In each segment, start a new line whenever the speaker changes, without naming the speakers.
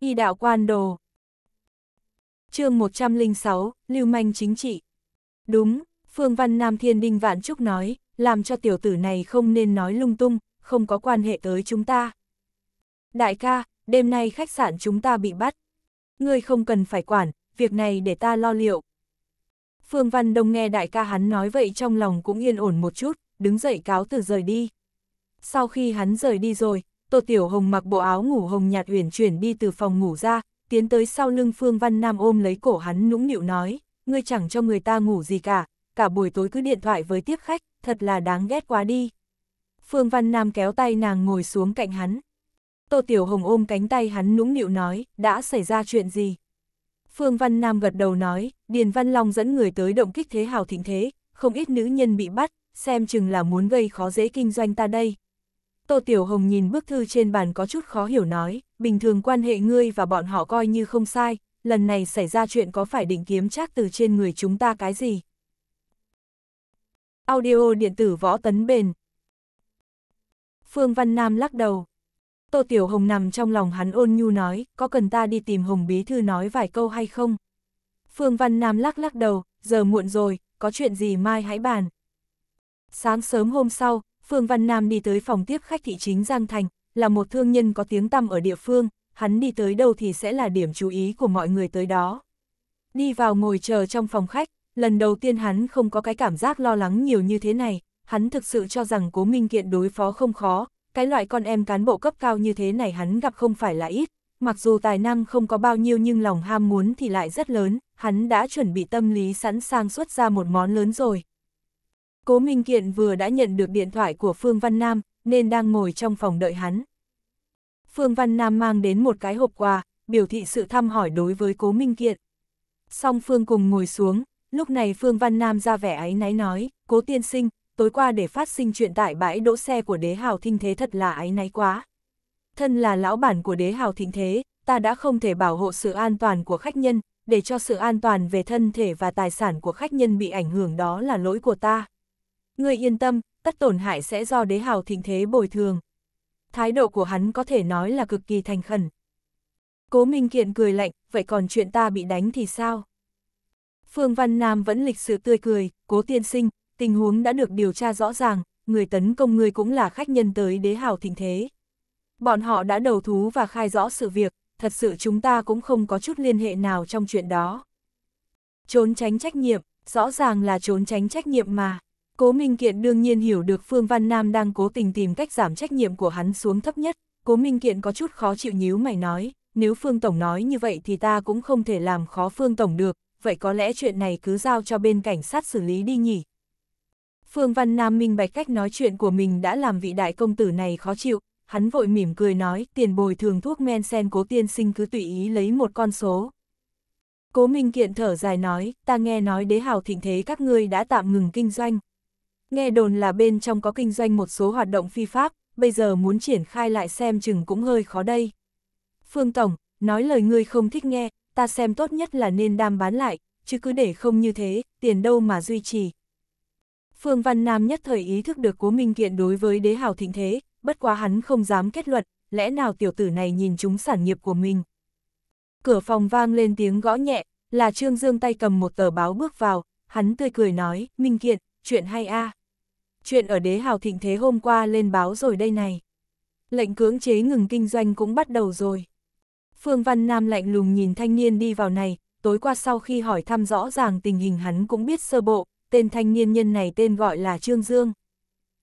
Y đạo quan đồ. chương 106, Lưu manh chính trị. Đúng, Phương Văn Nam Thiên Đinh Vạn Trúc nói, làm cho tiểu tử này không nên nói lung tung, không có quan hệ tới chúng ta. Đại ca, đêm nay khách sạn chúng ta bị bắt. Ngươi không cần phải quản, việc này để ta lo liệu. Phương Văn Đông nghe đại ca hắn nói vậy trong lòng cũng yên ổn một chút, đứng dậy cáo từ rời đi. Sau khi hắn rời đi rồi, Tô Tiểu Hồng mặc bộ áo ngủ hồng nhạt uyển chuyển đi từ phòng ngủ ra, tiến tới sau lưng Phương Văn Nam ôm lấy cổ hắn nũng nịu nói, ngươi chẳng cho người ta ngủ gì cả, cả buổi tối cứ điện thoại với tiếp khách, thật là đáng ghét quá đi. Phương Văn Nam kéo tay nàng ngồi xuống cạnh hắn. Tô Tiểu Hồng ôm cánh tay hắn nũng nịu nói, đã xảy ra chuyện gì? Phương Văn Nam gật đầu nói, Điền Văn Long dẫn người tới động kích thế hào thịnh thế, không ít nữ nhân bị bắt, xem chừng là muốn gây khó dễ kinh doanh ta đây. Tô Tiểu Hồng nhìn bức thư trên bàn có chút khó hiểu nói, bình thường quan hệ ngươi và bọn họ coi như không sai, lần này xảy ra chuyện có phải định kiếm chắc từ trên người chúng ta cái gì? Audio điện tử võ tấn bền Phương Văn Nam lắc đầu. Tô Tiểu Hồng nằm trong lòng hắn ôn nhu nói, có cần ta đi tìm Hồng Bí Thư nói vài câu hay không? Phương Văn Nam lắc lắc đầu, giờ muộn rồi, có chuyện gì mai hãy bàn. Sáng sớm hôm sau, Phương Văn Nam đi tới phòng tiếp khách thị chính Giang Thành, là một thương nhân có tiếng tăm ở địa phương, hắn đi tới đâu thì sẽ là điểm chú ý của mọi người tới đó. Đi vào ngồi chờ trong phòng khách, lần đầu tiên hắn không có cái cảm giác lo lắng nhiều như thế này, hắn thực sự cho rằng cố minh kiện đối phó không khó, cái loại con em cán bộ cấp cao như thế này hắn gặp không phải là ít, mặc dù tài năng không có bao nhiêu nhưng lòng ham muốn thì lại rất lớn, hắn đã chuẩn bị tâm lý sẵn sàng xuất ra một món lớn rồi, Cố Minh Kiện vừa đã nhận được điện thoại của Phương Văn Nam, nên đang ngồi trong phòng đợi hắn. Phương Văn Nam mang đến một cái hộp quà, biểu thị sự thăm hỏi đối với Cố Minh Kiện. Song Phương cùng ngồi xuống, lúc này Phương Văn Nam ra vẻ áy náy nói, Cố Tiên Sinh, tối qua để phát sinh chuyện tại bãi đỗ xe của đế hào thinh thế thật là áy náy quá. Thân là lão bản của đế hào thịnh thế, ta đã không thể bảo hộ sự an toàn của khách nhân, để cho sự an toàn về thân thể và tài sản của khách nhân bị ảnh hưởng đó là lỗi của ta ngươi yên tâm, tất tổn hại sẽ do đế hào thịnh thế bồi thường. Thái độ của hắn có thể nói là cực kỳ thành khẩn. Cố Minh Kiện cười lạnh, vậy còn chuyện ta bị đánh thì sao? Phương Văn Nam vẫn lịch sự tươi cười, cố tiên sinh, tình huống đã được điều tra rõ ràng, người tấn công ngươi cũng là khách nhân tới đế hào thịnh thế. Bọn họ đã đầu thú và khai rõ sự việc, thật sự chúng ta cũng không có chút liên hệ nào trong chuyện đó. Trốn tránh trách nhiệm, rõ ràng là trốn tránh trách nhiệm mà. Cố Minh Kiện đương nhiên hiểu được Phương Văn Nam đang cố tình tìm cách giảm trách nhiệm của hắn xuống thấp nhất, Cố Minh Kiện có chút khó chịu nhíu mày nói, nếu Phương Tổng nói như vậy thì ta cũng không thể làm khó Phương Tổng được, vậy có lẽ chuyện này cứ giao cho bên cảnh sát xử lý đi nhỉ. Phương Văn Nam minh bạch cách nói chuyện của mình đã làm vị đại công tử này khó chịu, hắn vội mỉm cười nói tiền bồi thường thuốc men sen cố tiên sinh cứ tùy ý lấy một con số. Cố Minh Kiện thở dài nói, ta nghe nói đế hào thịnh thế các ngươi đã tạm ngừng kinh doanh, Nghe đồn là bên trong có kinh doanh một số hoạt động phi pháp, bây giờ muốn triển khai lại xem chừng cũng hơi khó đây. Phương Tổng, nói lời ngươi không thích nghe, ta xem tốt nhất là nên đam bán lại, chứ cứ để không như thế, tiền đâu mà duy trì. Phương Văn Nam nhất thời ý thức được cố minh kiện đối với đế hào thịnh thế, bất quá hắn không dám kết luận, lẽ nào tiểu tử này nhìn chúng sản nghiệp của mình. Cửa phòng vang lên tiếng gõ nhẹ, là Trương Dương tay cầm một tờ báo bước vào, hắn tươi cười nói, Minh Kiện, chuyện hay a à? chuyện ở đế hào thịnh thế hôm qua lên báo rồi đây này. Lệnh cưỡng chế ngừng kinh doanh cũng bắt đầu rồi. Phương Văn Nam lạnh lùng nhìn thanh niên đi vào này, tối qua sau khi hỏi thăm rõ ràng tình hình hắn cũng biết sơ bộ, tên thanh niên nhân này tên gọi là Trương Dương.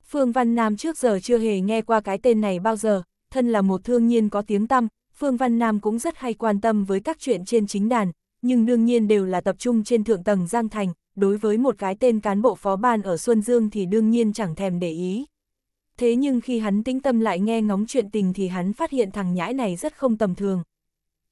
Phương Văn Nam trước giờ chưa hề nghe qua cái tên này bao giờ, thân là một thương nhiên có tiếng tăm, Phương Văn Nam cũng rất hay quan tâm với các chuyện trên chính đàn, nhưng đương nhiên đều là tập trung trên thượng tầng Giang Thành, đối với một cái tên cán bộ phó ban ở Xuân Dương thì đương nhiên chẳng thèm để ý. Thế nhưng khi hắn tĩnh tâm lại nghe ngóng chuyện tình thì hắn phát hiện thằng nhãi này rất không tầm thường.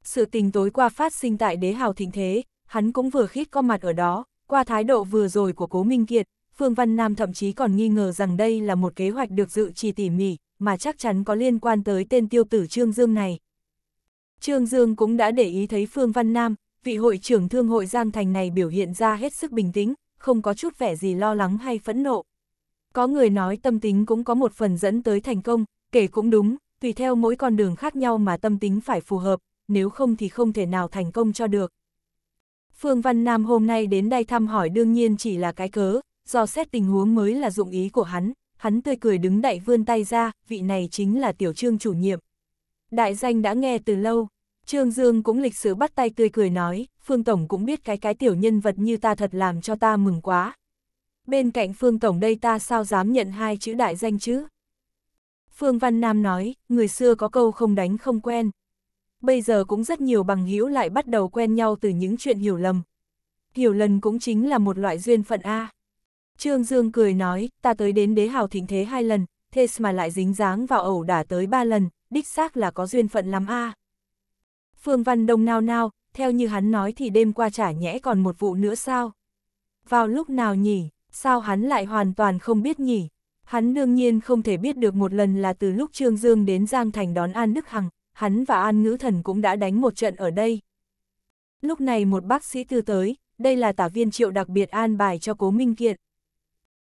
Sự tình tối qua phát sinh tại đế hào thịnh thế, hắn cũng vừa khít có mặt ở đó, qua thái độ vừa rồi của Cố Minh Kiệt, Phương Văn Nam thậm chí còn nghi ngờ rằng đây là một kế hoạch được dự trì tỉ mỉ, mà chắc chắn có liên quan tới tên tiêu tử Trương Dương này. Trương Dương cũng đã để ý thấy Phương Văn Nam, vị hội trưởng thương hội Giang Thành này biểu hiện ra hết sức bình tĩnh, không có chút vẻ gì lo lắng hay phẫn nộ. Có người nói tâm tính cũng có một phần dẫn tới thành công, kể cũng đúng, tùy theo mỗi con đường khác nhau mà tâm tính phải phù hợp, nếu không thì không thể nào thành công cho được. Phương Văn Nam hôm nay đến đây thăm hỏi đương nhiên chỉ là cái cớ, do xét tình huống mới là dụng ý của hắn, hắn tươi cười đứng đậy vươn tay ra, vị này chính là tiểu trương chủ nhiệm. Đại danh đã nghe từ lâu, Trương Dương cũng lịch sử bắt tay tươi cười nói, Phương Tổng cũng biết cái cái tiểu nhân vật như ta thật làm cho ta mừng quá. Bên cạnh Phương Tổng đây ta sao dám nhận hai chữ đại danh chứ? Phương Văn Nam nói, người xưa có câu không đánh không quen. Bây giờ cũng rất nhiều bằng hữu lại bắt đầu quen nhau từ những chuyện hiểu lầm. Hiểu lần cũng chính là một loại duyên phận A. Trương Dương cười nói, ta tới đến đế hào thịnh thế hai lần, thế mà lại dính dáng vào ẩu đả tới ba lần, đích xác là có duyên phận lắm A. Phương Văn Đông nao nao, theo như hắn nói thì đêm qua chả nhẽ còn một vụ nữa sao? Vào lúc nào nhỉ? Sao hắn lại hoàn toàn không biết nhỉ? Hắn đương nhiên không thể biết được một lần là từ lúc Trương Dương đến Giang Thành đón An Đức Hằng, hắn và An Ngữ Thần cũng đã đánh một trận ở đây. Lúc này một bác sĩ tư tới, đây là tả viên triệu đặc biệt an bài cho Cố Minh Kiện.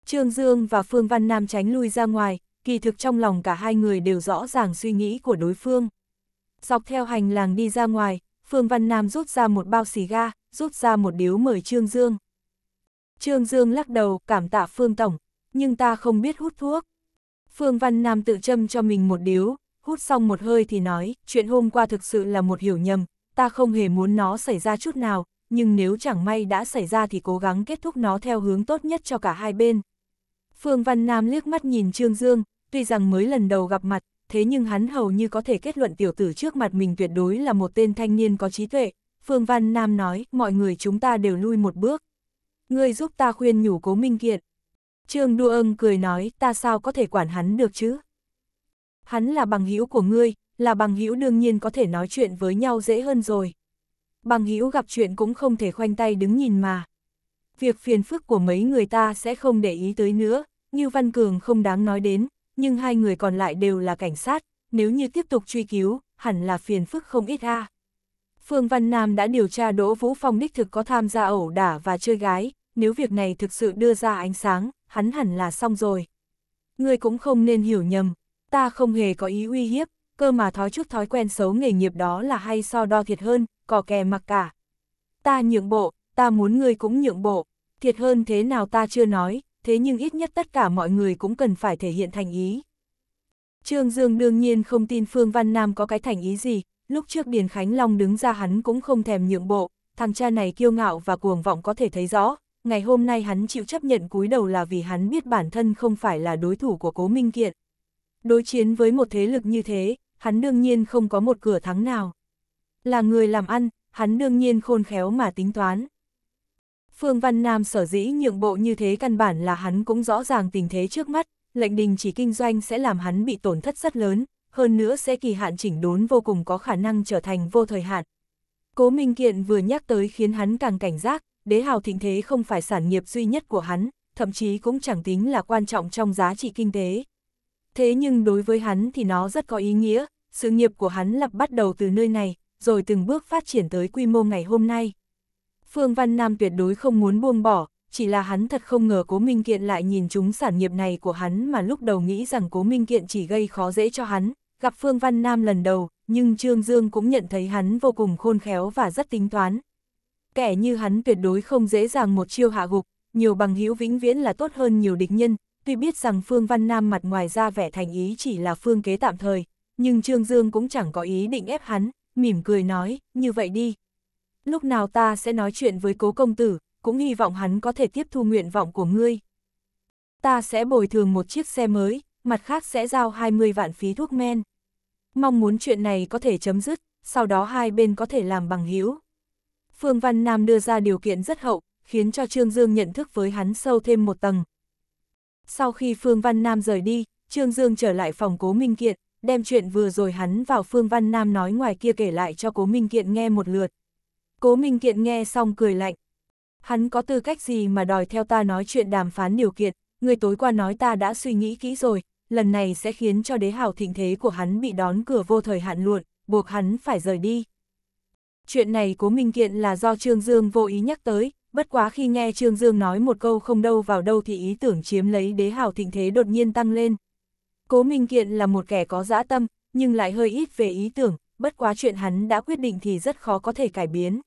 Trương Dương và Phương Văn Nam tránh lui ra ngoài, kỳ thực trong lòng cả hai người đều rõ ràng suy nghĩ của đối phương. Dọc theo hành làng đi ra ngoài, Phương Văn Nam rút ra một bao xì ga, rút ra một điếu mời Trương Dương. Trương Dương lắc đầu, cảm tạ Phương Tổng, nhưng ta không biết hút thuốc. Phương Văn Nam tự châm cho mình một điếu, hút xong một hơi thì nói, chuyện hôm qua thực sự là một hiểu nhầm, ta không hề muốn nó xảy ra chút nào, nhưng nếu chẳng may đã xảy ra thì cố gắng kết thúc nó theo hướng tốt nhất cho cả hai bên. Phương Văn Nam liếc mắt nhìn Trương Dương, tuy rằng mới lần đầu gặp mặt, thế nhưng hắn hầu như có thể kết luận tiểu tử trước mặt mình tuyệt đối là một tên thanh niên có trí tuệ. Phương Văn Nam nói, mọi người chúng ta đều lui một bước. Ngươi giúp ta khuyên nhủ cố minh kiện. Trương Đua ân cười nói, ta sao có thể quản hắn được chứ? Hắn là bằng hữu của ngươi, là bằng hữu đương nhiên có thể nói chuyện với nhau dễ hơn rồi. Bằng hữu gặp chuyện cũng không thể khoanh tay đứng nhìn mà. Việc phiền phức của mấy người ta sẽ không để ý tới nữa, như Văn Cường không đáng nói đến, nhưng hai người còn lại đều là cảnh sát, nếu như tiếp tục truy cứu, hẳn là phiền phức không ít a. Phương Văn Nam đã điều tra Đỗ Vũ Phong đích thực có tham gia ẩu đả và chơi gái, nếu việc này thực sự đưa ra ánh sáng, hắn hẳn là xong rồi. Ngươi cũng không nên hiểu nhầm, ta không hề có ý uy hiếp, cơ mà thói chút thói quen xấu nghề nghiệp đó là hay so đo thiệt hơn, cò kè mặc cả. Ta nhượng bộ, ta muốn ngươi cũng nhượng bộ, thiệt hơn thế nào ta chưa nói, thế nhưng ít nhất tất cả mọi người cũng cần phải thể hiện thành ý. Trương Dương đương nhiên không tin Phương Văn Nam có cái thành ý gì, lúc trước Điền Khánh Long đứng ra hắn cũng không thèm nhượng bộ, thằng cha này kiêu ngạo và cuồng vọng có thể thấy rõ, ngày hôm nay hắn chịu chấp nhận cúi đầu là vì hắn biết bản thân không phải là đối thủ của Cố Minh Kiện. Đối chiến với một thế lực như thế, hắn đương nhiên không có một cửa thắng nào. Là người làm ăn, hắn đương nhiên khôn khéo mà tính toán. Phương Văn Nam sở dĩ nhượng bộ như thế căn bản là hắn cũng rõ ràng tình thế trước mắt, lệnh đình chỉ kinh doanh sẽ làm hắn bị tổn thất rất lớn, hơn nữa sẽ kỳ hạn chỉnh đốn vô cùng có khả năng trở thành vô thời hạn. Cố Minh Kiện vừa nhắc tới khiến hắn càng cảnh giác, đế hào thịnh thế không phải sản nghiệp duy nhất của hắn, thậm chí cũng chẳng tính là quan trọng trong giá trị kinh tế. Thế nhưng đối với hắn thì nó rất có ý nghĩa, sự nghiệp của hắn lập bắt đầu từ nơi này, rồi từng bước phát triển tới quy mô ngày hôm nay. Phương Văn Nam tuyệt đối không muốn buông bỏ, chỉ là hắn thật không ngờ Cố Minh Kiện lại nhìn chúng sản nghiệp này của hắn mà lúc đầu nghĩ rằng Cố Minh Kiện chỉ gây khó dễ cho hắn, gặp Phương Văn Nam lần đầu, nhưng Trương Dương cũng nhận thấy hắn vô cùng khôn khéo và rất tính toán. Kẻ như hắn tuyệt đối không dễ dàng một chiêu hạ gục, nhiều bằng hữu vĩnh viễn là tốt hơn nhiều địch nhân, tuy biết rằng Phương Văn Nam mặt ngoài ra vẻ thành ý chỉ là phương kế tạm thời, nhưng Trương Dương cũng chẳng có ý định ép hắn, mỉm cười nói, như vậy đi, lúc nào ta sẽ nói chuyện với cố công tử, cũng hy vọng hắn có thể tiếp thu nguyện vọng của ngươi. Ta sẽ bồi thường một chiếc xe mới, mặt khác sẽ giao 20 vạn phí thuốc men. Mong muốn chuyện này có thể chấm dứt, sau đó hai bên có thể làm bằng hữu. Phương Văn Nam đưa ra điều kiện rất hậu, khiến cho Trương Dương nhận thức với hắn sâu thêm một tầng. Sau khi Phương Văn Nam rời đi, Trương Dương trở lại phòng Cố Minh Kiện, đem chuyện vừa rồi hắn vào Phương Văn Nam nói ngoài kia kể lại cho Cố Minh Kiện nghe một lượt. Cố Minh Kiện nghe xong cười lạnh. Hắn có tư cách gì mà đòi theo ta nói chuyện đàm phán điều kiện, người tối qua nói ta đã suy nghĩ kỹ rồi, lần này sẽ khiến cho đế hào thịnh thế của hắn bị đón cửa vô thời hạn luôn, buộc hắn phải rời đi. Chuyện này Cố Minh Kiện là do Trương Dương vô ý nhắc tới, bất quá khi nghe Trương Dương nói một câu không đâu vào đâu thì ý tưởng chiếm lấy đế hào thịnh thế đột nhiên tăng lên. Cố Minh Kiện là một kẻ có dã tâm, nhưng lại hơi ít về ý tưởng, bất quá chuyện hắn đã quyết định thì rất khó có thể cải biến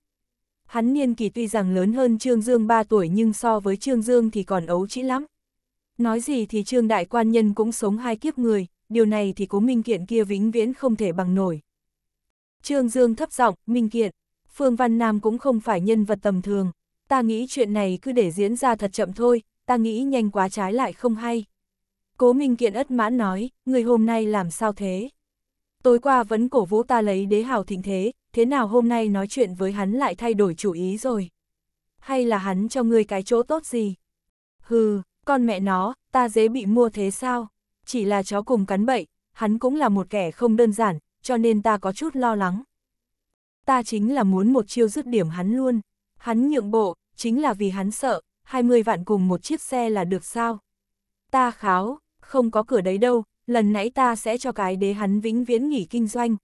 hắn niên kỳ tuy rằng lớn hơn Trương Dương 3 tuổi nhưng so với Trương Dương thì còn ấu trĩ lắm. Nói gì thì Trương Đại Quan Nhân cũng sống hai kiếp người, điều này thì cố Minh Kiện kia vĩnh viễn không thể bằng nổi. Trương Dương thấp giọng Minh Kiện, Phương Văn Nam cũng không phải nhân vật tầm thường, ta nghĩ chuyện này cứ để diễn ra thật chậm thôi, ta nghĩ nhanh quá trái lại không hay. Cố Minh Kiện ất mãn nói, người hôm nay làm sao thế? Tối qua vẫn cổ vũ ta lấy đế hào thịnh thế, thế nào hôm nay nói chuyện với hắn lại thay đổi chủ ý rồi? Hay là hắn cho ngươi cái chỗ tốt gì? Hừ, con mẹ nó, ta dễ bị mua thế sao? Chỉ là chó cùng cắn bậy, hắn cũng là một kẻ không đơn giản, cho nên ta có chút lo lắng. Ta chính là muốn một chiêu dứt điểm hắn luôn. Hắn nhượng bộ, chính là vì hắn sợ, 20 vạn cùng một chiếc xe là được sao? Ta kháo, không có cửa đấy đâu, lần nãy ta sẽ cho cái đế hắn vĩnh viễn nghỉ kinh doanh,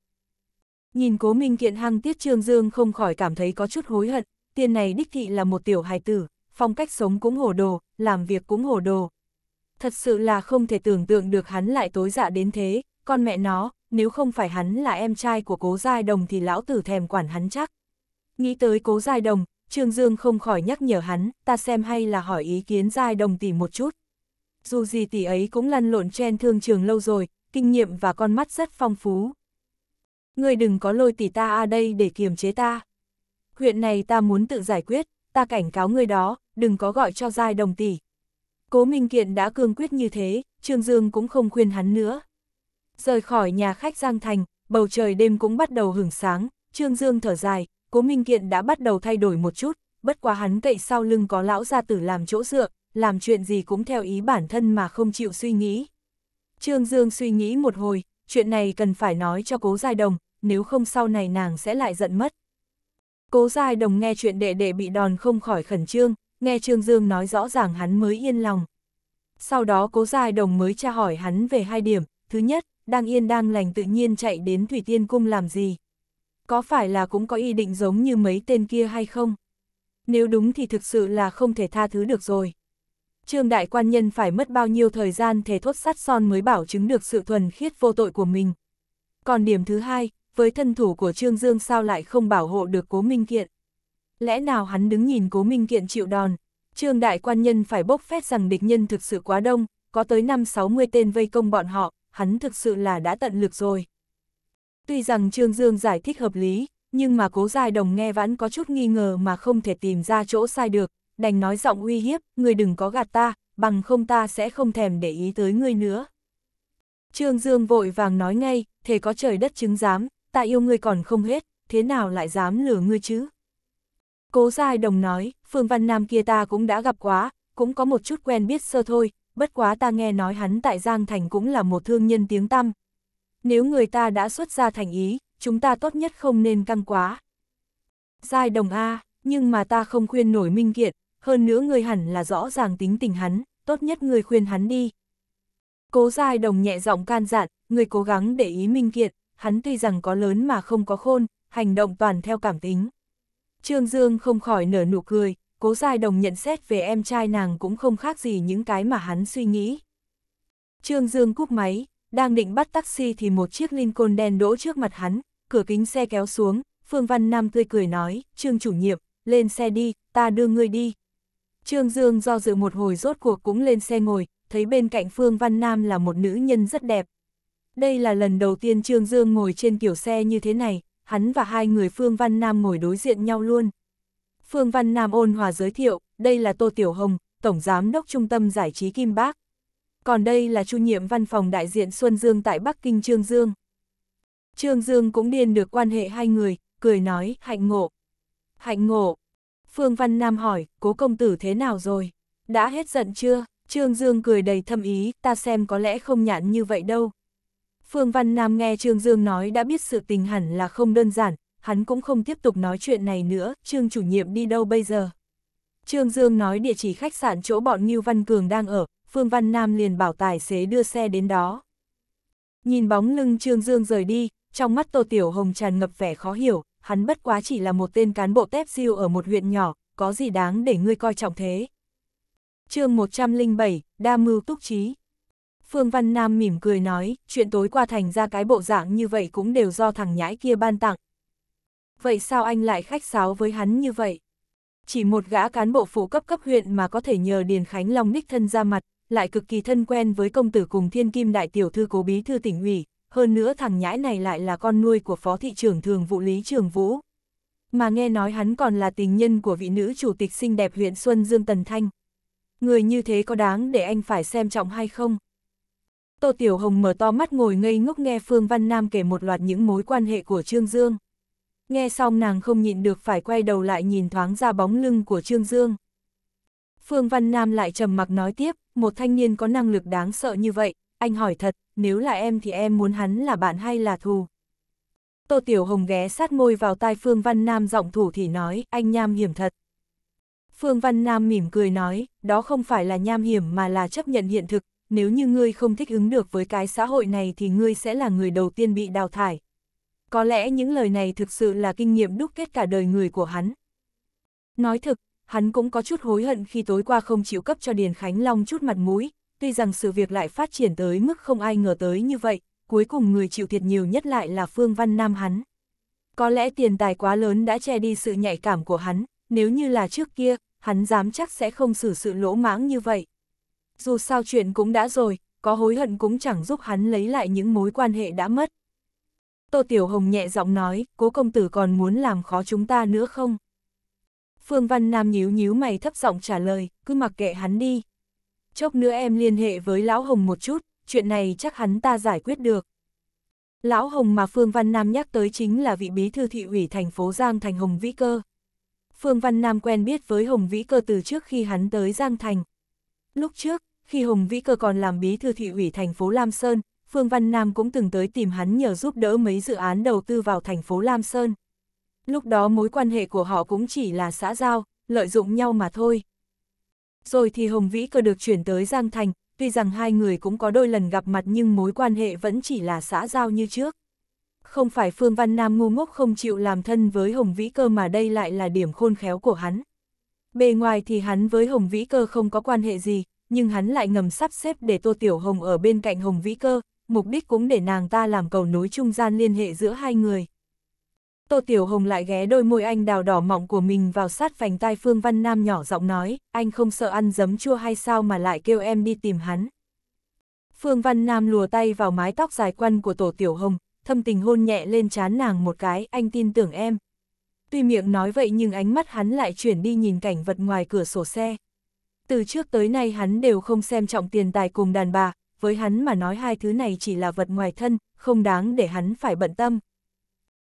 Nhìn cố minh kiện hăng tiết Trương Dương không khỏi cảm thấy có chút hối hận, tiền này đích thị là một tiểu hài tử, phong cách sống cũng hồ đồ, làm việc cũng hồ đồ. Thật sự là không thể tưởng tượng được hắn lại tối dạ đến thế, con mẹ nó, nếu không phải hắn là em trai của cố giai đồng thì lão tử thèm quản hắn chắc. Nghĩ tới cố giai đồng, Trương Dương không khỏi nhắc nhở hắn, ta xem hay là hỏi ý kiến giai đồng tỷ một chút. Dù gì tỷ ấy cũng lăn lộn trên thương trường lâu rồi, kinh nghiệm và con mắt rất phong phú ngươi đừng có lôi tỷ ta a đây để kiềm chế ta. Huyện này ta muốn tự giải quyết, ta cảnh cáo ngươi đó, đừng có gọi cho giai đồng tỷ. Cố Minh Kiện đã cương quyết như thế, Trương Dương cũng không khuyên hắn nữa. Rời khỏi nhà khách Giang Thành, bầu trời đêm cũng bắt đầu hưởng sáng, Trương Dương thở dài, Cố Minh Kiện đã bắt đầu thay đổi một chút, bất quá hắn cậy sau lưng có lão gia tử làm chỗ dựa, làm chuyện gì cũng theo ý bản thân mà không chịu suy nghĩ. Trương Dương suy nghĩ một hồi, chuyện này cần phải nói cho cố giai đồng, nếu không sau này nàng sẽ lại giận mất. Cố Giai Đồng nghe chuyện đệ đệ bị đòn không khỏi khẩn trương, nghe Trương Dương nói rõ ràng hắn mới yên lòng. Sau đó Cố Giai Đồng mới tra hỏi hắn về hai điểm, thứ nhất, đang yên đang lành tự nhiên chạy đến Thủy Tiên Cung làm gì? Có phải là cũng có ý định giống như mấy tên kia hay không? Nếu đúng thì thực sự là không thể tha thứ được rồi. Trương đại quan nhân phải mất bao nhiêu thời gian thề thốt sắt son mới bảo chứng được sự thuần khiết vô tội của mình. Còn điểm thứ hai, với thân thủ của Trương Dương sao lại không bảo hộ được Cố Minh Kiện. Lẽ nào hắn đứng nhìn Cố Minh Kiện chịu đòn, Trương Đại Quan Nhân phải bốc phét rằng địch nhân thực sự quá đông, có tới 5-60 tên vây công bọn họ, hắn thực sự là đã tận lực rồi. Tuy rằng Trương Dương giải thích hợp lý, nhưng mà cố dài đồng nghe vẫn có chút nghi ngờ mà không thể tìm ra chỗ sai được, đành nói giọng uy hiếp, người đừng có gạt ta, bằng không ta sẽ không thèm để ý tới ngươi nữa. Trương Dương vội vàng nói ngay, thề có trời đất chứng giám, ta yêu ngươi còn không hết, thế nào lại dám lừa ngươi chứ? Cố Giai Đồng nói, Phương Văn Nam kia ta cũng đã gặp quá, cũng có một chút quen biết sơ thôi, bất quá ta nghe nói hắn tại Giang Thành cũng là một thương nhân tiếng tăm. Nếu người ta đã xuất ra thành ý, chúng ta tốt nhất không nên căng quá. Giai Đồng A, nhưng mà ta không khuyên nổi minh kiện, hơn nữa người hẳn là rõ ràng tính tình hắn, tốt nhất người khuyên hắn đi. Cố Giai Đồng nhẹ giọng can dặn, người cố gắng để ý minh kiện hắn tuy rằng có lớn mà không có khôn, hành động toàn theo cảm tính. Trương Dương không khỏi nở nụ cười, cố dài đồng nhận xét về em trai nàng cũng không khác gì những cái mà hắn suy nghĩ. Trương Dương cúp máy, đang định bắt taxi thì một chiếc Lincoln đen đỗ trước mặt hắn, cửa kính xe kéo xuống, Phương Văn Nam tươi cười nói, Trương chủ nhiệm, lên xe đi, ta đưa ngươi đi. Trương Dương do dự một hồi rốt cuộc cũng lên xe ngồi, thấy bên cạnh Phương Văn Nam là một nữ nhân rất đẹp, đây là lần đầu tiên Trương Dương ngồi trên kiểu xe như thế này, hắn và hai người Phương Văn Nam ngồi đối diện nhau luôn. Phương Văn Nam ôn hòa giới thiệu, đây là Tô Tiểu Hồng, Tổng Giám đốc Trung tâm Giải trí Kim Bác. Còn đây là chu nhiệm văn phòng đại diện Xuân Dương tại Bắc Kinh Trương Dương. Trương Dương cũng điền được quan hệ hai người, cười nói, hạnh ngộ. Hạnh ngộ. Phương Văn Nam hỏi, cố công tử thế nào rồi? Đã hết giận chưa? Trương Dương cười đầy thâm ý, ta xem có lẽ không nhãn như vậy đâu. Phương Văn Nam nghe Trương Dương nói đã biết sự tình hẳn là không đơn giản, hắn cũng không tiếp tục nói chuyện này nữa, Trương chủ nhiệm đi đâu bây giờ. Trương Dương nói địa chỉ khách sạn chỗ bọn Ngưu Văn Cường đang ở, Phương Văn Nam liền bảo tài xế đưa xe đến đó. Nhìn bóng lưng Trương Dương rời đi, trong mắt Tô Tiểu Hồng tràn ngập vẻ khó hiểu, hắn bất quá chỉ là một tên cán bộ tép siêu ở một huyện nhỏ, có gì đáng để ngươi coi trọng thế. chương 107, Đa Mưu Túc Trí Phương Văn Nam mỉm cười nói, chuyện tối qua thành ra cái bộ dạng như vậy cũng đều do thằng nhãi kia ban tặng. Vậy sao anh lại khách sáo với hắn như vậy? Chỉ một gã cán bộ phủ cấp cấp huyện mà có thể nhờ Điền Khánh Long đích thân ra mặt, lại cực kỳ thân quen với công tử cùng thiên kim đại tiểu thư cố bí thư tỉnh ủy, hơn nữa thằng nhãi này lại là con nuôi của phó thị trưởng thường vụ lý trường vũ. Mà nghe nói hắn còn là tình nhân của vị nữ chủ tịch xinh đẹp huyện Xuân Dương Tần Thanh. Người như thế có đáng để anh phải xem trọng hay không? Tô Tiểu Hồng mở to mắt ngồi ngây ngốc nghe Phương Văn Nam kể một loạt những mối quan hệ của Trương Dương. Nghe xong nàng không nhịn được phải quay đầu lại nhìn thoáng ra bóng lưng của Trương Dương. Phương Văn Nam lại trầm mặc nói tiếp, một thanh niên có năng lực đáng sợ như vậy, anh hỏi thật, nếu là em thì em muốn hắn là bạn hay là thù? Tô Tiểu Hồng ghé sát môi vào tai Phương Văn Nam giọng thủ thì nói, anh nham hiểm thật. Phương Văn Nam mỉm cười nói, đó không phải là nham hiểm mà là chấp nhận hiện thực, nếu như ngươi không thích ứng được với cái xã hội này thì ngươi sẽ là người đầu tiên bị đào thải. Có lẽ những lời này thực sự là kinh nghiệm đúc kết cả đời người của hắn. Nói thực, hắn cũng có chút hối hận khi tối qua không chịu cấp cho Điền Khánh Long chút mặt mũi, tuy rằng sự việc lại phát triển tới mức không ai ngờ tới như vậy, cuối cùng người chịu thiệt nhiều nhất lại là Phương Văn Nam hắn. Có lẽ tiền tài quá lớn đã che đi sự nhạy cảm của hắn, nếu như là trước kia, hắn dám chắc sẽ không xử sự lỗ mãng như vậy dù sao chuyện cũng đã rồi, có hối hận cũng chẳng giúp hắn lấy lại những mối quan hệ đã mất. Tô Tiểu Hồng nhẹ giọng nói, cố công tử còn muốn làm khó chúng ta nữa không? Phương Văn Nam nhíu nhíu mày thấp giọng trả lời, cứ mặc kệ hắn đi. Chốc nữa em liên hệ với Lão Hồng một chút, chuyện này chắc hắn ta giải quyết được. Lão Hồng mà Phương Văn Nam nhắc tới chính là vị bí thư thị ủy thành phố Giang Thành Hồng Vĩ Cơ. Phương Văn Nam quen biết với Hồng Vĩ Cơ từ trước khi hắn tới Giang Thành. Lúc trước, khi Hồng Vĩ Cơ còn làm bí thư thị ủy thành phố Lam Sơn, Phương Văn Nam cũng từng tới tìm hắn nhờ giúp đỡ mấy dự án đầu tư vào thành phố Lam Sơn. Lúc đó mối quan hệ của họ cũng chỉ là xã giao, lợi dụng nhau mà thôi. Rồi thì Hồng Vĩ Cơ được chuyển tới Giang Thành, tuy rằng hai người cũng có đôi lần gặp mặt nhưng mối quan hệ vẫn chỉ là xã giao như trước. Không phải Phương Văn Nam ngu ngốc không chịu làm thân với Hồng Vĩ Cơ mà đây lại là điểm khôn khéo của hắn. Bề ngoài thì hắn với Hồng Vĩ Cơ không có quan hệ gì, nhưng hắn lại ngầm sắp xếp để Tô Tiểu Hồng ở bên cạnh Hồng Vĩ Cơ, mục đích cũng để nàng ta làm cầu nối trung gian liên hệ giữa hai người. Tô Tiểu Hồng lại ghé đôi môi anh đào đỏ mọng của mình vào sát vành tai Phương Văn Nam nhỏ giọng nói, anh không sợ ăn giấm chua hay sao mà lại kêu em đi tìm hắn. Phương Văn Nam lùa tay vào mái tóc dài quăn của Tổ Tiểu Hồng, thâm tình hôn nhẹ lên trán nàng một cái, anh tin tưởng em. Tuy miệng nói vậy nhưng ánh mắt hắn lại chuyển đi nhìn cảnh vật ngoài cửa sổ xe. Từ trước tới nay hắn đều không xem trọng tiền tài cùng đàn bà, với hắn mà nói hai thứ này chỉ là vật ngoài thân, không đáng để hắn phải bận tâm.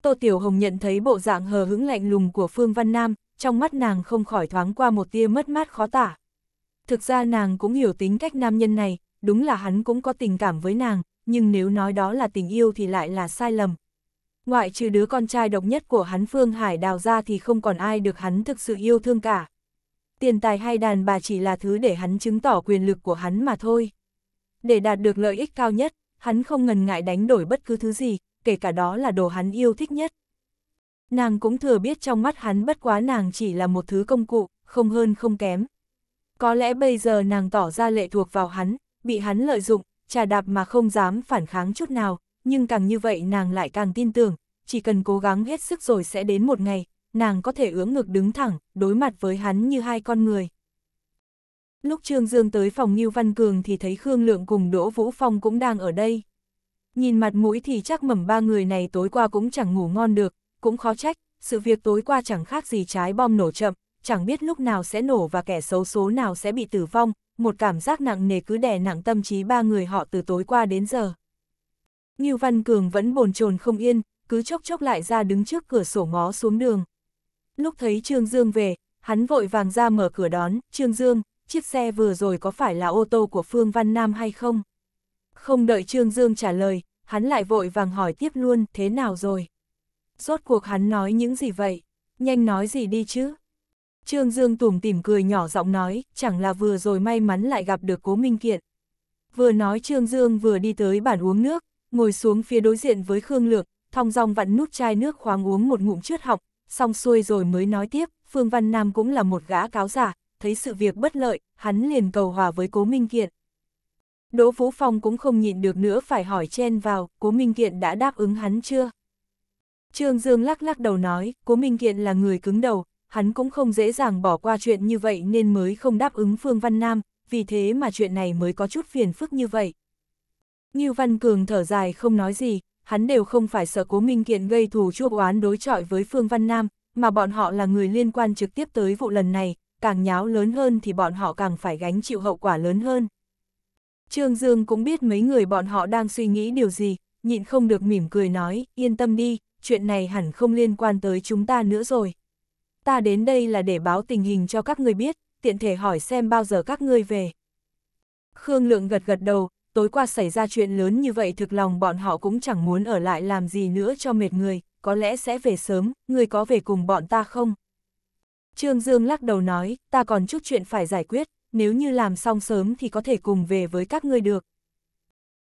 Tô Tiểu Hồng nhận thấy bộ dạng hờ hững lạnh lùng của Phương Văn Nam, trong mắt nàng không khỏi thoáng qua một tia mất mát khó tả. Thực ra nàng cũng hiểu tính cách nam nhân này, đúng là hắn cũng có tình cảm với nàng, nhưng nếu nói đó là tình yêu thì lại là sai lầm. Ngoại trừ đứa con trai độc nhất của hắn Phương Hải đào ra thì không còn ai được hắn thực sự yêu thương cả tiền tài hay đàn bà chỉ là thứ để hắn chứng tỏ quyền lực của hắn mà thôi. Để đạt được lợi ích cao nhất, hắn không ngần ngại đánh đổi bất cứ thứ gì, kể cả đó là đồ hắn yêu thích nhất. Nàng cũng thừa biết trong mắt hắn bất quá nàng chỉ là một thứ công cụ, không hơn không kém. Có lẽ bây giờ nàng tỏ ra lệ thuộc vào hắn, bị hắn lợi dụng, trà đạp mà không dám phản kháng chút nào, nhưng càng như vậy nàng lại càng tin tưởng, chỉ cần cố gắng hết sức rồi sẽ đến một ngày, nàng có thể ưỡn ngực đứng thẳng, đối mặt với hắn như hai con người. Lúc Trương Dương tới phòng Ngưu Văn Cường thì thấy Khương Lượng cùng Đỗ Vũ Phong cũng đang ở đây. Nhìn mặt mũi thì chắc mẩm ba người này tối qua cũng chẳng ngủ ngon được, cũng khó trách, sự việc tối qua chẳng khác gì trái bom nổ chậm, chẳng biết lúc nào sẽ nổ và kẻ xấu số nào sẽ bị tử vong, một cảm giác nặng nề cứ đè nặng tâm trí ba người họ từ tối qua đến giờ. Ngưu Văn Cường vẫn bồn chồn không yên, cứ chốc chốc lại ra đứng trước cửa sổ ngó xuống đường. Lúc thấy Trương Dương về, hắn vội vàng ra mở cửa đón, Trương Dương, chiếc xe vừa rồi có phải là ô tô của Phương Văn Nam hay không? Không đợi Trương Dương trả lời, hắn lại vội vàng hỏi tiếp luôn, thế nào rồi? Rốt cuộc hắn nói những gì vậy? Nhanh nói gì đi chứ? Trương Dương tủm tỉm cười nhỏ giọng nói, chẳng là vừa rồi may mắn lại gặp được Cố Minh Kiện. Vừa nói Trương Dương vừa đi tới bàn uống nước, ngồi xuống phía đối diện với Khương Lược, thong dong vặn nút chai nước khoáng uống một ngụm trước học, xong xuôi rồi mới nói tiếp, Phương Văn Nam cũng là một gã cáo giả, thấy sự việc bất lợi, hắn liền cầu hòa với Cố Minh Kiện. Đỗ Vũ Phong cũng không nhịn được nữa phải hỏi chen vào, Cố Minh Kiện đã đáp ứng hắn chưa? Trương Dương lắc lắc đầu nói, Cố Minh Kiện là người cứng đầu, hắn cũng không dễ dàng bỏ qua chuyện như vậy nên mới không đáp ứng Phương Văn Nam, vì thế mà chuyện này mới có chút phiền phức như vậy. Ngưu Văn Cường thở dài không nói gì, hắn đều không phải sợ cố minh kiện gây thù chuốc oán đối chọi với Phương Văn Nam, mà bọn họ là người liên quan trực tiếp tới vụ lần này, càng nháo lớn hơn thì bọn họ càng phải gánh chịu hậu quả lớn hơn. Trương Dương cũng biết mấy người bọn họ đang suy nghĩ điều gì, nhịn không được mỉm cười nói, yên tâm đi, chuyện này hẳn không liên quan tới chúng ta nữa rồi. Ta đến đây là để báo tình hình cho các người biết, tiện thể hỏi xem bao giờ các ngươi về. Khương Lượng gật gật đầu, tối qua xảy ra chuyện lớn như vậy thực lòng bọn họ cũng chẳng muốn ở lại làm gì nữa cho mệt người, có lẽ sẽ về sớm, người có về cùng bọn ta không? Trương Dương lắc đầu nói, ta còn chút chuyện phải giải quyết, nếu như làm xong sớm thì có thể cùng về với các ngươi được.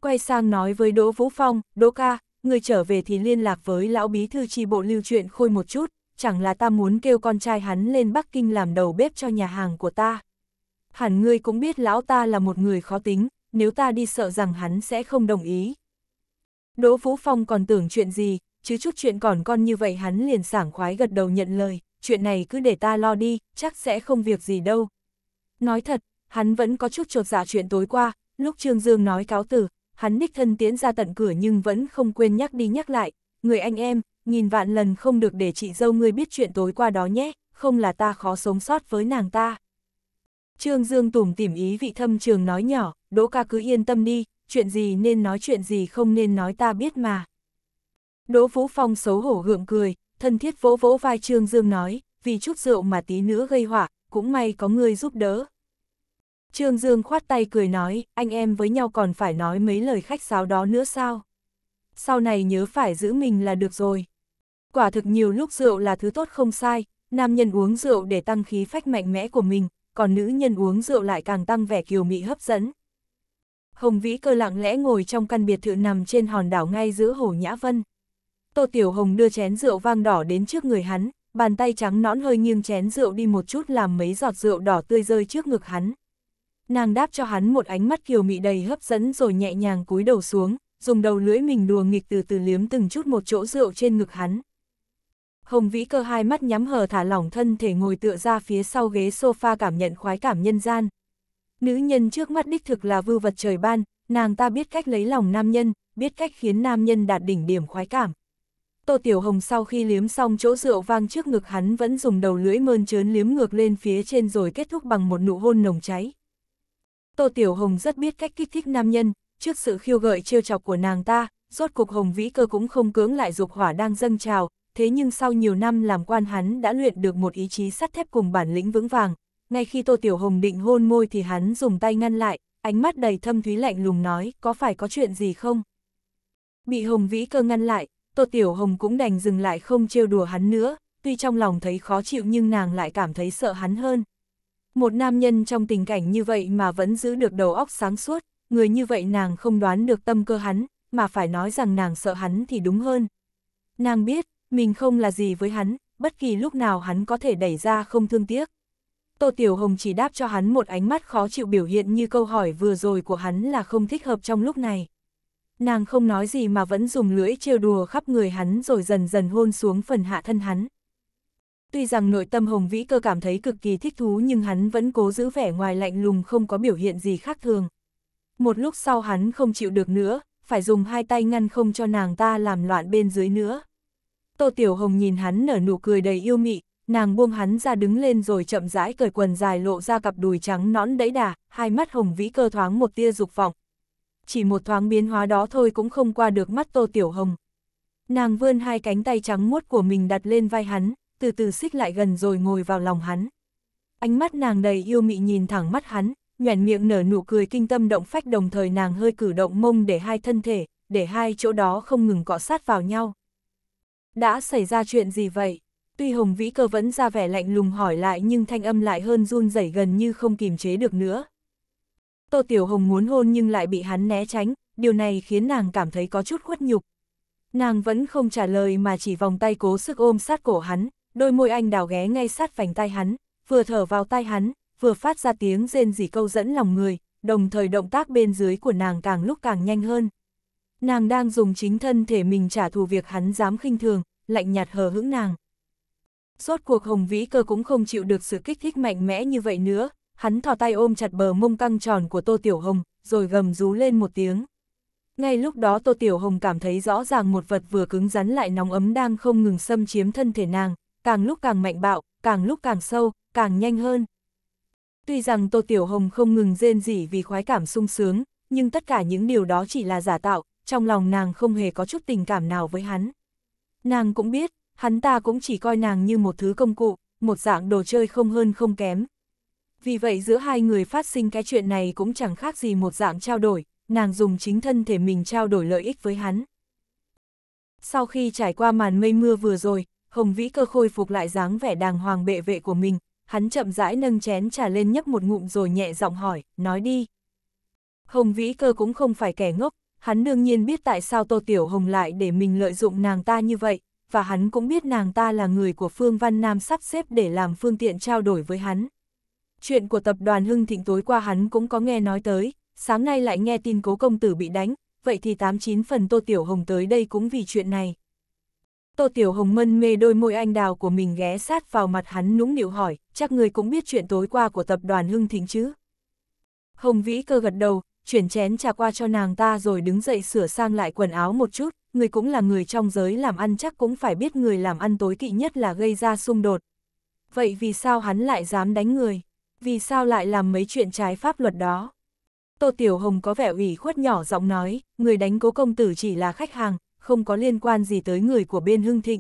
Quay sang nói với Đỗ Vũ Phong, Đỗ ca, người trở về thì liên lạc với lão bí thư tri bộ lưu chuyện khôi một chút, chẳng là ta muốn kêu con trai hắn lên Bắc Kinh làm đầu bếp cho nhà hàng của ta. Hẳn ngươi cũng biết lão ta là một người khó tính, nếu ta đi sợ rằng hắn sẽ không đồng ý. Đỗ Phú Phong còn tưởng chuyện gì, chứ chút chuyện còn con như vậy hắn liền sảng khoái gật đầu nhận lời, chuyện này cứ để ta lo đi, chắc sẽ không việc gì đâu. Nói thật, hắn vẫn có chút trột dạ chuyện tối qua, lúc Trương Dương nói cáo từ, hắn đích thân tiến ra tận cửa nhưng vẫn không quên nhắc đi nhắc lại, người anh em, nghìn vạn lần không được để chị dâu ngươi biết chuyện tối qua đó nhé, không là ta khó sống sót với nàng ta. Trương Dương tủm tìm ý vị thâm trường nói nhỏ, Đỗ ca cứ yên tâm đi, chuyện gì nên nói chuyện gì không nên nói ta biết mà. Đỗ Vũ Phong xấu hổ gượng cười, thân thiết vỗ vỗ vai Trương Dương nói, vì chút rượu mà tí nữa gây họa, cũng may có người giúp đỡ. Trương Dương khoát tay cười nói, anh em với nhau còn phải nói mấy lời khách sáo đó nữa sao? Sau này nhớ phải giữ mình là được rồi. Quả thực nhiều lúc rượu là thứ tốt không sai, nam nhân uống rượu để tăng khí phách mạnh mẽ của mình, còn nữ nhân uống rượu lại càng tăng vẻ kiều mị hấp dẫn. Hồng Vĩ cơ lặng lẽ ngồi trong căn biệt thự nằm trên hòn đảo ngay giữa hồ Nhã Vân. Tô Tiểu Hồng đưa chén rượu vang đỏ đến trước người hắn, bàn tay trắng nõn hơi nghiêng chén rượu đi một chút làm mấy giọt rượu đỏ tươi rơi trước ngực hắn. Nàng đáp cho hắn một ánh mắt kiều mị đầy hấp dẫn rồi nhẹ nhàng cúi đầu xuống, dùng đầu lưỡi mình đùa nghịch từ từ liếm từng chút một chỗ rượu trên ngực hắn. Hồng Vĩ Cơ hai mắt nhắm hờ thả lỏng thân thể ngồi tựa ra phía sau ghế sofa cảm nhận khoái cảm nhân gian. Nữ nhân trước mắt đích thực là vưu vật trời ban, nàng ta biết cách lấy lòng nam nhân, biết cách khiến nam nhân đạt đỉnh điểm khoái cảm. Tô Tiểu Hồng sau khi liếm xong chỗ rượu vang trước ngực hắn vẫn dùng đầu lưỡi mơn trớn liếm ngược lên phía trên rồi kết thúc bằng một nụ hôn nồng cháy. Tô Tiểu Hồng rất biết cách kích thích nam nhân, trước sự khiêu gợi trêu chọc của nàng ta, rốt cục Hồng Vĩ Cơ cũng không cưỡng lại dục hỏa đang dâng trào, thế nhưng sau nhiều năm làm quan hắn đã luyện được một ý chí sắt thép cùng bản lĩnh vững vàng. Ngay khi Tô Tiểu Hồng định hôn môi thì hắn dùng tay ngăn lại, ánh mắt đầy thâm thúy lạnh lùng nói có phải có chuyện gì không? Bị Hồng Vĩ cơ ngăn lại, Tô Tiểu Hồng cũng đành dừng lại không trêu đùa hắn nữa, tuy trong lòng thấy khó chịu nhưng nàng lại cảm thấy sợ hắn hơn. Một nam nhân trong tình cảnh như vậy mà vẫn giữ được đầu óc sáng suốt, người như vậy nàng không đoán được tâm cơ hắn, mà phải nói rằng nàng sợ hắn thì đúng hơn. Nàng biết, mình không là gì với hắn, bất kỳ lúc nào hắn có thể đẩy ra không thương tiếc. Tô Tiểu Hồng chỉ đáp cho hắn một ánh mắt khó chịu biểu hiện như câu hỏi vừa rồi của hắn là không thích hợp trong lúc này. Nàng không nói gì mà vẫn dùng lưỡi trêu đùa khắp người hắn rồi dần dần hôn xuống phần hạ thân hắn. Tuy rằng nội tâm Hồng Vĩ cơ cảm thấy cực kỳ thích thú nhưng hắn vẫn cố giữ vẻ ngoài lạnh lùng không có biểu hiện gì khác thường. Một lúc sau hắn không chịu được nữa, phải dùng hai tay ngăn không cho nàng ta làm loạn bên dưới nữa. Tô Tiểu Hồng nhìn hắn nở nụ cười đầy yêu mị, nàng buông hắn ra đứng lên rồi chậm rãi cởi quần dài lộ ra cặp đùi trắng nõn đẫy đà, hai mắt hồng vĩ cơ thoáng một tia dục vọng. Chỉ một thoáng biến hóa đó thôi cũng không qua được mắt Tô Tiểu Hồng. Nàng vươn hai cánh tay trắng muốt của mình đặt lên vai hắn, từ từ xích lại gần rồi ngồi vào lòng hắn. Ánh mắt nàng đầy yêu mị nhìn thẳng mắt hắn, nhoẻn miệng nở nụ cười kinh tâm động phách đồng thời nàng hơi cử động mông để hai thân thể, để hai chỗ đó không ngừng cọ sát vào nhau. Đã xảy ra chuyện gì vậy? Tuy Hồng Vĩ Cơ vẫn ra vẻ lạnh lùng hỏi lại nhưng thanh âm lại hơn run rẩy gần như không kìm chế được nữa. Tô Tiểu Hồng muốn hôn nhưng lại bị hắn né tránh, điều này khiến nàng cảm thấy có chút khuất nhục. Nàng vẫn không trả lời mà chỉ vòng tay cố sức ôm sát cổ hắn, đôi môi anh đào ghé ngay sát vành tay hắn, vừa thở vào tai hắn, vừa phát ra tiếng rên rỉ câu dẫn lòng người, đồng thời động tác bên dưới của nàng càng lúc càng nhanh hơn nàng đang dùng chính thân thể mình trả thù việc hắn dám khinh thường, lạnh nhạt hờ hững nàng. Rốt cuộc Hồng Vĩ Cơ cũng không chịu được sự kích thích mạnh mẽ như vậy nữa, hắn thò tay ôm chặt bờ mông căng tròn của Tô Tiểu Hồng, rồi gầm rú lên một tiếng. Ngay lúc đó Tô Tiểu Hồng cảm thấy rõ ràng một vật vừa cứng rắn lại nóng ấm đang không ngừng xâm chiếm thân thể nàng, càng lúc càng mạnh bạo, càng lúc càng sâu, càng nhanh hơn. Tuy rằng Tô Tiểu Hồng không ngừng rên rỉ vì khoái cảm sung sướng, nhưng tất cả những điều đó chỉ là giả tạo, trong lòng nàng không hề có chút tình cảm nào với hắn. Nàng cũng biết, hắn ta cũng chỉ coi nàng như một thứ công cụ, một dạng đồ chơi không hơn không kém. Vì vậy giữa hai người phát sinh cái chuyện này cũng chẳng khác gì một dạng trao đổi, nàng dùng chính thân thể mình trao đổi lợi ích với hắn. Sau khi trải qua màn mây mưa vừa rồi, Hồng Vĩ cơ khôi phục lại dáng vẻ đàng hoàng bệ vệ của mình, hắn chậm rãi nâng chén trà lên nhấp một ngụm rồi nhẹ giọng hỏi, nói đi. Hồng Vĩ cơ cũng không phải kẻ ngốc, hắn đương nhiên biết tại sao Tô Tiểu Hồng lại để mình lợi dụng nàng ta như vậy, và hắn cũng biết nàng ta là người của Phương Văn Nam sắp xếp để làm phương tiện trao đổi với hắn. Chuyện của tập đoàn Hưng Thịnh tối qua hắn cũng có nghe nói tới, sáng nay lại nghe tin cố công tử bị đánh, vậy thì 89 phần Tô Tiểu Hồng tới đây cũng vì chuyện này. Tô Tiểu Hồng mân mê đôi môi anh đào của mình ghé sát vào mặt hắn nũng nịu hỏi, chắc người cũng biết chuyện tối qua của tập đoàn Hưng Thịnh chứ. Hồng Vĩ cơ gật đầu, chuyển chén trà qua cho nàng ta rồi đứng dậy sửa sang lại quần áo một chút, người cũng là người trong giới làm ăn chắc cũng phải biết người làm ăn tối kỵ nhất là gây ra xung đột. Vậy vì sao hắn lại dám đánh người? Vì sao lại làm mấy chuyện trái pháp luật đó? Tô Tiểu Hồng có vẻ ủy khuất nhỏ giọng nói, người đánh cố công tử chỉ là khách hàng, không có liên quan gì tới người của bên Hưng Thịnh.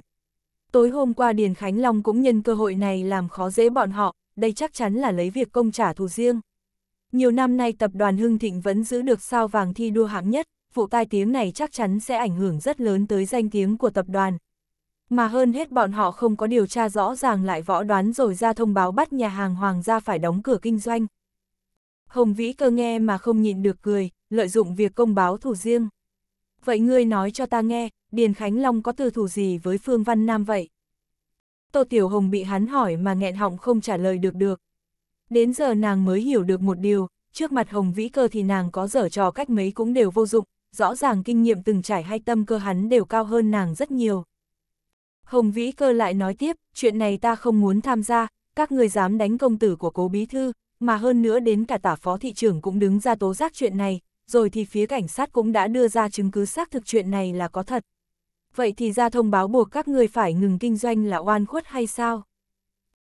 Tối hôm qua Điền Khánh Long cũng nhân cơ hội này làm khó dễ bọn họ, đây chắc chắn là lấy việc công trả thù riêng. Nhiều năm nay tập đoàn Hưng Thịnh vẫn giữ được sao vàng thi đua hạng nhất, vụ tai tiếng này chắc chắn sẽ ảnh hưởng rất lớn tới danh tiếng của tập đoàn. Mà hơn hết bọn họ không có điều tra rõ ràng lại võ đoán rồi ra thông báo bắt nhà hàng Hoàng gia phải đóng cửa kinh doanh. Hồng Vĩ cơ nghe mà không nhịn được cười, lợi dụng việc công báo thủ riêng. Vậy ngươi nói cho ta nghe, Điền Khánh Long có tư thủ gì với Phương Văn Nam vậy? Tô Tiểu Hồng bị hắn hỏi mà nghẹn họng không trả lời được được. Đến giờ nàng mới hiểu được một điều, trước mặt Hồng Vĩ Cơ thì nàng có dở trò cách mấy cũng đều vô dụng, rõ ràng kinh nghiệm từng trải hay tâm cơ hắn đều cao hơn nàng rất nhiều. Hồng Vĩ Cơ lại nói tiếp, chuyện này ta không muốn tham gia, các người dám đánh công tử của cố bí thư, mà hơn nữa đến cả tả phó thị trưởng cũng đứng ra tố giác chuyện này, rồi thì phía cảnh sát cũng đã đưa ra chứng cứ xác thực chuyện này là có thật. Vậy thì ra thông báo buộc các người phải ngừng kinh doanh là oan khuất hay sao?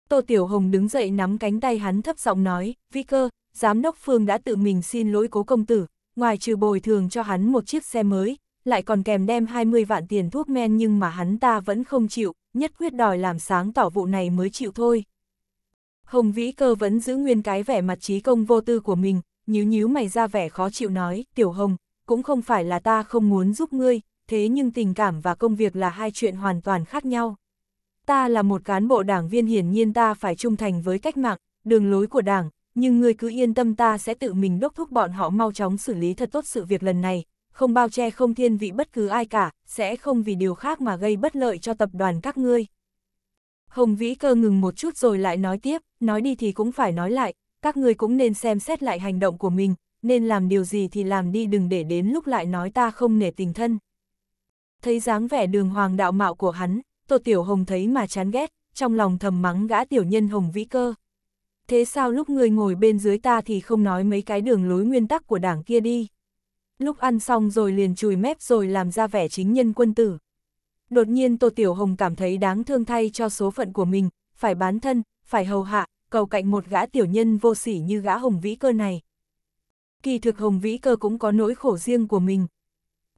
Tô Tiểu Hồng đứng dậy nắm cánh tay hắn thấp giọng nói, Vi cơ, giám đốc Phương đã tự mình xin lỗi cố công tử, ngoài trừ bồi thường cho hắn một chiếc xe mới, lại còn kèm đem 20 vạn tiền thuốc men nhưng mà hắn ta vẫn không chịu, nhất quyết đòi làm sáng tỏ vụ này mới chịu thôi. Hồng Vĩ Cơ vẫn giữ nguyên cái vẻ mặt trí công vô tư của mình, nhíu nhíu mày ra vẻ khó chịu nói, Tiểu Hồng, cũng không phải là ta không muốn giúp ngươi, thế nhưng tình cảm và công việc là hai chuyện hoàn toàn khác nhau ta là một cán bộ đảng viên hiển nhiên ta phải trung thành với cách mạng, đường lối của đảng, nhưng ngươi cứ yên tâm ta sẽ tự mình đốc thúc bọn họ mau chóng xử lý thật tốt sự việc lần này, không bao che không thiên vị bất cứ ai cả, sẽ không vì điều khác mà gây bất lợi cho tập đoàn các ngươi. Hồng Vĩ cơ ngừng một chút rồi lại nói tiếp, nói đi thì cũng phải nói lại, các ngươi cũng nên xem xét lại hành động của mình, nên làm điều gì thì làm đi đừng để đến lúc lại nói ta không nể tình thân. Thấy dáng vẻ đường hoàng đạo mạo của hắn, Tô Tiểu Hồng thấy mà chán ghét, trong lòng thầm mắng gã tiểu nhân Hồng Vĩ Cơ. Thế sao lúc người ngồi bên dưới ta thì không nói mấy cái đường lối nguyên tắc của đảng kia đi? Lúc ăn xong rồi liền chùi mép rồi làm ra vẻ chính nhân quân tử. Đột nhiên Tô Tiểu Hồng cảm thấy đáng thương thay cho số phận của mình, phải bán thân, phải hầu hạ, cầu cạnh một gã tiểu nhân vô sỉ như gã Hồng Vĩ Cơ này. Kỳ thực Hồng Vĩ Cơ cũng có nỗi khổ riêng của mình.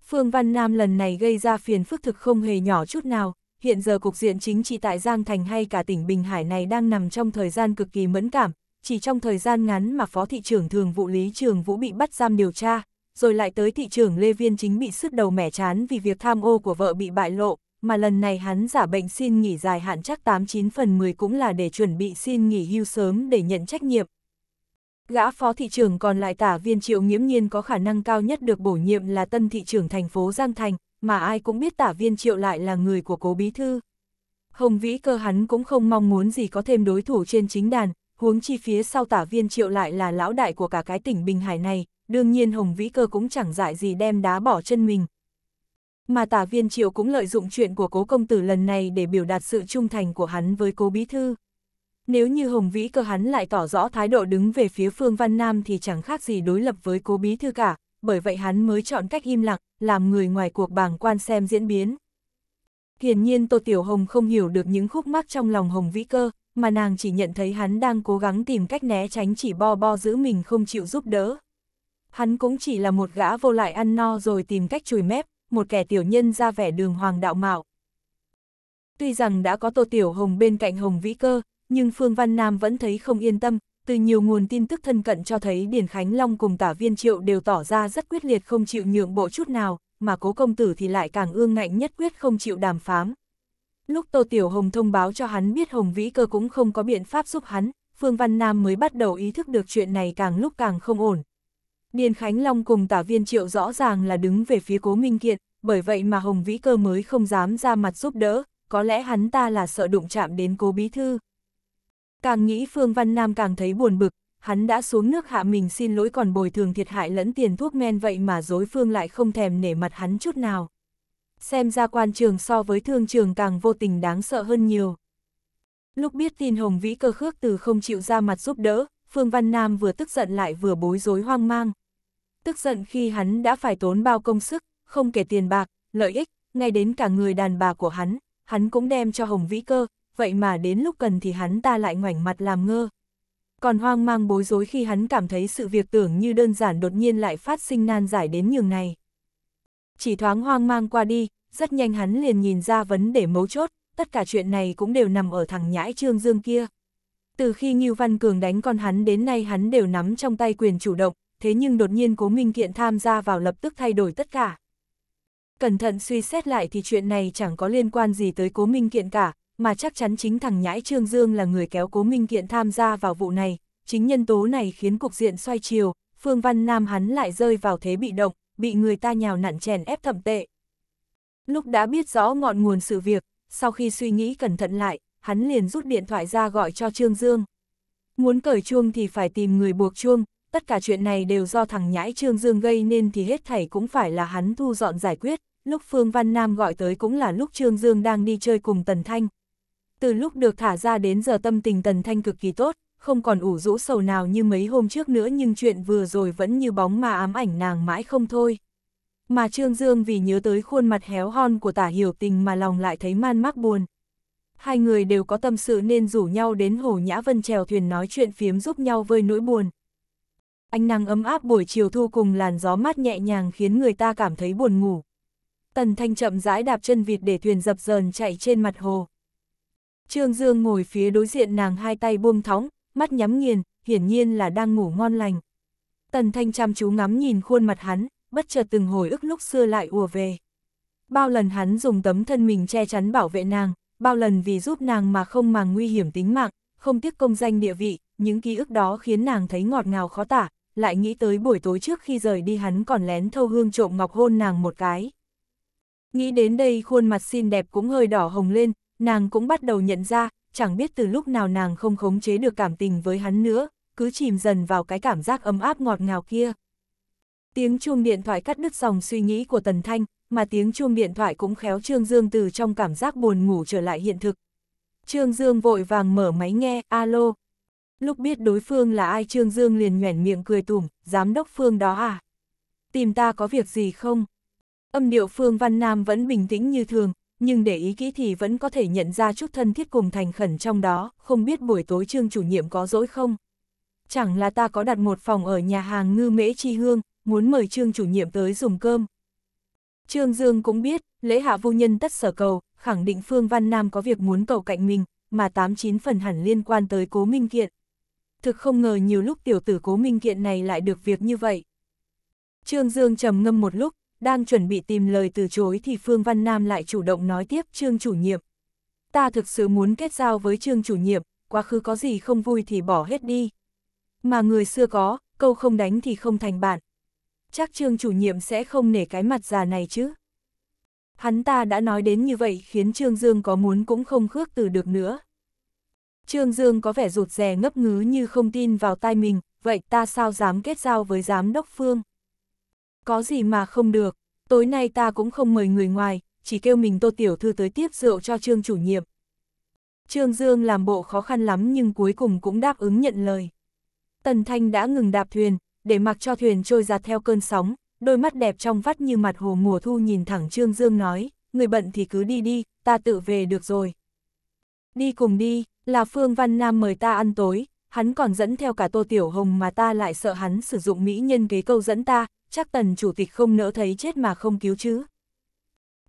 Phương Văn Nam lần này gây ra phiền phức thực không hề nhỏ chút nào, hiện giờ cục diện chính trị tại Giang Thành hay cả tỉnh Bình Hải này đang nằm trong thời gian cực kỳ mẫn cảm, chỉ trong thời gian ngắn mà Phó Thị trưởng Thường vụ Lý Trường Vũ bị bắt giam điều tra, rồi lại tới thị trưởng Lê Viên chính bị sứt đầu mẻ chán vì việc tham ô của vợ bị bại lộ, mà lần này hắn giả bệnh xin nghỉ dài hạn chắc 89 phần 10 cũng là để chuẩn bị xin nghỉ hưu sớm để nhận trách nhiệm. Gã phó thị trưởng còn lại tả viên triệu nghiễm nhiên có khả năng cao nhất được bổ nhiệm là tân thị trưởng thành phố Giang Thành, mà ai cũng biết tả viên triệu lại là người của cố bí thư. Hồng vĩ cơ hắn cũng không mong muốn gì có thêm đối thủ trên chính đàn, huống chi phía sau tả viên triệu lại là lão đại của cả cái tỉnh Bình Hải này, đương nhiên Hồng vĩ cơ cũng chẳng dại gì đem đá bỏ chân mình. Mà tả viên triệu cũng lợi dụng chuyện của cố công tử lần này để biểu đạt sự trung thành của hắn với cố bí thư. Nếu như Hồng Vĩ cơ hắn lại tỏ rõ thái độ đứng về phía Phương Văn Nam thì chẳng khác gì đối lập với cố bí thư cả, bởi vậy hắn mới chọn cách im lặng, làm người ngoài cuộc bảng quan xem diễn biến. Hiển nhiên Tô Tiểu Hồng không hiểu được những khúc mắc trong lòng Hồng Vĩ Cơ, mà nàng chỉ nhận thấy hắn đang cố gắng tìm cách né tránh chỉ bo bo giữ mình không chịu giúp đỡ. Hắn cũng chỉ là một gã vô lại ăn no rồi tìm cách chùi mép, một kẻ tiểu nhân ra vẻ đường hoàng đạo mạo. Tuy rằng đã có Tô Tiểu Hồng bên cạnh Hồng Vĩ Cơ, nhưng Phương Văn Nam vẫn thấy không yên tâm, từ nhiều nguồn tin tức thân cận cho thấy Điền Khánh Long cùng tả viên triệu đều tỏ ra rất quyết liệt không chịu nhượng bộ chút nào, mà cố công tử thì lại càng ương ngạnh nhất quyết không chịu đàm phán. Lúc Tô Tiểu Hồng thông báo cho hắn biết Hồng Vĩ Cơ cũng không có biện pháp giúp hắn, Phương Văn Nam mới bắt đầu ý thức được chuyện này càng lúc càng không ổn. Điền Khánh Long cùng tả viên triệu rõ ràng là đứng về phía cố minh kiện, bởi vậy mà Hồng Vĩ Cơ mới không dám ra mặt giúp đỡ, có lẽ hắn ta là sợ đụng chạm đến cố bí thư. Càng nghĩ Phương Văn Nam càng thấy buồn bực, hắn đã xuống nước hạ mình xin lỗi còn bồi thường thiệt hại lẫn tiền thuốc men vậy mà dối Phương lại không thèm nể mặt hắn chút nào. Xem ra quan trường so với thương trường càng vô tình đáng sợ hơn nhiều. Lúc biết tin Hồng Vĩ cơ khước từ không chịu ra mặt giúp đỡ, Phương Văn Nam vừa tức giận lại vừa bối rối hoang mang. Tức giận khi hắn đã phải tốn bao công sức, không kể tiền bạc, lợi ích, ngay đến cả người đàn bà của hắn, hắn cũng đem cho Hồng Vĩ cơ, vậy mà đến lúc cần thì hắn ta lại ngoảnh mặt làm ngơ. Còn hoang mang bối rối khi hắn cảm thấy sự việc tưởng như đơn giản đột nhiên lại phát sinh nan giải đến nhường này. Chỉ thoáng hoang mang qua đi, rất nhanh hắn liền nhìn ra vấn đề mấu chốt, tất cả chuyện này cũng đều nằm ở thằng nhãi Trương Dương kia. Từ khi Ngưu Văn Cường đánh con hắn đến nay hắn đều nắm trong tay quyền chủ động, thế nhưng đột nhiên Cố Minh Kiện tham gia vào lập tức thay đổi tất cả. Cẩn thận suy xét lại thì chuyện này chẳng có liên quan gì tới Cố Minh Kiện cả, mà chắc chắn chính thằng nhãi Trương Dương là người kéo Cố Minh Kiện tham gia vào vụ này, chính nhân tố này khiến cục diện xoay chiều, Phương Văn Nam hắn lại rơi vào thế bị động, bị người ta nhào nặn chèn ép thậm tệ. Lúc đã biết rõ ngọn nguồn sự việc, sau khi suy nghĩ cẩn thận lại, hắn liền rút điện thoại ra gọi cho Trương Dương. Muốn cởi chuông thì phải tìm người buộc chuông, tất cả chuyện này đều do thằng nhãi Trương Dương gây nên thì hết thảy cũng phải là hắn thu dọn giải quyết. Lúc Phương Văn Nam gọi tới cũng là lúc Trương Dương đang đi chơi cùng Tần Thanh, từ lúc được thả ra đến giờ tâm tình Tần Thanh cực kỳ tốt, không còn ủ rũ sầu nào như mấy hôm trước nữa nhưng chuyện vừa rồi vẫn như bóng mà ám ảnh nàng mãi không thôi. Mà Trương Dương vì nhớ tới khuôn mặt héo hon của tả hiểu tình mà lòng lại thấy man mác buồn. Hai người đều có tâm sự nên rủ nhau đến hồ Nhã Vân trèo thuyền nói chuyện phiếm giúp nhau vơi nỗi buồn. Ánh nắng ấm áp buổi chiều thu cùng làn gió mát nhẹ nhàng khiến người ta cảm thấy buồn ngủ. Tần Thanh chậm rãi đạp chân vịt để thuyền dập dờn chạy trên mặt hồ. Trương Dương ngồi phía đối diện nàng hai tay buông thóng, mắt nhắm nghiền, hiển nhiên là đang ngủ ngon lành. Tần Thanh chăm chú ngắm nhìn khuôn mặt hắn, bất chợt từng hồi ức lúc xưa lại ùa về. Bao lần hắn dùng tấm thân mình che chắn bảo vệ nàng, bao lần vì giúp nàng mà không màng nguy hiểm tính mạng, không tiếc công danh địa vị, những ký ức đó khiến nàng thấy ngọt ngào khó tả, lại nghĩ tới buổi tối trước khi rời đi hắn còn lén thâu hương trộm ngọc hôn nàng một cái. Nghĩ đến đây khuôn mặt xinh đẹp cũng hơi đỏ hồng lên, nàng cũng bắt đầu nhận ra, chẳng biết từ lúc nào nàng không khống chế được cảm tình với hắn nữa, cứ chìm dần vào cái cảm giác ấm áp ngọt ngào kia. Tiếng chuông điện thoại cắt đứt dòng suy nghĩ của Tần Thanh, mà tiếng chuông điện thoại cũng khéo Trương Dương từ trong cảm giác buồn ngủ trở lại hiện thực. Trương Dương vội vàng mở máy nghe, alo. Lúc biết đối phương là ai Trương Dương liền nhoẻn miệng cười tủm, giám đốc Phương đó à? Tìm ta có việc gì không? Âm điệu Phương Văn Nam vẫn bình tĩnh như thường, nhưng để ý kỹ thì vẫn có thể nhận ra chút thân thiết cùng thành khẩn trong đó, không biết buổi tối trương chủ nhiệm có dỗi không. Chẳng là ta có đặt một phòng ở nhà hàng ngư mễ chi hương, muốn mời trương chủ nhiệm tới dùng cơm. Trương Dương cũng biết, lễ hạ vô nhân tất sở cầu, khẳng định Phương Văn Nam có việc muốn cầu cạnh mình, mà 89 phần hẳn liên quan tới cố minh kiện. Thực không ngờ nhiều lúc tiểu tử cố minh kiện này lại được việc như vậy. Trương Dương trầm ngâm một lúc, đang chuẩn bị tìm lời từ chối thì Phương Văn Nam lại chủ động nói tiếp Trương chủ nhiệm. Ta thực sự muốn kết giao với Trương chủ nhiệm, quá khứ có gì không vui thì bỏ hết đi. Mà người xưa có, câu không đánh thì không thành bạn. Chắc Trương chủ nhiệm sẽ không nể cái mặt già này chứ. Hắn ta đã nói đến như vậy khiến Trương Dương có muốn cũng không khước từ được nữa. Trương Dương có vẻ rụt rè ngấp ngứ như không tin vào tai mình, vậy ta sao dám kết giao với giám đốc Phương. Có gì mà không được, tối nay ta cũng không mời người ngoài, chỉ kêu mình Tô Tiểu Thư tới tiếp rượu cho Trương chủ nhiệm. Trương Dương làm bộ khó khăn lắm nhưng cuối cùng cũng đáp ứng nhận lời. Tần Thanh đã ngừng đạp thuyền, để mặc cho thuyền trôi giạt theo cơn sóng, đôi mắt đẹp trong vắt như mặt hồ mùa thu nhìn thẳng Trương Dương nói, người bận thì cứ đi đi, ta tự về được rồi. Đi cùng đi, là Phương Văn Nam mời ta ăn tối, hắn còn dẫn theo cả Tô Tiểu Hồng mà ta lại sợ hắn sử dụng mỹ nhân kế câu dẫn ta, chắc tần chủ tịch không nỡ thấy chết mà không cứu chứ.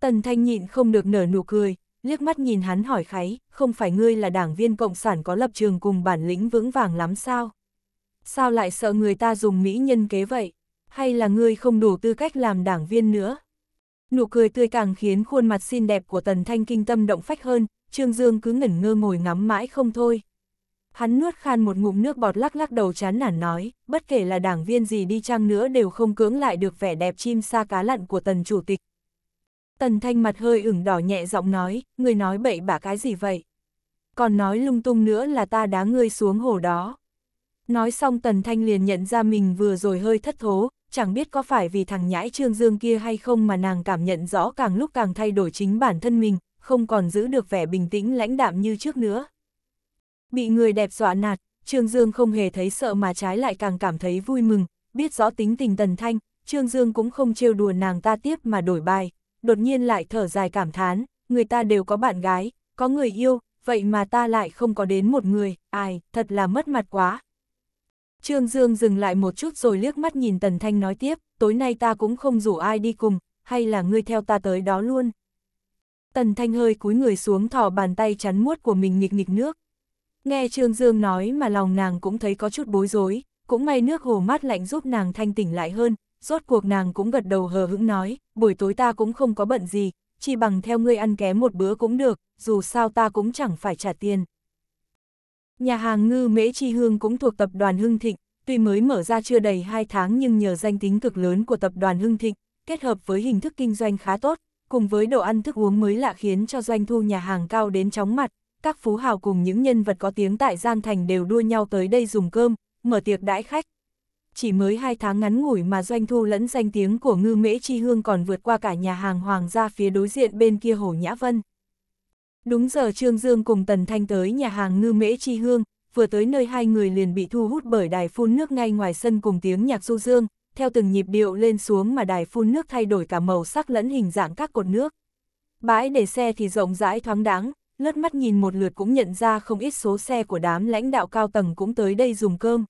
Tần Thanh nhịn không được nở nụ cười, liếc mắt nhìn hắn hỏi kháy, không phải ngươi là đảng viên Cộng sản có lập trường cùng bản lĩnh vững vàng lắm sao? Sao lại sợ người ta dùng mỹ nhân kế vậy? Hay là ngươi không đủ tư cách làm đảng viên nữa? Nụ cười tươi càng khiến khuôn mặt xinh đẹp của Tần Thanh kinh tâm động phách hơn, Trương Dương cứ ngẩn ngơ ngồi ngắm mãi không thôi. Hắn nuốt khan một ngụm nước bọt lắc lắc đầu chán nản nói, bất kể là đảng viên gì đi chăng nữa đều không cưỡng lại được vẻ đẹp chim sa cá lặn của tần chủ tịch. Tần thanh mặt hơi ửng đỏ nhẹ giọng nói, người nói bậy bạ cái gì vậy? Còn nói lung tung nữa là ta đá ngươi xuống hồ đó. Nói xong tần thanh liền nhận ra mình vừa rồi hơi thất thố, chẳng biết có phải vì thằng nhãi trương dương kia hay không mà nàng cảm nhận rõ càng lúc càng thay đổi chính bản thân mình, không còn giữ được vẻ bình tĩnh lãnh đạm như trước nữa. Bị người đẹp dọa nạt, Trương Dương không hề thấy sợ mà trái lại càng cảm thấy vui mừng, biết rõ tính tình Tần Thanh, Trương Dương cũng không trêu đùa nàng ta tiếp mà đổi bài, đột nhiên lại thở dài cảm thán, người ta đều có bạn gái, có người yêu, vậy mà ta lại không có đến một người, ai, thật là mất mặt quá. Trương Dương dừng lại một chút rồi liếc mắt nhìn Tần Thanh nói tiếp, tối nay ta cũng không rủ ai đi cùng, hay là ngươi theo ta tới đó luôn. Tần Thanh hơi cúi người xuống thỏ bàn tay chắn muốt của mình nghịch nghịch nước. Nghe Trương Dương nói mà lòng nàng cũng thấy có chút bối rối, cũng may nước hồ mát lạnh giúp nàng thanh tỉnh lại hơn, rốt cuộc nàng cũng gật đầu hờ hững nói, buổi tối ta cũng không có bận gì, chỉ bằng theo ngươi ăn ké một bữa cũng được, dù sao ta cũng chẳng phải trả tiền. Nhà hàng ngư mễ chi hương cũng thuộc tập đoàn Hưng Thịnh, tuy mới mở ra chưa đầy 2 tháng nhưng nhờ danh tính cực lớn của tập đoàn Hưng Thịnh, kết hợp với hình thức kinh doanh khá tốt, cùng với đồ ăn thức uống mới lạ khiến cho doanh thu nhà hàng cao đến chóng mặt, các phú hào cùng những nhân vật có tiếng tại Gian Thành đều đua nhau tới đây dùng cơm, mở tiệc đãi khách. Chỉ mới hai tháng ngắn ngủi mà doanh thu lẫn danh tiếng của ngư mễ chi hương còn vượt qua cả nhà hàng hoàng gia phía đối diện bên kia Hồ Nhã Vân. Đúng giờ Trương Dương cùng Tần Thanh tới nhà hàng ngư mễ chi hương, vừa tới nơi hai người liền bị thu hút bởi đài phun nước ngay ngoài sân cùng tiếng nhạc du dương, theo từng nhịp điệu lên xuống mà đài phun nước thay đổi cả màu sắc lẫn hình dạng các cột nước. Bãi để xe thì rộng rãi thoáng đáng, lướt mắt nhìn một lượt cũng nhận ra không ít số xe của đám lãnh đạo cao tầng cũng tới đây dùng cơm.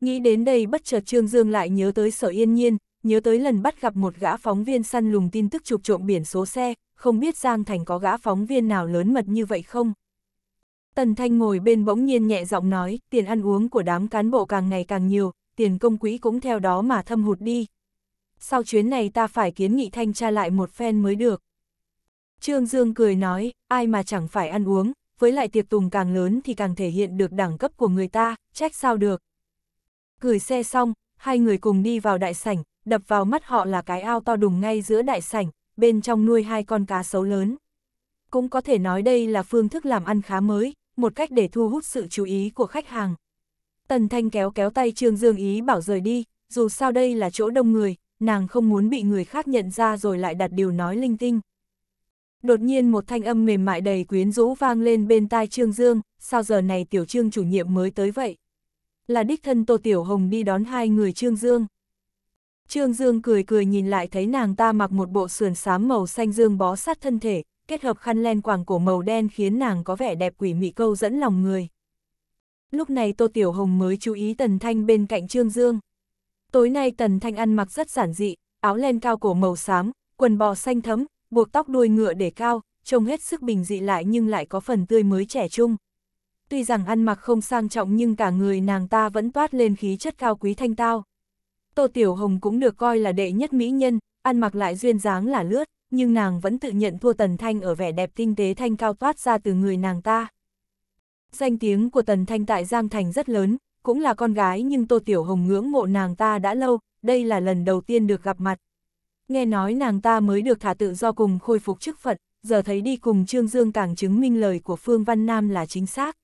Nghĩ đến đây bất chợt Trương Dương lại nhớ tới sở yên nhiên, nhớ tới lần bắt gặp một gã phóng viên săn lùng tin tức chụp trộm biển số xe, không biết Giang Thành có gã phóng viên nào lớn mật như vậy không? Tần Thanh ngồi bên bỗng nhiên nhẹ giọng nói, tiền ăn uống của đám cán bộ càng ngày càng nhiều, tiền công quỹ cũng theo đó mà thâm hụt đi. Sau chuyến này ta phải kiến nghị thanh tra lại một phen mới được. Trương Dương cười nói, ai mà chẳng phải ăn uống, với lại tiệc tùng càng lớn thì càng thể hiện được đẳng cấp của người ta, trách sao được. Cười xe xong, hai người cùng đi vào đại sảnh, đập vào mắt họ là cái ao to đùng ngay giữa đại sảnh, bên trong nuôi hai con cá sấu lớn. Cũng có thể nói đây là phương thức làm ăn khá mới, một cách để thu hút sự chú ý của khách hàng. Tần Thanh kéo kéo tay Trương Dương ý bảo rời đi, dù sao đây là chỗ đông người, nàng không muốn bị người khác nhận ra rồi lại đặt điều nói linh tinh. Đột nhiên một thanh âm mềm mại đầy quyến rũ vang lên bên tai Trương Dương, sao giờ này tiểu Trương chủ nhiệm mới tới vậy? Là đích thân Tô Tiểu Hồng đi đón hai người Trương Dương. Trương Dương cười cười nhìn lại thấy nàng ta mặc một bộ sườn xám màu xanh dương bó sát thân thể, kết hợp khăn len quàng cổ màu đen khiến nàng có vẻ đẹp quỷ mị câu dẫn lòng người. Lúc này Tô Tiểu Hồng mới chú ý Tần Thanh bên cạnh Trương Dương. Tối nay Tần Thanh ăn mặc rất giản dị, áo len cao cổ màu xám, quần bò xanh thấm, buộc tóc đuôi ngựa để cao, trông hết sức bình dị lại nhưng lại có phần tươi mới trẻ trung. Tuy rằng ăn mặc không sang trọng nhưng cả người nàng ta vẫn toát lên khí chất cao quý thanh tao. Tô Tiểu Hồng cũng được coi là đệ nhất mỹ nhân, ăn mặc lại duyên dáng là lướt, nhưng nàng vẫn tự nhận thua Tần Thanh ở vẻ đẹp tinh tế thanh cao toát ra từ người nàng ta. Danh tiếng của Tần Thanh tại Giang Thành rất lớn, cũng là con gái nhưng Tô Tiểu Hồng ngưỡng mộ nàng ta đã lâu, đây là lần đầu tiên được gặp mặt nghe nói nàng ta mới được thả tự do cùng khôi phục chức phận, giờ thấy đi cùng Trương Dương càng chứng minh lời của Phương Văn Nam là chính xác.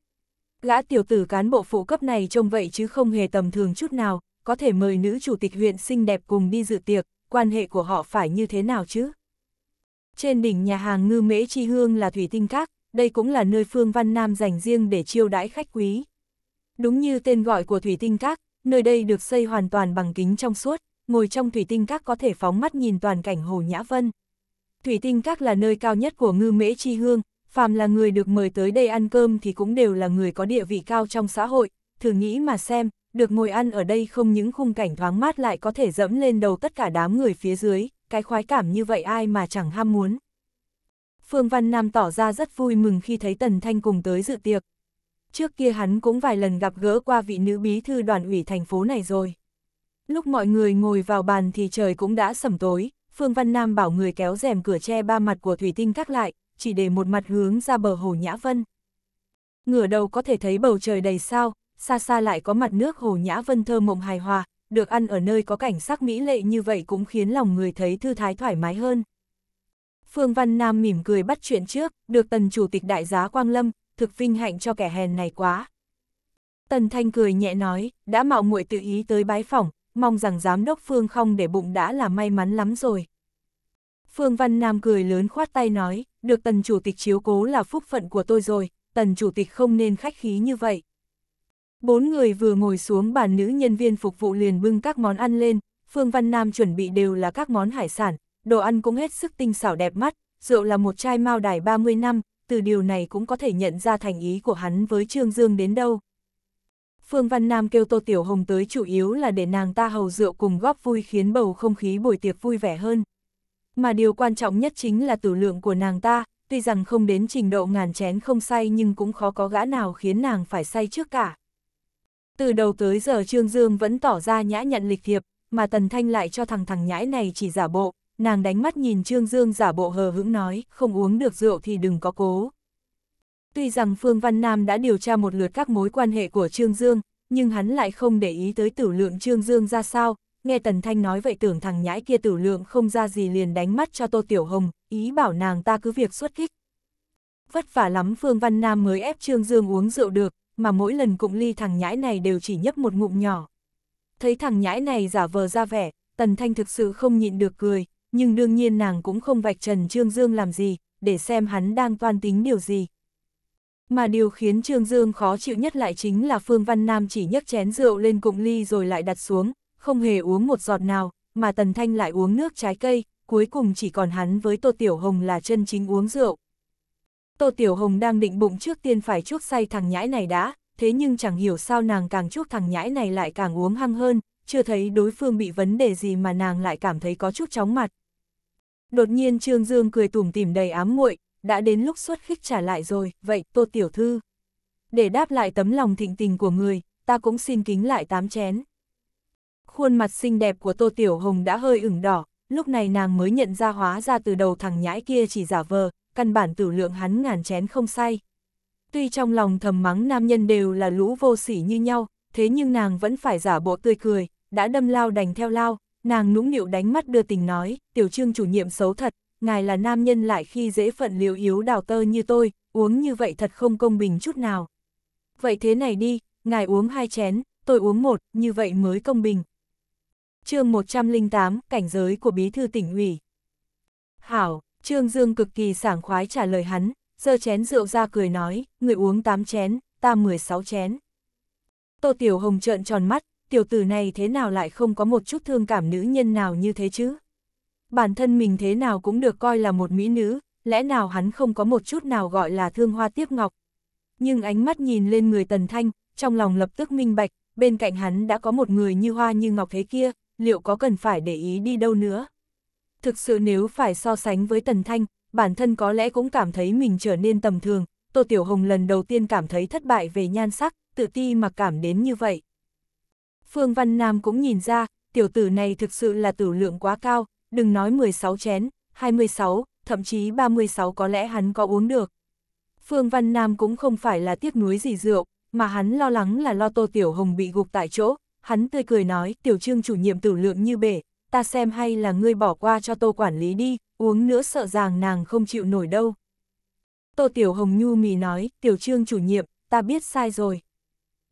Gã tiểu tử cán bộ phụ cấp này trông vậy chứ không hề tầm thường chút nào, có thể mời nữ chủ tịch huyện xinh đẹp cùng đi dự tiệc, quan hệ của họ phải như thế nào chứ? Trên đỉnh nhà hàng ngư mễ chi hương là thủy tinh các, đây cũng là nơi Phương Văn Nam dành riêng để chiêu đãi khách quý. Đúng như tên gọi của thủy tinh các, nơi đây được xây hoàn toàn bằng kính trong suốt, ngồi trong thủy tinh các có thể phóng mắt nhìn toàn cảnh Hồ Nhã Vân. Thủy tinh các là nơi cao nhất của ngư mễ chi hương, phàm là người được mời tới đây ăn cơm thì cũng đều là người có địa vị cao trong xã hội, thử nghĩ mà xem, được ngồi ăn ở đây không những khung cảnh thoáng mát lại có thể dẫm lên đầu tất cả đám người phía dưới, cái khoái cảm như vậy ai mà chẳng ham muốn. Phương Văn Nam tỏ ra rất vui mừng khi thấy Tần Thanh cùng tới dự tiệc. Trước kia hắn cũng vài lần gặp gỡ qua vị nữ bí thư đoàn ủy thành phố này rồi. Lúc mọi người ngồi vào bàn thì trời cũng đã sẩm tối, Phương Văn Nam bảo người kéo rèm cửa tre ba mặt của thủy tinh các lại, chỉ để một mặt hướng ra bờ hồ Nhã Vân. Ngửa đầu có thể thấy bầu trời đầy sao, xa xa lại có mặt nước hồ Nhã Vân thơ mộng hài hòa, được ăn ở nơi có cảnh sắc mỹ lệ như vậy cũng khiến lòng người thấy thư thái thoải mái hơn. Phương Văn Nam mỉm cười bắt chuyện trước, được tần chủ tịch đại giá Quang Lâm, thực vinh hạnh cho kẻ hèn này quá. Tần Thanh cười nhẹ nói, đã mạo muội tự ý tới bái phỏng, mong rằng giám đốc Phương không để bụng đã là may mắn lắm rồi. Phương Văn Nam cười lớn khoát tay nói, được tần chủ tịch chiếu cố là phúc phận của tôi rồi, tần chủ tịch không nên khách khí như vậy. Bốn người vừa ngồi xuống bàn nữ nhân viên phục vụ liền bưng các món ăn lên, Phương Văn Nam chuẩn bị đều là các món hải sản, đồ ăn cũng hết sức tinh xảo đẹp mắt, rượu là một chai mao đài 30 năm, từ điều này cũng có thể nhận ra thành ý của hắn với Trương Dương đến đâu. Phương Văn Nam kêu Tô Tiểu Hồng tới chủ yếu là để nàng ta hầu rượu cùng góp vui khiến bầu không khí buổi tiệc vui vẻ hơn. Mà điều quan trọng nhất chính là tử lượng của nàng ta, tuy rằng không đến trình độ ngàn chén không say nhưng cũng khó có gã nào khiến nàng phải say trước cả. Từ đầu tới giờ Trương Dương vẫn tỏ ra nhã nhận lịch thiệp, mà Tần Thanh lại cho thằng thằng nhãi này chỉ giả bộ, nàng đánh mắt nhìn Trương Dương giả bộ hờ hững nói, không uống được rượu thì đừng có cố. Tuy rằng Phương Văn Nam đã điều tra một lượt các mối quan hệ của Trương Dương, nhưng hắn lại không để ý tới tử lượng Trương Dương ra sao, nghe Tần Thanh nói vậy tưởng thằng nhãi kia tử lượng không ra gì liền đánh mắt cho Tô Tiểu Hồng, ý bảo nàng ta cứ việc xuất kích. Vất vả lắm Phương Văn Nam mới ép Trương Dương uống rượu được, mà mỗi lần cụng ly thằng nhãi này đều chỉ nhấp một ngụm nhỏ. Thấy thằng nhãi này giả vờ ra vẻ, Tần Thanh thực sự không nhịn được cười, nhưng đương nhiên nàng cũng không vạch trần Trương Dương làm gì, để xem hắn đang toan tính điều gì. Mà điều khiến Trương Dương khó chịu nhất lại chính là Phương Văn Nam chỉ nhấc chén rượu lên cụng ly rồi lại đặt xuống, không hề uống một giọt nào, mà Tần Thanh lại uống nước trái cây, cuối cùng chỉ còn hắn với Tô Tiểu Hồng là chân chính uống rượu. Tô Tiểu Hồng đang định bụng trước tiên phải chuốc say thằng nhãi này đã, thế nhưng chẳng hiểu sao nàng càng chuốc thằng nhãi này lại càng uống hăng hơn, chưa thấy đối phương bị vấn đề gì mà nàng lại cảm thấy có chút chóng mặt. Đột nhiên Trương Dương cười tủm tỉm đầy ám muội, đã đến lúc xuất khích trả lại rồi, vậy, Tô Tiểu Thư. Để đáp lại tấm lòng thịnh tình của người, ta cũng xin kính lại tám chén. Khuôn mặt xinh đẹp của Tô Tiểu Hồng đã hơi ửng đỏ, lúc này nàng mới nhận ra hóa ra từ đầu thằng nhãi kia chỉ giả vờ, căn bản tử lượng hắn ngàn chén không say. Tuy trong lòng thầm mắng nam nhân đều là lũ vô sỉ như nhau, thế nhưng nàng vẫn phải giả bộ tươi cười, đã đâm lao đành theo lao, nàng nũng nịu đánh mắt đưa tình nói, tiểu trương chủ nhiệm xấu thật, ngài là nam nhân lại khi dễ phận liều yếu đào tơ như tôi, uống như vậy thật không công bình chút nào. Vậy thế này đi, ngài uống hai chén, tôi uống một, như vậy mới công bình. chương 108, cảnh giới của bí thư tỉnh ủy. Hảo, Trương Dương cực kỳ sảng khoái trả lời hắn, giơ chén rượu ra cười nói, người uống 8 chén, ta 16 chén. Tô Tiểu Hồng trợn tròn mắt, tiểu tử này thế nào lại không có một chút thương cảm nữ nhân nào như thế chứ? bản thân mình thế nào cũng được coi là một mỹ nữ, lẽ nào hắn không có một chút nào gọi là thương hoa tiếp ngọc. Nhưng ánh mắt nhìn lên người Tần Thanh, trong lòng lập tức minh bạch, bên cạnh hắn đã có một người như hoa như ngọc thế kia, liệu có cần phải để ý đi đâu nữa. Thực sự nếu phải so sánh với Tần Thanh, bản thân có lẽ cũng cảm thấy mình trở nên tầm thường, Tô Tiểu Hồng lần đầu tiên cảm thấy thất bại về nhan sắc, tự ti mà cảm đến như vậy. Phương Văn Nam cũng nhìn ra, tiểu tử này thực sự là tử lượng quá cao, đừng nói 16 chén, 26, thậm chí 36 có lẽ hắn có uống được. Phương Văn Nam cũng không phải là tiếc nuối gì rượu, mà hắn lo lắng là lo Tô Tiểu Hồng bị gục tại chỗ, hắn tươi cười nói, Tiểu Trương chủ nhiệm tử lượng như bể, ta xem hay là ngươi bỏ qua cho Tô quản lý đi, uống nữa sợ rằng nàng không chịu nổi đâu. Tô Tiểu Hồng nhu mì nói, Tiểu Trương chủ nhiệm, ta biết sai rồi.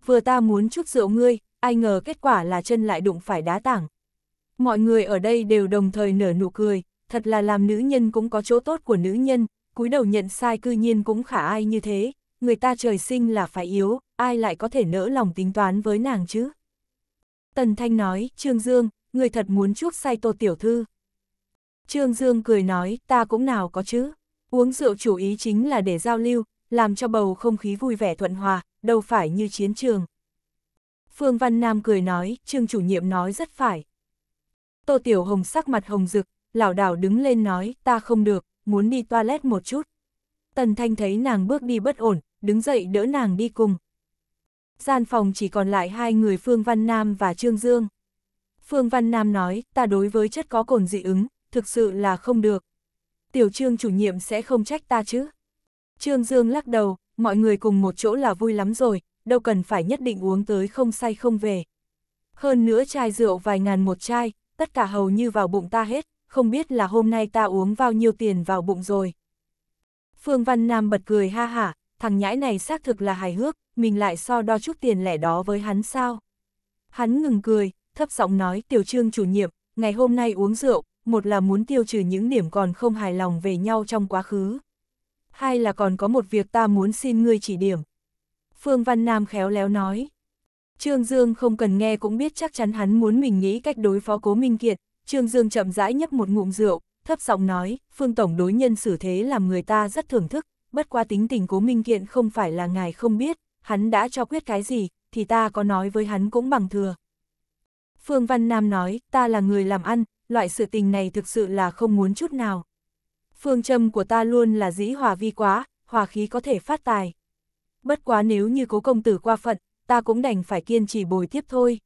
Vừa ta muốn chút rượu ngươi, ai ngờ kết quả là chân lại đụng phải đá tảng, Mọi người ở đây đều đồng thời nở nụ cười, thật là làm nữ nhân cũng có chỗ tốt của nữ nhân, cúi đầu nhận sai cư nhiên cũng khả ai như thế, người ta trời sinh là phải yếu, ai lại có thể nỡ lòng tính toán với nàng chứ. Tần Thanh nói, Trương Dương, người thật muốn chuốc say tô tiểu thư. Trương Dương cười nói, ta cũng nào có chứ. Uống rượu chủ ý chính là để giao lưu, làm cho bầu không khí vui vẻ thuận hòa, đâu phải như chiến trường. Phương Văn Nam cười nói, Trương chủ nhiệm nói rất phải, Tô Tiểu Hồng sắc mặt hồng rực, lảo đảo đứng lên nói, ta không được, muốn đi toilet một chút. Tần Thanh thấy nàng bước đi bất ổn, đứng dậy đỡ nàng đi cùng. Gian phòng chỉ còn lại hai người Phương Văn Nam và Trương Dương. Phương Văn Nam nói, ta đối với chất có cồn dị ứng, thực sự là không được. Tiểu Trương chủ nhiệm sẽ không trách ta chứ. Trương Dương lắc đầu, mọi người cùng một chỗ là vui lắm rồi, đâu cần phải nhất định uống tới không say không về. Hơn nữa chai rượu vài ngàn một chai, tất cả hầu như vào bụng ta hết, không biết là hôm nay ta uống bao nhiêu tiền vào bụng rồi. Phương Văn Nam bật cười ha hả, thằng nhãi này xác thực là hài hước, mình lại so đo chút tiền lẻ đó với hắn sao. Hắn ngừng cười, thấp giọng nói tiểu trương chủ nhiệm, ngày hôm nay uống rượu, một là muốn tiêu trừ những điểm còn không hài lòng về nhau trong quá khứ. Hai là còn có một việc ta muốn xin ngươi chỉ điểm. Phương Văn Nam khéo léo nói. Trương Dương không cần nghe cũng biết chắc chắn hắn muốn mình nghĩ cách đối phó Cố Minh Kiệt. Trương Dương chậm rãi nhấp một ngụm rượu, thấp giọng nói, Phương Tổng đối nhân xử thế làm người ta rất thưởng thức, bất qua tính tình Cố Minh Kiệt không phải là ngài không biết, hắn đã cho quyết cái gì, thì ta có nói với hắn cũng bằng thừa. Phương Văn Nam nói, ta là người làm ăn, loại sự tình này thực sự là không muốn chút nào. Phương châm của ta luôn là dĩ hòa vi quá, hòa khí có thể phát tài. Bất quá nếu như cố công tử qua phận, ta cũng đành phải kiên trì bồi tiếp thôi.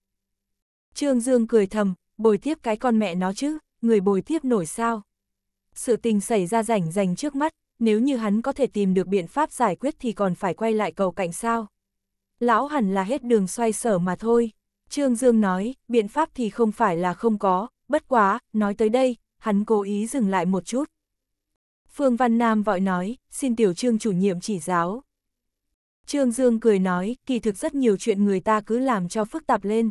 Trương Dương cười thầm, bồi tiếp cái con mẹ nó chứ, người bồi tiếp nổi sao. Sự tình xảy ra rảnh rành trước mắt, nếu như hắn có thể tìm được biện pháp giải quyết thì còn phải quay lại cầu cạnh sao. Lão hẳn là hết đường xoay sở mà thôi. Trương Dương nói, biện pháp thì không phải là không có, bất quá, nói tới đây, hắn cố ý dừng lại một chút. Phương Văn Nam vội nói, xin tiểu trương chủ nhiệm chỉ giáo. Trương Dương cười nói, kỳ thực rất nhiều chuyện người ta cứ làm cho phức tạp lên.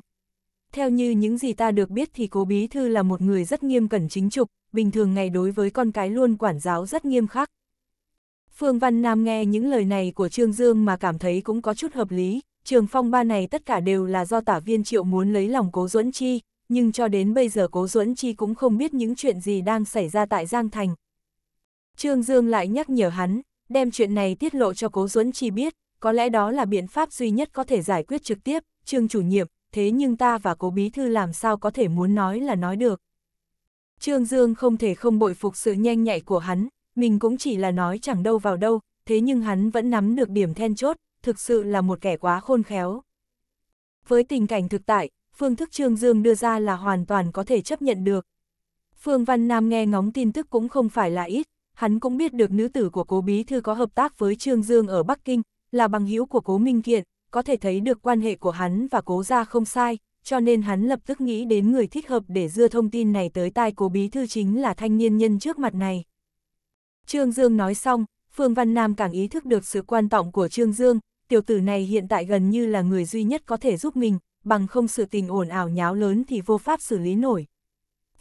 Theo như những gì ta được biết thì cố bí thư là một người rất nghiêm cẩn chính trục, bình thường ngày đối với con cái luôn quản giáo rất nghiêm khắc. Phương Văn Nam nghe những lời này của Trương Dương mà cảm thấy cũng có chút hợp lý, trường phong ba này tất cả đều là do tả viên triệu muốn lấy lòng cố duẫn chi, nhưng cho đến bây giờ cố duẫn chi cũng không biết những chuyện gì đang xảy ra tại Giang Thành. Trương Dương lại nhắc nhở hắn, đem chuyện này tiết lộ cho cố duẫn chi biết, có lẽ đó là biện pháp duy nhất có thể giải quyết trực tiếp, trương chủ nhiệm, thế nhưng ta và cố bí thư làm sao có thể muốn nói là nói được. Trương Dương không thể không bội phục sự nhanh nhạy của hắn, mình cũng chỉ là nói chẳng đâu vào đâu, thế nhưng hắn vẫn nắm được điểm then chốt, thực sự là một kẻ quá khôn khéo. Với tình cảnh thực tại, phương thức Trương Dương đưa ra là hoàn toàn có thể chấp nhận được. Phương Văn Nam nghe ngóng tin tức cũng không phải là ít, hắn cũng biết được nữ tử của cố bí thư có hợp tác với Trương Dương ở Bắc Kinh, là bằng hữu của Cố Minh Kiện, có thể thấy được quan hệ của hắn và Cố gia không sai, cho nên hắn lập tức nghĩ đến người thích hợp để đưa thông tin này tới tai Cố Bí Thư chính là thanh niên nhân trước mặt này. Trương Dương nói xong, Phương Văn Nam càng ý thức được sự quan trọng của Trương Dương, tiểu tử này hiện tại gần như là người duy nhất có thể giúp mình, bằng không sự tình ồn ảo nháo lớn thì vô pháp xử lý nổi.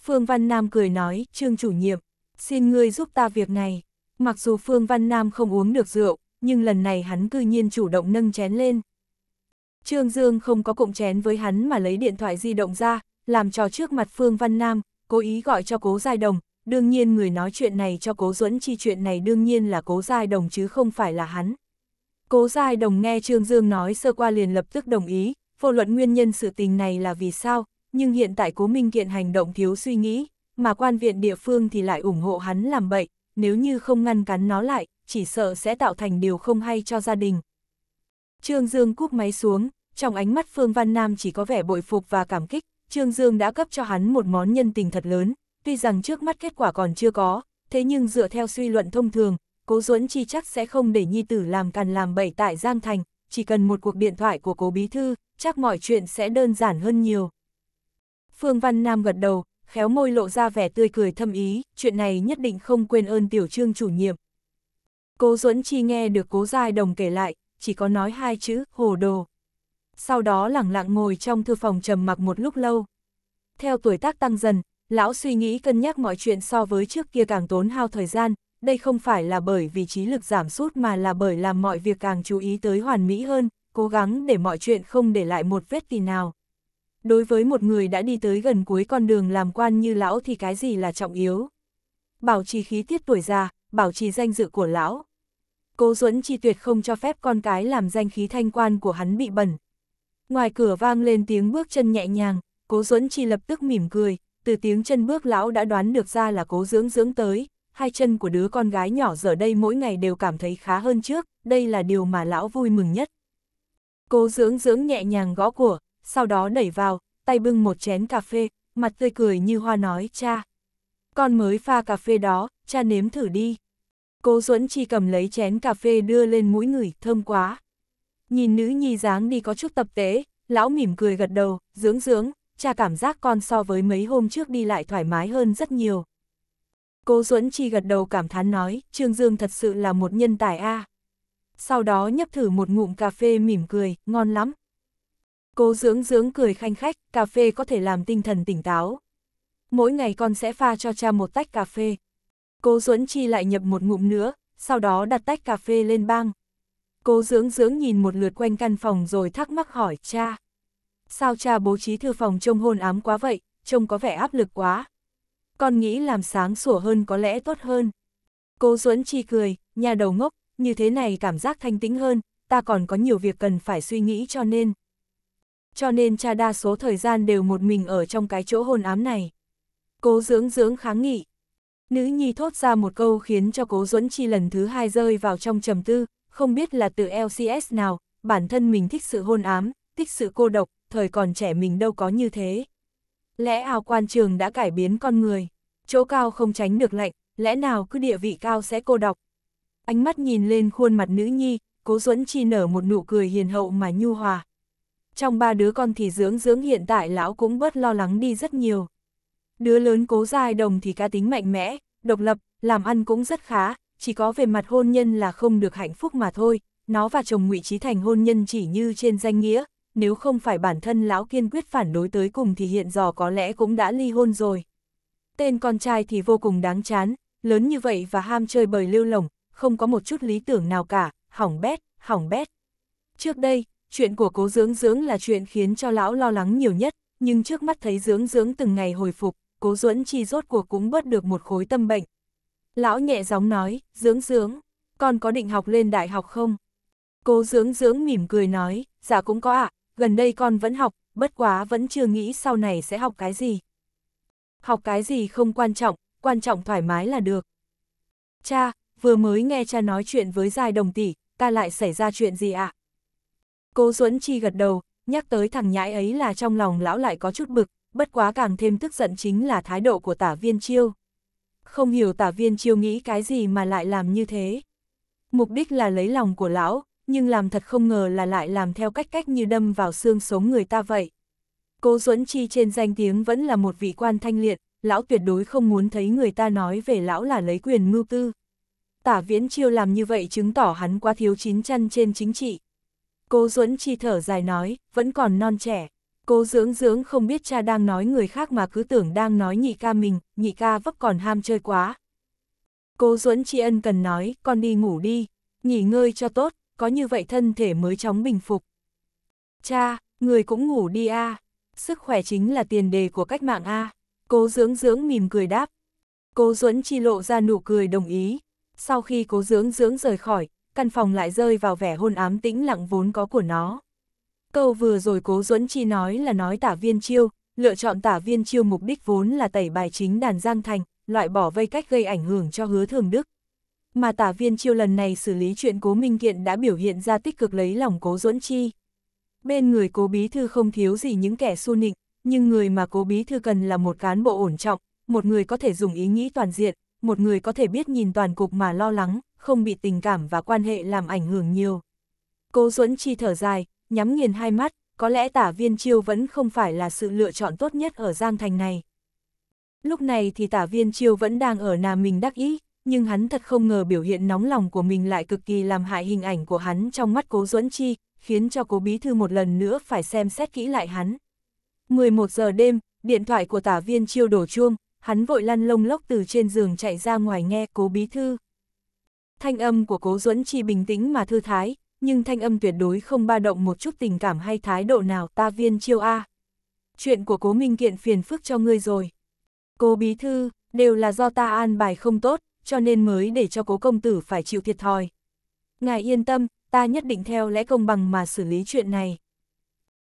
Phương Văn Nam cười nói, Trương chủ nhiệm, xin ngươi giúp ta việc này. Mặc dù Phương Văn Nam không uống được rượu, nhưng lần này hắn cư nhiên chủ động nâng chén lên. Trương Dương không có cụng chén với hắn mà lấy điện thoại di động ra, làm cho trước mặt Phương Văn Nam, cố ý gọi cho cố giai đồng, đương nhiên người nói chuyện này cho cố duẫn chi chuyện này đương nhiên là cố giai đồng chứ không phải là hắn. Cố giai đồng nghe Trương Dương nói sơ qua liền lập tức đồng ý, vô luận nguyên nhân sự tình này là vì sao, nhưng hiện tại cố minh kiện hành động thiếu suy nghĩ, mà quan viện địa phương thì lại ủng hộ hắn làm bậy, nếu như không ngăn cắn nó lại, chỉ sợ sẽ tạo thành điều không hay cho gia đình. Trương Dương cúp máy xuống, trong ánh mắt Phương Văn Nam chỉ có vẻ bội phục và cảm kích, Trương Dương đã cấp cho hắn một món nhân tình thật lớn, tuy rằng trước mắt kết quả còn chưa có, thế nhưng dựa theo suy luận thông thường, cố Duẫn chi chắc sẽ không để nhi tử làm càn làm bậy tại Giang Thành, chỉ cần một cuộc điện thoại của cố bí thư, chắc mọi chuyện sẽ đơn giản hơn nhiều. Phương Văn Nam gật đầu, khéo môi lộ ra vẻ tươi cười thâm ý, chuyện này nhất định không quên ơn tiểu trương chủ nhiệm, Cố Duẫn Chi nghe được Cố Giai Đồng kể lại, chỉ có nói hai chữ, hồ đồ. Sau đó lẳng lặng ngồi trong thư phòng trầm mặc một lúc lâu. Theo tuổi tác tăng dần, lão suy nghĩ cân nhắc mọi chuyện so với trước kia càng tốn hao thời gian, đây không phải là bởi vì trí lực giảm sút mà là bởi làm mọi việc càng chú ý tới hoàn mỹ hơn, cố gắng để mọi chuyện không để lại một vết tì nào. Đối với một người đã đi tới gần cuối con đường làm quan như lão thì cái gì là trọng yếu? Bảo trì khí tiết tuổi già, bảo trì danh dự của lão. Cố Duẫn chi tuyệt không cho phép con cái làm danh khí thanh quan của hắn bị bẩn. Ngoài cửa vang lên tiếng bước chân nhẹ nhàng, Cố Duẫn chi lập tức mỉm cười, từ tiếng chân bước lão đã đoán được ra là Cố Dưỡng dưỡng tới, hai chân của đứa con gái nhỏ giờ đây mỗi ngày đều cảm thấy khá hơn trước, đây là điều mà lão vui mừng nhất. Cố Dưỡng dưỡng nhẹ nhàng gõ cửa, sau đó đẩy vào, tay bưng một chén cà phê, mặt tươi cười như hoa nói, "Cha, con mới pha cà phê đó, cha nếm thử đi." Cố Duẫn Chi cầm lấy chén cà phê đưa lên mũi người, thơm quá. Nhìn nữ nhi dáng đi có chút tập tế, lão mỉm cười gật đầu, dưỡng dưỡng, cha cảm giác con so với mấy hôm trước đi lại thoải mái hơn rất nhiều. Cố Duẫn chi gật đầu cảm thán nói, Trương Dương thật sự là một nhân tài a. Sau đó nhấp thử một ngụm cà phê mỉm cười, ngon lắm. Cố dưỡng dưỡng cười khanh khách, cà phê có thể làm tinh thần tỉnh táo. Mỗi ngày con sẽ pha cho cha một tách cà phê, Cố Duẫn Chi lại nhập một ngụm nữa, sau đó đặt tách cà phê lên băng. Cố dưỡng dưỡng nhìn một lượt quanh căn phòng rồi thắc mắc hỏi cha. Sao cha bố trí thư phòng trông hôn ám quá vậy, trông có vẻ áp lực quá. Con nghĩ làm sáng sủa hơn có lẽ tốt hơn. Cố Duẫn Chi cười, nhà đầu ngốc, như thế này cảm giác thanh tĩnh hơn, ta còn có nhiều việc cần phải suy nghĩ cho nên. Cho nên cha đa số thời gian đều một mình ở trong cái chỗ hôn ám này. Cố dưỡng dưỡng kháng nghị, Nữ nhi thốt ra một câu khiến cho cố duẫn chi lần thứ hai rơi vào trong trầm tư, không biết là từ LCS nào, bản thân mình thích sự hôn ám, thích sự cô độc, thời còn trẻ mình đâu có như thế. Lẽ ảo quan trường đã cải biến con người, chỗ cao không tránh được lạnh, lẽ nào cứ địa vị cao sẽ cô độc. Ánh mắt nhìn lên khuôn mặt nữ nhi, cố duẫn chi nở một nụ cười hiền hậu mà nhu hòa. Trong ba đứa con thì dưỡng dưỡng hiện tại lão cũng bớt lo lắng đi rất nhiều. Đứa lớn cố dài đồng thì cá tính mạnh mẽ, độc lập, làm ăn cũng rất khá, chỉ có về mặt hôn nhân là không được hạnh phúc mà thôi. Nó và chồng ngụy Trí Thành hôn nhân chỉ như trên danh nghĩa, nếu không phải bản thân lão kiên quyết phản đối tới cùng thì hiện giờ có lẽ cũng đã ly hôn rồi. Tên con trai thì vô cùng đáng chán, lớn như vậy và ham chơi bời lưu lồng, không có một chút lý tưởng nào cả, hỏng bét, hỏng bét. Trước đây, chuyện của cố dưỡng dưỡng là chuyện khiến cho lão lo lắng nhiều nhất, nhưng trước mắt thấy dưỡng dưỡng từng ngày hồi phục, cố duẫn chi rốt cuộc cũng bớt được một khối tâm bệnh. Lão nhẹ gióng nói, dưỡng dưỡng, con có định học lên đại học không? Cố dưỡng dưỡng mỉm cười nói, dạ cũng có ạ, gần đây con vẫn học, bất quá vẫn chưa nghĩ sau này sẽ học cái gì. Học cái gì không quan trọng, quan trọng thoải mái là được. Cha, vừa mới nghe cha nói chuyện với giai đồng tỷ, ta lại xảy ra chuyện gì ạ? Cố Duẫn Chi gật đầu, nhắc tới thằng nhãi ấy là trong lòng lão lại có chút bực, bất quá càng thêm tức giận chính là thái độ của tả viên chiêu. Không hiểu tả viên chiêu nghĩ cái gì mà lại làm như thế. Mục đích là lấy lòng của lão, nhưng làm thật không ngờ là lại làm theo cách cách như đâm vào xương sống người ta vậy. Cố Duẫn Chi trên danh tiếng vẫn là một vị quan thanh liệt, lão tuyệt đối không muốn thấy người ta nói về lão là lấy quyền mưu tư. Tả Viễn Chiêu làm như vậy chứng tỏ hắn quá thiếu chín chăn trên chính trị. Cố Duẫn Chi thở dài nói, vẫn còn non trẻ. Cố dưỡng dưỡng không biết cha đang nói người khác mà cứ tưởng đang nói nhị ca mình, nhị ca vấp còn ham chơi quá. Cố duẫn tri ân cần nói, con đi ngủ đi, nghỉ ngơi cho tốt, có như vậy thân thể mới chóng bình phục. Cha, người cũng ngủ đi a à. sức khỏe chính là tiền đề của cách mạng a à. Cố dưỡng dưỡng mỉm cười đáp. Cố duẫn chi lộ ra nụ cười đồng ý. Sau khi cố dưỡng dưỡng rời khỏi, căn phòng lại rơi vào vẻ hôn ám tĩnh lặng vốn có của nó. Câu vừa rồi cố duẫn chi nói là nói tả viên chiêu, lựa chọn tả viên chiêu mục đích vốn là tẩy bài chính đàn Giang Thành, loại bỏ vây cách gây ảnh hưởng cho hứa thường đức. Mà tả viên chiêu lần này xử lý chuyện cố minh kiện đã biểu hiện ra tích cực lấy lòng cố duẫn chi. Bên người cố bí thư không thiếu gì những kẻ xu nịnh, nhưng người mà cố bí thư cần là một cán bộ ổn trọng, một người có thể dùng ý nghĩ toàn diện, một người có thể biết nhìn toàn cục mà lo lắng, không bị tình cảm và quan hệ làm ảnh hưởng nhiều. Cố Duẫn chi thở dài, nhắm nghiền hai mắt, có lẽ tả viên chiêu vẫn không phải là sự lựa chọn tốt nhất ở Giang Thành này. Lúc này thì tả viên chiêu vẫn đang ở nà mình đắc ý, nhưng hắn thật không ngờ biểu hiện nóng lòng của mình lại cực kỳ làm hại hình ảnh của hắn trong mắt cố duẫn chi, khiến cho cố bí thư một lần nữa phải xem xét kỹ lại hắn. 11 giờ đêm, điện thoại của tả viên chiêu đổ chuông, hắn vội lăn lông lốc từ trên giường chạy ra ngoài nghe cố bí thư. Thanh âm của cố duẫn chi bình tĩnh mà thư thái, nhưng thanh âm tuyệt đối không ba động một chút tình cảm hay thái độ nào ta viên chiêu A. Chuyện của cố minh kiện phiền phức cho ngươi rồi. Cô bí thư, đều là do ta an bài không tốt, cho nên mới để cho cố công tử phải chịu thiệt thòi. Ngài yên tâm, ta nhất định theo lẽ công bằng mà xử lý chuyện này.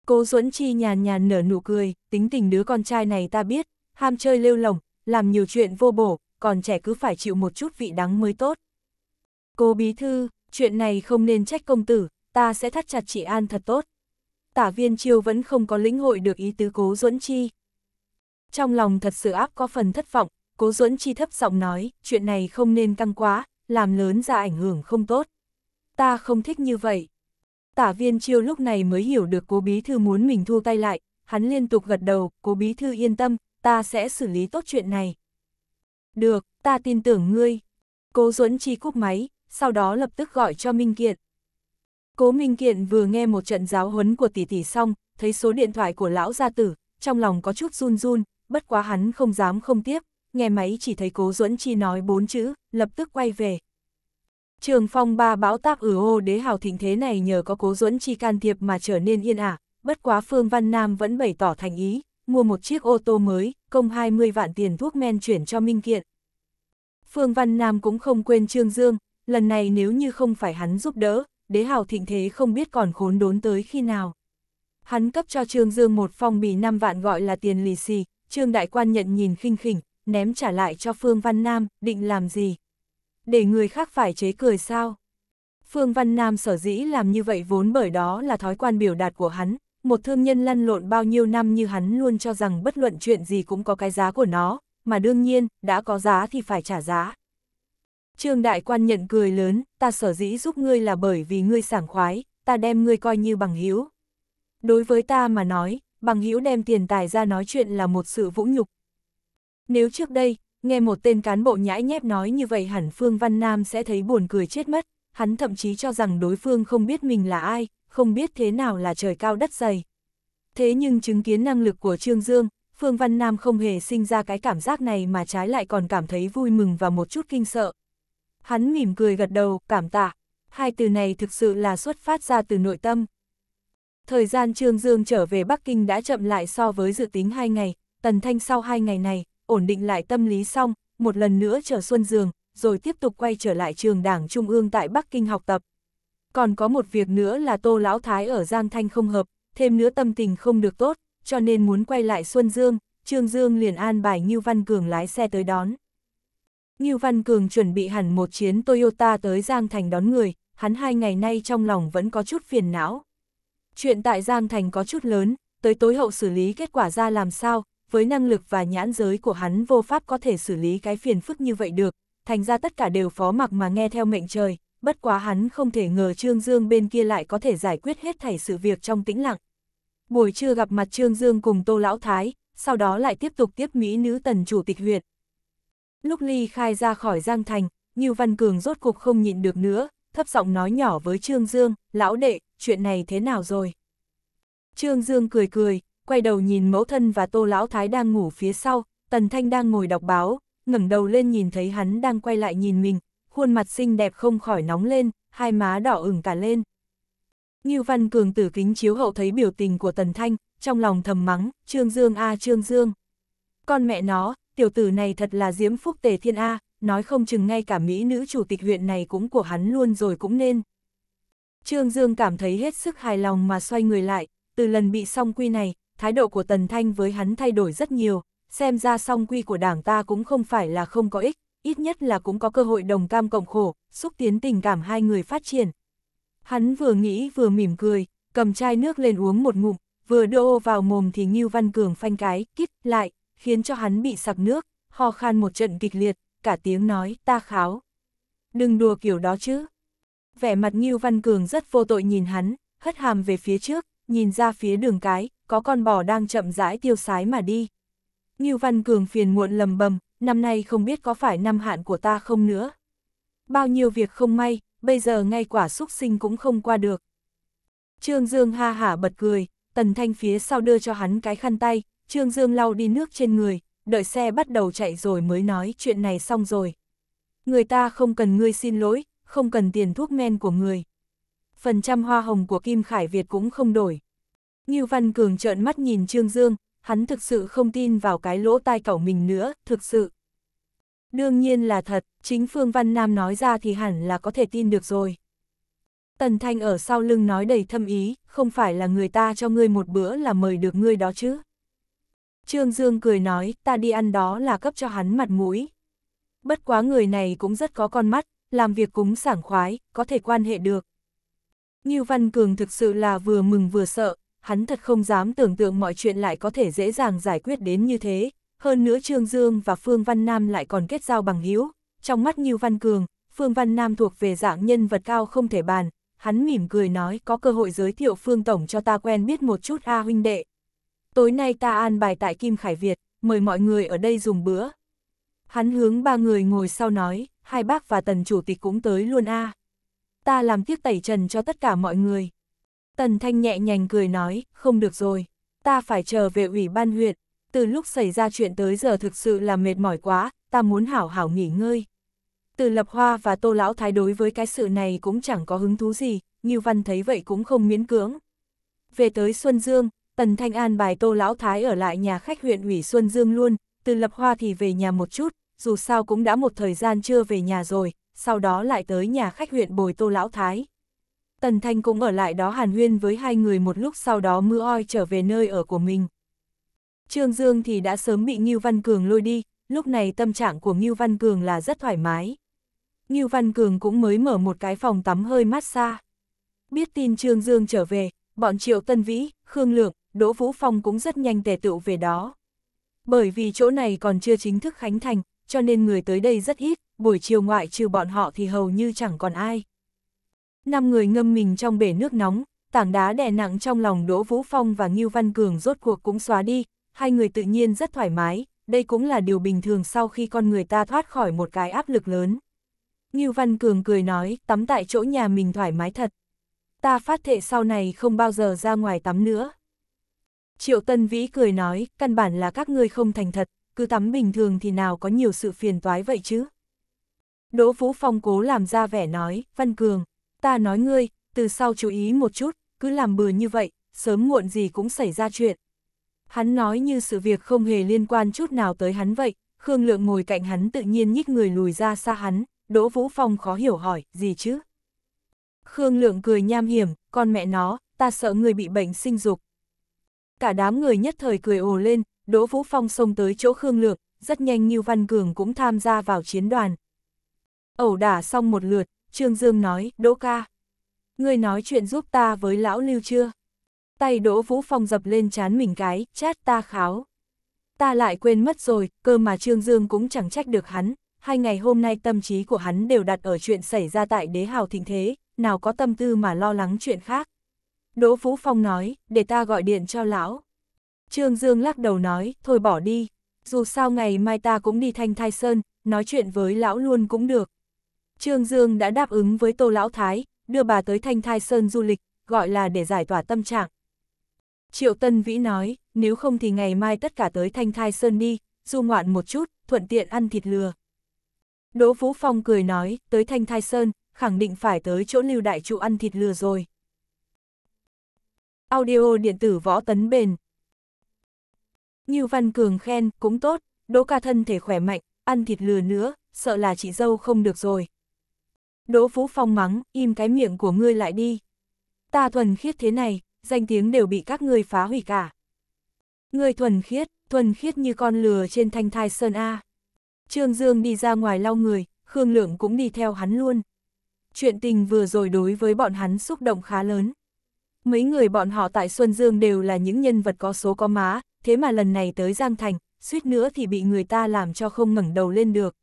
Cố Duẫn Chi nhàn nhàn nở nụ cười, tính tình đứa con trai này ta biết, ham chơi lêu lỏng, làm nhiều chuyện vô bổ, còn trẻ cứ phải chịu một chút vị đắng mới tốt. Cô bí thư, chuyện này không nên trách công tử, ta sẽ thắt chặt chị An thật tốt. Tả viên chiêu vẫn không có lĩnh hội được ý tứ cố duẫn chi. Trong lòng thật sự áp có phần thất vọng, cố duẫn chi thấp giọng nói, chuyện này không nên căng quá, làm lớn ra ảnh hưởng không tốt. Ta không thích như vậy. Tả viên chiêu lúc này mới hiểu được cố bí thư muốn mình thu tay lại, hắn liên tục gật đầu, cố bí thư yên tâm, ta sẽ xử lý tốt chuyện này. Được, ta tin tưởng ngươi. Cố Duẫn chi cúp máy, sau đó lập tức gọi cho Minh Kiện. Cố Minh Kiện vừa nghe một trận giáo huấn của tỷ tỷ xong, thấy số điện thoại của lão gia tử, trong lòng có chút run run, bất quá hắn không dám không tiếp, nghe máy chỉ thấy cố duẫn chi nói bốn chữ, lập tức quay về. Trường phong ba bão táp ử ô đế hào thịnh thế này nhờ có cố duẫn chi can thiệp mà trở nên yên ả, bất quá Phương Văn Nam vẫn bày tỏ thành ý, mua một chiếc ô tô mới, công 20 vạn tiền thuốc men chuyển cho Minh Kiện. Phương Văn Nam cũng không quên Trương Dương, lần này nếu như không phải hắn giúp đỡ, đế hào thịnh thế không biết còn khốn đốn tới khi nào. Hắn cấp cho Trương Dương một phong bì 5 vạn gọi là tiền lì xì, Trương Đại Quan nhận nhìn khinh khỉnh, ném trả lại cho Phương Văn Nam, định làm gì? Để người khác phải chế cười sao? Phương Văn Nam sở dĩ làm như vậy vốn bởi đó là thói quan biểu đạt của hắn, một thương nhân lăn lộn bao nhiêu năm như hắn luôn cho rằng bất luận chuyện gì cũng có cái giá của nó, mà đương nhiên, đã có giá thì phải trả giá. Trương đại quan nhận cười lớn, ta sở dĩ giúp ngươi là bởi vì ngươi sảng khoái, ta đem ngươi coi như bằng hữu. Đối với ta mà nói, bằng hữu đem tiền tài ra nói chuyện là một sự vũ nhục. Nếu trước đây, nghe một tên cán bộ nhãi nhép nói như vậy hẳn Phương Văn Nam sẽ thấy buồn cười chết mất, hắn thậm chí cho rằng đối phương không biết mình là ai, không biết thế nào là trời cao đất dày. Thế nhưng chứng kiến năng lực của Trương Dương, Phương Văn Nam không hề sinh ra cái cảm giác này mà trái lại còn cảm thấy vui mừng và một chút kinh sợ, Hắn mỉm cười gật đầu, cảm tạ. Hai từ này thực sự là xuất phát ra từ nội tâm. Thời gian Trương Dương trở về Bắc Kinh đã chậm lại so với dự tính hai ngày, Tần Thanh sau hai ngày này, ổn định lại tâm lý xong, một lần nữa trở Xuân Dương, rồi tiếp tục quay trở lại trường đảng Trung ương tại Bắc Kinh học tập. Còn có một việc nữa là Tô Lão Thái ở Giang Thanh không hợp, thêm nữa tâm tình không được tốt, cho nên muốn quay lại Xuân Dương, Trương Dương liền an bài như Văn Cường lái xe tới đón. Ngưu Văn Cường chuẩn bị hẳn một chuyến Toyota tới Giang Thành đón người, hắn hai ngày nay trong lòng vẫn có chút phiền não. Chuyện tại Giang Thành có chút lớn, tới tối hậu xử lý kết quả ra làm sao, với năng lực và nhãn giới của hắn vô pháp có thể xử lý cái phiền phức như vậy được, thành ra tất cả đều phó mặc mà nghe theo mệnh trời, bất quá hắn không thể ngờ Trương Dương bên kia lại có thể giải quyết hết thảy sự việc trong tĩnh lặng. Buổi trưa gặp mặt Trương Dương cùng Tô Lão Thái, sau đó lại tiếp tục tiếp Mỹ nữ tần chủ tịch huyệt. Lúc ly khai ra khỏi Giang Thành, Ngưu Văn Cường rốt cục không nhịn được nữa, thấp giọng nói nhỏ với Trương Dương, lão đệ, chuyện này thế nào rồi? Trương Dương cười cười, quay đầu nhìn mẫu thân và tô lão thái đang ngủ phía sau, Tần Thanh đang ngồi đọc báo, ngẩng đầu lên nhìn thấy hắn đang quay lại nhìn mình, khuôn mặt xinh đẹp không khỏi nóng lên, hai má đỏ ửng cả lên. Ngưu Văn Cường tử kính chiếu hậu thấy biểu tình của Tần Thanh, trong lòng thầm mắng, Trương Dương a Trương Dương. Con mẹ nó, tiểu tử này thật là diễm phúc tề thiên A, nói không chừng ngay cả mỹ nữ chủ tịch huyện này cũng của hắn luôn rồi cũng nên. Trương Dương cảm thấy hết sức hài lòng mà xoay người lại, từ lần bị song quy này, thái độ của Tần Thanh với hắn thay đổi rất nhiều, xem ra song quy của đảng ta cũng không phải là không có ích, ít nhất là cũng có cơ hội đồng cam cộng khổ, xúc tiến tình cảm hai người phát triển. Hắn vừa nghĩ vừa mỉm cười, cầm chai nước lên uống một ngụm, vừa đưa ô vào mồm thì Ngưu Văn Cường phanh cái, kít lại, khiến cho hắn bị sặc nước, ho khan một trận kịch liệt, cả tiếng nói, ta kháo. Đừng đùa kiểu đó chứ. Vẻ mặt Ngưu Văn Cường rất vô tội nhìn hắn, hất hàm về phía trước, nhìn ra phía đường cái, có con bò đang chậm rãi tiêu sái mà đi. Ngưu Văn Cường phiền muộn lầm bầm, năm nay không biết có phải năm hạn của ta không nữa. Bao nhiêu việc không may, bây giờ ngay quả xúc sinh cũng không qua được. Trương Dương ha hả bật cười, Tần Thanh phía sau đưa cho hắn cái khăn tay, Trương Dương lau đi nước trên người, đợi xe bắt đầu chạy rồi mới nói chuyện này xong rồi. Người ta không cần ngươi xin lỗi, không cần tiền thuốc men của người. Phần trăm hoa hồng của Kim Khải Việt cũng không đổi. Ngưu Văn Cường trợn mắt nhìn Trương Dương, hắn thực sự không tin vào cái lỗ tai cẩu mình nữa, thực sự. Đương nhiên là thật, chính Phương Văn Nam nói ra thì hẳn là có thể tin được rồi. Tần Thanh ở sau lưng nói đầy thâm ý, không phải là người ta cho ngươi một bữa là mời được ngươi đó chứ. Trương Dương cười nói, ta đi ăn đó là cấp cho hắn mặt mũi. Bất quá người này cũng rất có con mắt, làm việc cúng sảng khoái, có thể quan hệ được. Như Văn Cường thực sự là vừa mừng vừa sợ, hắn thật không dám tưởng tượng mọi chuyện lại có thể dễ dàng giải quyết đến như thế. Hơn nữa Trương Dương và Phương Văn Nam lại còn kết giao bằng hữu Trong mắt Như Văn Cường, Phương Văn Nam thuộc về dạng nhân vật cao không thể bàn. Hắn mỉm cười nói có cơ hội giới thiệu Phương Tổng cho ta quen biết một chút A huynh đệ tối nay ta an bài tại Kim Khải Việt, mời mọi người ở đây dùng bữa. Hắn hướng ba người ngồi sau nói, hai bác và tần chủ tịch cũng tới luôn a. À. Ta làm tiếc tẩy trần cho tất cả mọi người. Tần Thanh nhẹ nhàng cười nói, không được rồi, ta phải chờ về ủy ban huyện, từ lúc xảy ra chuyện tới giờ thực sự là mệt mỏi quá, ta muốn hảo hảo nghỉ ngơi. Từ Lập Hoa và Tô Lão Thái đối với cái sự này cũng chẳng có hứng thú gì, Ngưu Văn thấy vậy cũng không miễn cưỡng. Về tới Xuân Dương, Tần Thanh An bài Tô Lão Thái ở lại nhà khách huyện ủy Xuân Dương luôn, từ Lập Hoa thì về nhà một chút, dù sao cũng đã một thời gian chưa về nhà rồi, sau đó lại tới nhà khách huyện bồi Tô Lão Thái. Tần Thanh cũng ở lại đó hàn huyên với hai người một lúc sau đó mưa oi trở về nơi ở của mình. Trương Dương thì đã sớm bị Ngưu Văn Cường lôi đi, lúc này tâm trạng của Ngưu Văn Cường là rất thoải mái. Ngưu Văn Cường cũng mới mở một cái phòng tắm hơi mát xa. Biết tin Trương Dương trở về, bọn Triệu Tân Vĩ, Khương Lượng, Đỗ Vũ Phong cũng rất nhanh tề tựu về đó. Bởi vì chỗ này còn chưa chính thức khánh thành, cho nên người tới đây rất ít, buổi chiều ngoại trừ bọn họ thì hầu như chẳng còn ai. Năm người ngâm mình trong bể nước nóng, tảng đá đè nặng trong lòng Đỗ Vũ Phong và Ngưu Văn Cường rốt cuộc cũng xóa đi, hai người tự nhiên rất thoải mái, đây cũng là điều bình thường sau khi con người ta thoát khỏi một cái áp lực lớn. Ngưu Văn Cường cười nói, tắm tại chỗ nhà mình thoải mái thật. Ta phát thệ sau này không bao giờ ra ngoài tắm nữa. Triệu Tân Vĩ cười nói, căn bản là các ngươi không thành thật, cứ tắm bình thường thì nào có nhiều sự phiền toái vậy chứ. Đỗ Vũ Phong cố làm ra vẻ nói, Văn Cường, ta nói ngươi, từ sau chú ý một chút, cứ làm bừa như vậy, sớm muộn gì cũng xảy ra chuyện. Hắn nói như sự việc không hề liên quan chút nào tới hắn vậy, Khương Lượng ngồi cạnh hắn tự nhiên nhích người lùi ra xa hắn, Đỗ Vũ Phong khó hiểu hỏi, gì chứ? Khương Lượng cười nham hiểm, con mẹ nó, ta sợ người bị bệnh sinh dục, cả đám người nhất thời cười ồ lên, Đỗ Vũ Phong xông tới chỗ Khương Lược, rất nhanh như Văn Cường cũng tham gia vào chiến đoàn. Ẩu đả xong một lượt, Trương Dương nói, Đỗ ca, người nói chuyện giúp ta với lão lưu chưa? Tay Đỗ Vũ Phong dập lên chán mình cái, chát ta kháo. Ta lại quên mất rồi, cơ mà Trương Dương cũng chẳng trách được hắn, hai ngày hôm nay tâm trí của hắn đều đặt ở chuyện xảy ra tại đế hào thịnh thế, nào có tâm tư mà lo lắng chuyện khác. Đỗ Vũ Phong nói, để ta gọi điện cho lão. Trương Dương lắc đầu nói, thôi bỏ đi, dù sao ngày mai ta cũng đi thanh thai sơn, nói chuyện với lão luôn cũng được. Trương Dương đã đáp ứng với Tô Lão Thái, đưa bà tới thanh thai sơn du lịch, gọi là để giải tỏa tâm trạng. Triệu Tân Vĩ nói, nếu không thì ngày mai tất cả tới thanh thai sơn đi, du ngoạn một chút, thuận tiện ăn thịt lừa. Đỗ Vũ Phong cười nói, tới thanh thai sơn, khẳng định phải tới chỗ lưu đại trụ ăn thịt lừa rồi audio điện tử võ tấn bền. Như Văn Cường khen, cũng tốt, Đỗ ca thân thể khỏe mạnh, ăn thịt lừa nữa, sợ là chị dâu không được rồi. Đỗ Phú Phong mắng, im cái miệng của ngươi lại đi. Ta thuần khiết thế này, danh tiếng đều bị các ngươi phá hủy cả. Ngươi thuần khiết, thuần khiết như con lừa trên thanh thai sơn A. Trương Dương đi ra ngoài lau người, Khương Lượng cũng đi theo hắn luôn. Chuyện tình vừa rồi đối với bọn hắn xúc động khá lớn. Mấy người bọn họ tại Xuân Dương đều là những nhân vật có số có má, thế mà lần này tới Giang Thành, suýt nữa thì bị người ta làm cho không ngẩng đầu lên được.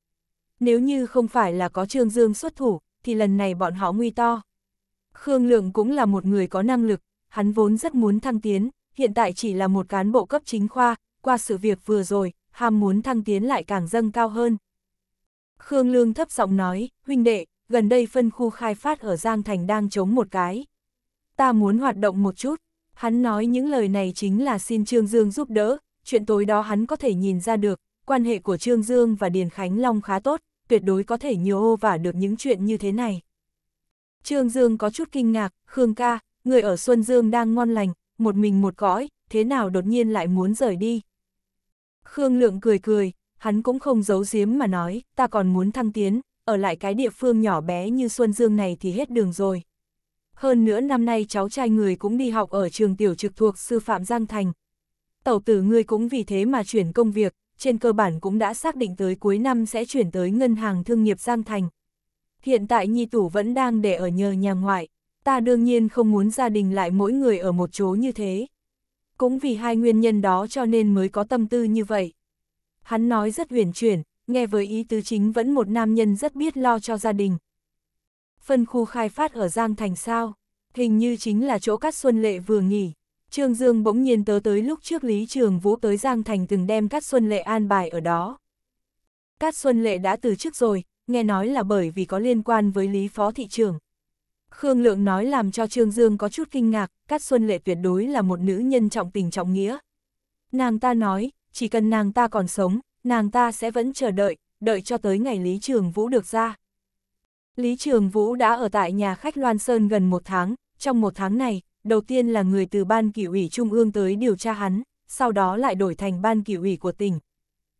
Nếu như không phải là có Trương Dương xuất thủ, thì lần này bọn họ nguy to. Khương Lượng cũng là một người có năng lực, hắn vốn rất muốn thăng tiến, hiện tại chỉ là một cán bộ cấp chính khoa, qua sự việc vừa rồi, ham muốn thăng tiến lại càng dâng cao hơn. Khương Lương thấp giọng nói, huynh đệ, gần đây phân khu khai phát ở Giang Thành đang chống một cái ta muốn hoạt động một chút. Hắn nói những lời này chính là xin Trương Dương giúp đỡ, chuyện tối đó hắn có thể nhìn ra được, quan hệ của Trương Dương và Điền Khánh Long khá tốt, tuyệt đối có thể nhiều ô vả được những chuyện như thế này. Trương Dương có chút kinh ngạc, Khương ca, người ở Xuân Dương đang ngon lành, một mình một cõi, thế nào đột nhiên lại muốn rời đi. Khương Lượng cười cười, hắn cũng không giấu giếm mà nói, ta còn muốn thăng tiến, ở lại cái địa phương nhỏ bé như Xuân Dương này thì hết đường rồi hơn nữa năm nay cháu trai người cũng đi học ở trường tiểu trực thuộc sư phạm Giang Thành. Tẩu tử ngươi cũng vì thế mà chuyển công việc, trên cơ bản cũng đã xác định tới cuối năm sẽ chuyển tới ngân hàng thương nghiệp Giang Thành. Hiện tại Nhi Tủ vẫn đang để ở nhờ nhà ngoại, ta đương nhiên không muốn gia đình lại mỗi người ở một chỗ như thế. Cũng vì hai nguyên nhân đó cho nên mới có tâm tư như vậy. Hắn nói rất huyền chuyển, nghe với ý tứ chính vẫn một nam nhân rất biết lo cho gia đình, phân khu khai phát ở Giang Thành sao, hình như chính là chỗ Cát Xuân Lệ vừa nghỉ. Trương Dương bỗng nhiên tớ tới lúc trước Lý Trường Vũ tới Giang Thành từng đem Cát Xuân Lệ an bài ở đó. Cát Xuân Lệ đã từ chức rồi, nghe nói là bởi vì có liên quan với Lý Phó Thị trưởng. Khương Lượng nói làm cho Trương Dương có chút kinh ngạc, Cát Xuân Lệ tuyệt đối là một nữ nhân trọng tình trọng nghĩa. Nàng ta nói, chỉ cần nàng ta còn sống, nàng ta sẽ vẫn chờ đợi, đợi cho tới ngày Lý Trường Vũ được ra. Lý Trường Vũ đã ở tại nhà khách Loan Sơn gần một tháng, trong một tháng này, đầu tiên là người từ Ban Kỷ ủy Trung ương tới điều tra hắn, sau đó lại đổi thành Ban Kỷ ủy của tỉnh.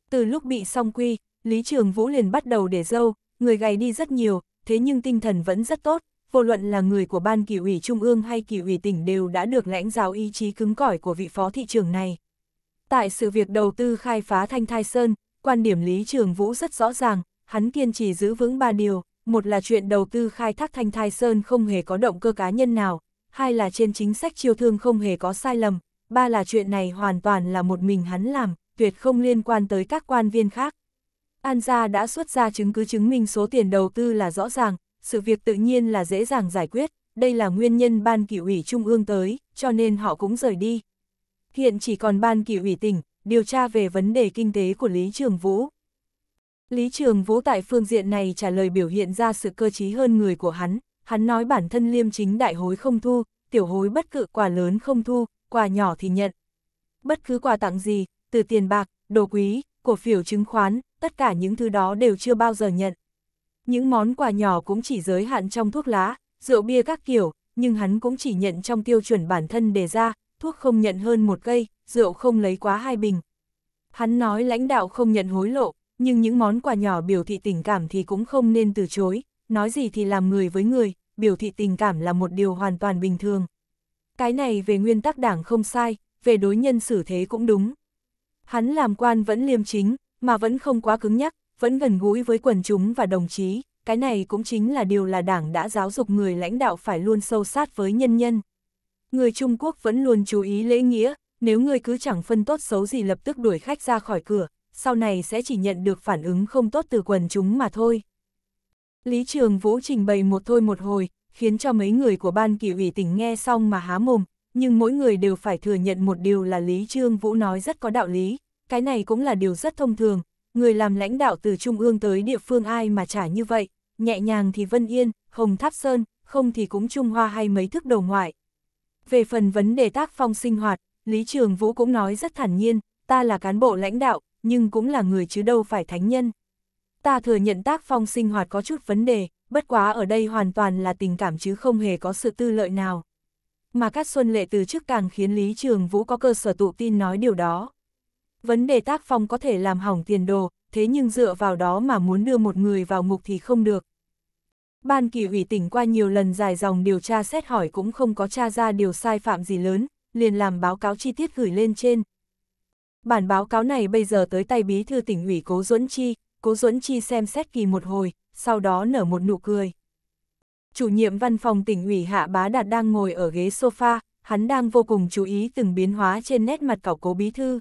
Từ lúc bị song quy, Lý Trường Vũ liền bắt đầu để dâu, người gầy đi rất nhiều, thế nhưng tinh thần vẫn rất tốt, vô luận là người của Ban Kỷ ủy Trung ương hay Kỷ ủy tỉnh đều đã được lãnh giáo ý chí cứng cỏi của vị phó thị trưởng này. Tại sự việc đầu tư khai phá Thanh Thai Sơn, quan điểm Lý Trường Vũ rất rõ ràng, hắn kiên trì giữ vững ba điều, một là chuyện đầu tư khai thác Thanh Thai Sơn không hề có động cơ cá nhân nào, hai là trên chính sách chiêu thương không hề có sai lầm, ba là chuyện này hoàn toàn là một mình hắn làm, tuyệt không liên quan tới các quan viên khác. An gia đã xuất ra chứng cứ chứng minh số tiền đầu tư là rõ ràng, sự việc tự nhiên là dễ dàng giải quyết, đây là nguyên nhân ban kỷ ủy trung ương tới, cho nên họ cũng rời đi. Hiện chỉ còn ban kỷ ủy tỉnh, điều tra về vấn đề kinh tế của Lý Trường Vũ. Lý Trường Vũ tại phương diện này trả lời biểu hiện ra sự cơ trí hơn người của hắn, hắn nói bản thân liêm chính đại hối không thu, tiểu hối bất cự quà lớn không thu, quà nhỏ thì nhận. Bất cứ quà tặng gì, từ tiền bạc, đồ quý, cổ phiếu chứng khoán, tất cả những thứ đó đều chưa bao giờ nhận. Những món quà nhỏ cũng chỉ giới hạn trong thuốc lá, rượu bia các kiểu, nhưng hắn cũng chỉ nhận trong tiêu chuẩn bản thân đề ra, thuốc không nhận hơn một cây, rượu không lấy quá hai bình. Hắn nói lãnh đạo không nhận hối lộ, nhưng những món quà nhỏ biểu thị tình cảm thì cũng không nên từ chối, nói gì thì làm người với người, biểu thị tình cảm là một điều hoàn toàn bình thường. Cái này về nguyên tắc đảng không sai, về đối nhân xử thế cũng đúng. Hắn làm quan vẫn liêm chính, mà vẫn không quá cứng nhắc, vẫn gần gũi với quần chúng và đồng chí, cái này cũng chính là điều là đảng đã giáo dục người lãnh đạo phải luôn sâu sát với nhân nhân. Người Trung Quốc vẫn luôn chú ý lễ nghĩa, nếu người cứ chẳng phân tốt xấu gì lập tức đuổi khách ra khỏi cửa, sau này sẽ chỉ nhận được phản ứng không tốt từ quần chúng mà thôi. Lý Trường Vũ trình bày một thôi một hồi, khiến cho mấy người của ban kỷ ủy tỉnh nghe xong mà há mồm, nhưng mỗi người đều phải thừa nhận một điều là Lý Trường Vũ nói rất có đạo lý, cái này cũng là điều rất thông thường, người làm lãnh đạo từ trung ương tới địa phương ai mà trả như vậy, nhẹ nhàng thì Vân Yên, Hồng Tháp Sơn, không thì cũng Trung Hoa hay mấy thước đầu ngoại. Về phần vấn đề tác phong sinh hoạt, Lý Trường Vũ cũng nói rất thản nhiên, ta là cán bộ lãnh đạo, nhưng cũng là người chứ đâu phải thánh nhân. Ta thừa nhận tác phong sinh hoạt có chút vấn đề, bất quá ở đây hoàn toàn là tình cảm chứ không hề có sự tư lợi nào. Mà các xuân lệ từ trước càng khiến Lý Trường Vũ có cơ sở tụ tin nói điều đó. Vấn đề tác phong có thể làm hỏng tiền đồ, thế nhưng dựa vào đó mà muốn đưa một người vào ngục thì không được. Ban kỳ ủy tỉnh qua nhiều lần dài dòng điều tra xét hỏi cũng không có tra ra điều sai phạm gì lớn, liền làm báo cáo chi tiết gửi lên trên, Bản báo cáo này bây giờ tới tay bí thư tỉnh ủy Cố Duẫn Chi, Cố Duẫn Chi xem xét kỳ một hồi, sau đó nở một nụ cười. Chủ nhiệm văn phòng tỉnh ủy Hạ Bá Đạt đang ngồi ở ghế sofa, hắn đang vô cùng chú ý từng biến hóa trên nét mặt cảo cố bí thư.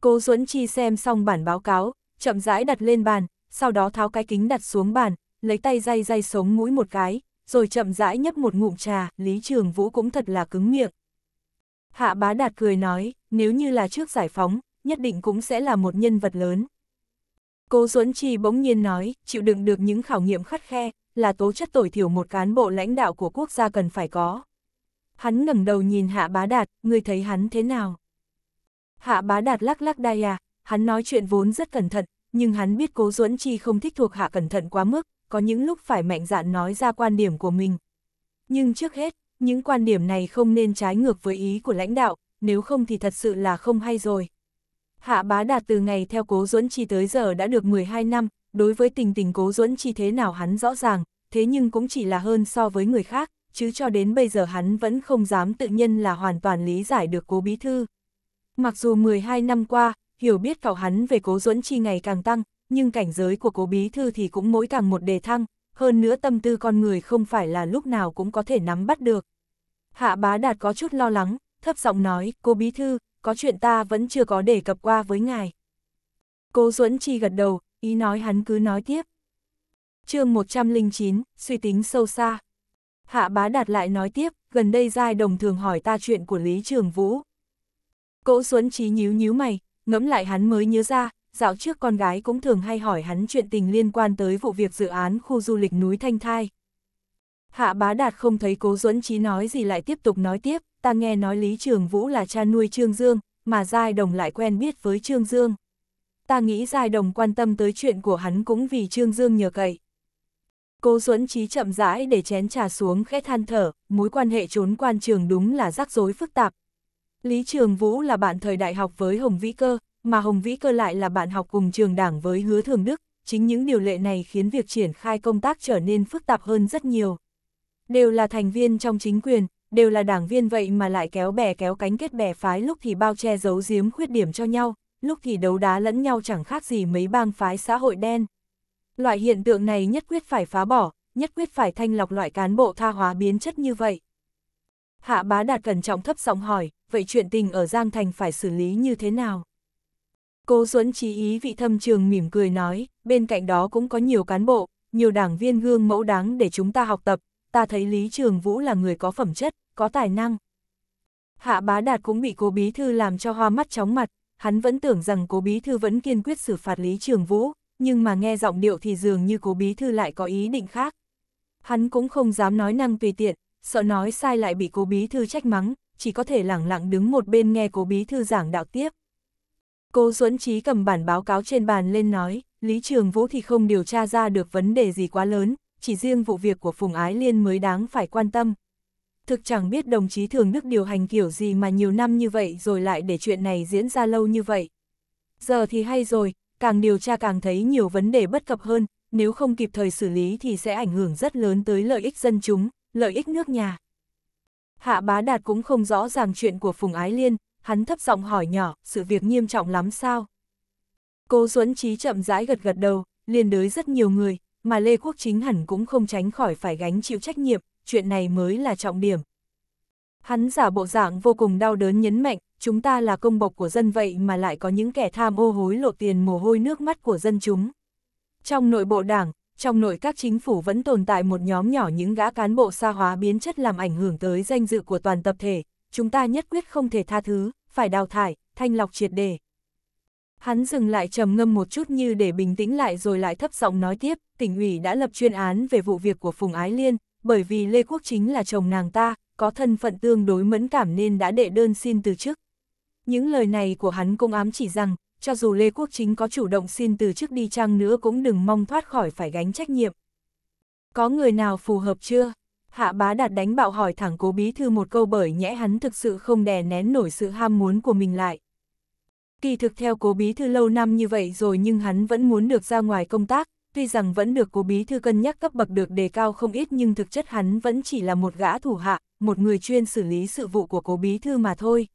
Cố Duẫn Chi xem xong bản báo cáo, chậm rãi đặt lên bàn, sau đó tháo cái kính đặt xuống bàn, lấy tay day day sống mũi một cái, rồi chậm rãi nhấp một ngụm trà, Lý Trường Vũ cũng thật là cứng miệng, Hạ bá đạt cười nói, nếu như là trước giải phóng, nhất định cũng sẽ là một nhân vật lớn. Cố Duẫn Trì bỗng nhiên nói, chịu đựng được những khảo nghiệm khắt khe, là tố chất tối thiểu một cán bộ lãnh đạo của quốc gia cần phải có. Hắn ngẩng đầu nhìn Hạ Bá Đạt, người thấy hắn thế nào? Hạ Bá Đạt lắc lắc đai à, hắn nói chuyện vốn rất cẩn thận, nhưng hắn biết Cố Duẫn Chi không thích thuộc Hạ cẩn thận quá mức, có những lúc phải mạnh dạn nói ra quan điểm của mình. Nhưng trước hết, những quan điểm này không nên trái ngược với ý của lãnh đạo, nếu không thì thật sự là không hay rồi. Hạ bá đạt từ ngày theo cố duẫn chi tới giờ đã được 12 năm, đối với tình tình cố duẫn chi thế nào hắn rõ ràng, thế nhưng cũng chỉ là hơn so với người khác, chứ cho đến bây giờ hắn vẫn không dám tự nhiên là hoàn toàn lý giải được cố bí thư. Mặc dù 12 năm qua, hiểu biết cậu hắn về cố duẫn chi ngày càng tăng, nhưng cảnh giới của cố bí thư thì cũng mỗi càng một đề thăng, hơn nữa tâm tư con người không phải là lúc nào cũng có thể nắm bắt được. Hạ bá đạt có chút lo lắng, thấp giọng nói, cô bí thư, có chuyện ta vẫn chưa có đề cập qua với ngài. Cô Duẫn Chi gật đầu, ý nói hắn cứ nói tiếp. chương 109, suy tính sâu xa. Hạ bá đạt lại nói tiếp, gần đây giai đồng thường hỏi ta chuyện của Lý Trường Vũ. cô Duẫn Chi nhíu nhíu mày, ngẫm lại hắn mới nhớ ra, dạo trước con gái cũng thường hay hỏi hắn chuyện tình liên quan tới vụ việc dự án khu du lịch núi Thanh Thai. Hạ bá đạt không thấy cố duẫn trí nói gì lại tiếp tục nói tiếp, ta nghe nói Lý Trường Vũ là cha nuôi Trương Dương, mà Giai Đồng lại quen biết với Trương Dương. Ta nghĩ Giai Đồng quan tâm tới chuyện của hắn cũng vì Trương Dương nhờ cậy. Cố duẫn trí chậm rãi để chén trà xuống khẽ than thở, mối quan hệ trốn quan trường đúng là rắc rối phức tạp. Lý Trường Vũ là bạn thời đại học với Hồng Vĩ Cơ, mà Hồng Vĩ Cơ lại là bạn học cùng trường đảng với Hứa Thường Đức, chính những điều lệ này khiến việc triển khai công tác trở nên phức tạp hơn rất nhiều. Đều là thành viên trong chính quyền, đều là đảng viên vậy mà lại kéo bè kéo cánh kết bè phái lúc thì bao che giấu giếm khuyết điểm cho nhau, lúc thì đấu đá lẫn nhau chẳng khác gì mấy bang phái xã hội đen. Loại hiện tượng này nhất quyết phải phá bỏ, nhất quyết phải thanh lọc loại cán bộ tha hóa biến chất như vậy. Hạ bá đạt cẩn trọng thấp giọng hỏi, vậy chuyện tình ở Giang Thành phải xử lý như thế nào? Cố Duẫn trí ý vị thâm trường mỉm cười nói, bên cạnh đó cũng có nhiều cán bộ, nhiều đảng viên gương mẫu đáng để chúng ta học tập, ta thấy Lý Trường Vũ là người có phẩm chất, có tài năng. Hạ bá đạt cũng bị cố bí thư làm cho hoa mắt chóng mặt, hắn vẫn tưởng rằng cố bí thư vẫn kiên quyết xử phạt Lý Trường Vũ, nhưng mà nghe giọng điệu thì dường như cố bí thư lại có ý định khác. Hắn cũng không dám nói năng tùy tiện, sợ nói sai lại bị cố bí thư trách mắng, chỉ có thể lẳng lặng đứng một bên nghe cố bí thư giảng đạo tiếp. Cố Duẫn Trí cầm bản báo cáo trên bàn lên nói, Lý Trường Vũ thì không điều tra ra được vấn đề gì quá lớn, chỉ riêng vụ việc của Phùng Ái Liên mới đáng phải quan tâm. Thực chẳng biết đồng chí Thường Đức điều hành kiểu gì mà nhiều năm như vậy rồi lại để chuyện này diễn ra lâu như vậy. Giờ thì hay rồi, càng điều tra càng thấy nhiều vấn đề bất cập hơn, nếu không kịp thời xử lý thì sẽ ảnh hưởng rất lớn tới lợi ích dân chúng, lợi ích nước nhà. Hạ bá đạt cũng không rõ ràng chuyện của Phùng Ái Liên, hắn thấp giọng hỏi nhỏ, sự việc nghiêm trọng lắm sao? cố Duẫn Trí chậm rãi gật gật đầu, liên đới rất nhiều người, mà Lê Quốc Chính hẳn cũng không tránh khỏi phải gánh chịu trách nhiệm, chuyện này mới là trọng điểm. Hắn giả bộ dạng vô cùng đau đớn nhấn mạnh, chúng ta là công bộc của dân vậy mà lại có những kẻ tham ô hối lộ tiền mồ hôi nước mắt của dân chúng. Trong nội bộ đảng, trong nội các chính phủ vẫn tồn tại một nhóm nhỏ những gã cán bộ xa hóa biến chất làm ảnh hưởng tới danh dự của toàn tập thể, chúng ta nhất quyết không thể tha thứ, phải đào thải, thanh lọc triệt đề. Hắn dừng lại trầm ngâm một chút như để bình tĩnh lại rồi lại thấp giọng nói tiếp, tỉnh ủy đã lập chuyên án về vụ việc của Phùng Ái Liên, bởi vì Lê Quốc Chính là chồng nàng ta, có thân phận tương đối mẫn cảm nên đã đệ đơn xin từ chức. Những lời này của hắn cũng ám chỉ rằng, cho dù Lê Quốc Chính có chủ động xin từ chức đi chăng nữa cũng đừng mong thoát khỏi phải gánh trách nhiệm. Có người nào phù hợp chưa? Hạ bá đạt đánh bạo hỏi thẳng cố bí thư một câu bởi nhẽ hắn thực sự không đè nén nổi sự ham muốn của mình lại. Kỳ thực theo cố bí thư lâu năm như vậy rồi nhưng hắn vẫn muốn được ra ngoài công tác, tuy rằng vẫn được cố bí thư cân nhắc cấp bậc được đề cao không ít nhưng thực chất hắn vẫn chỉ là một gã thủ hạ, một người chuyên xử lý sự vụ của cố bí thư mà thôi.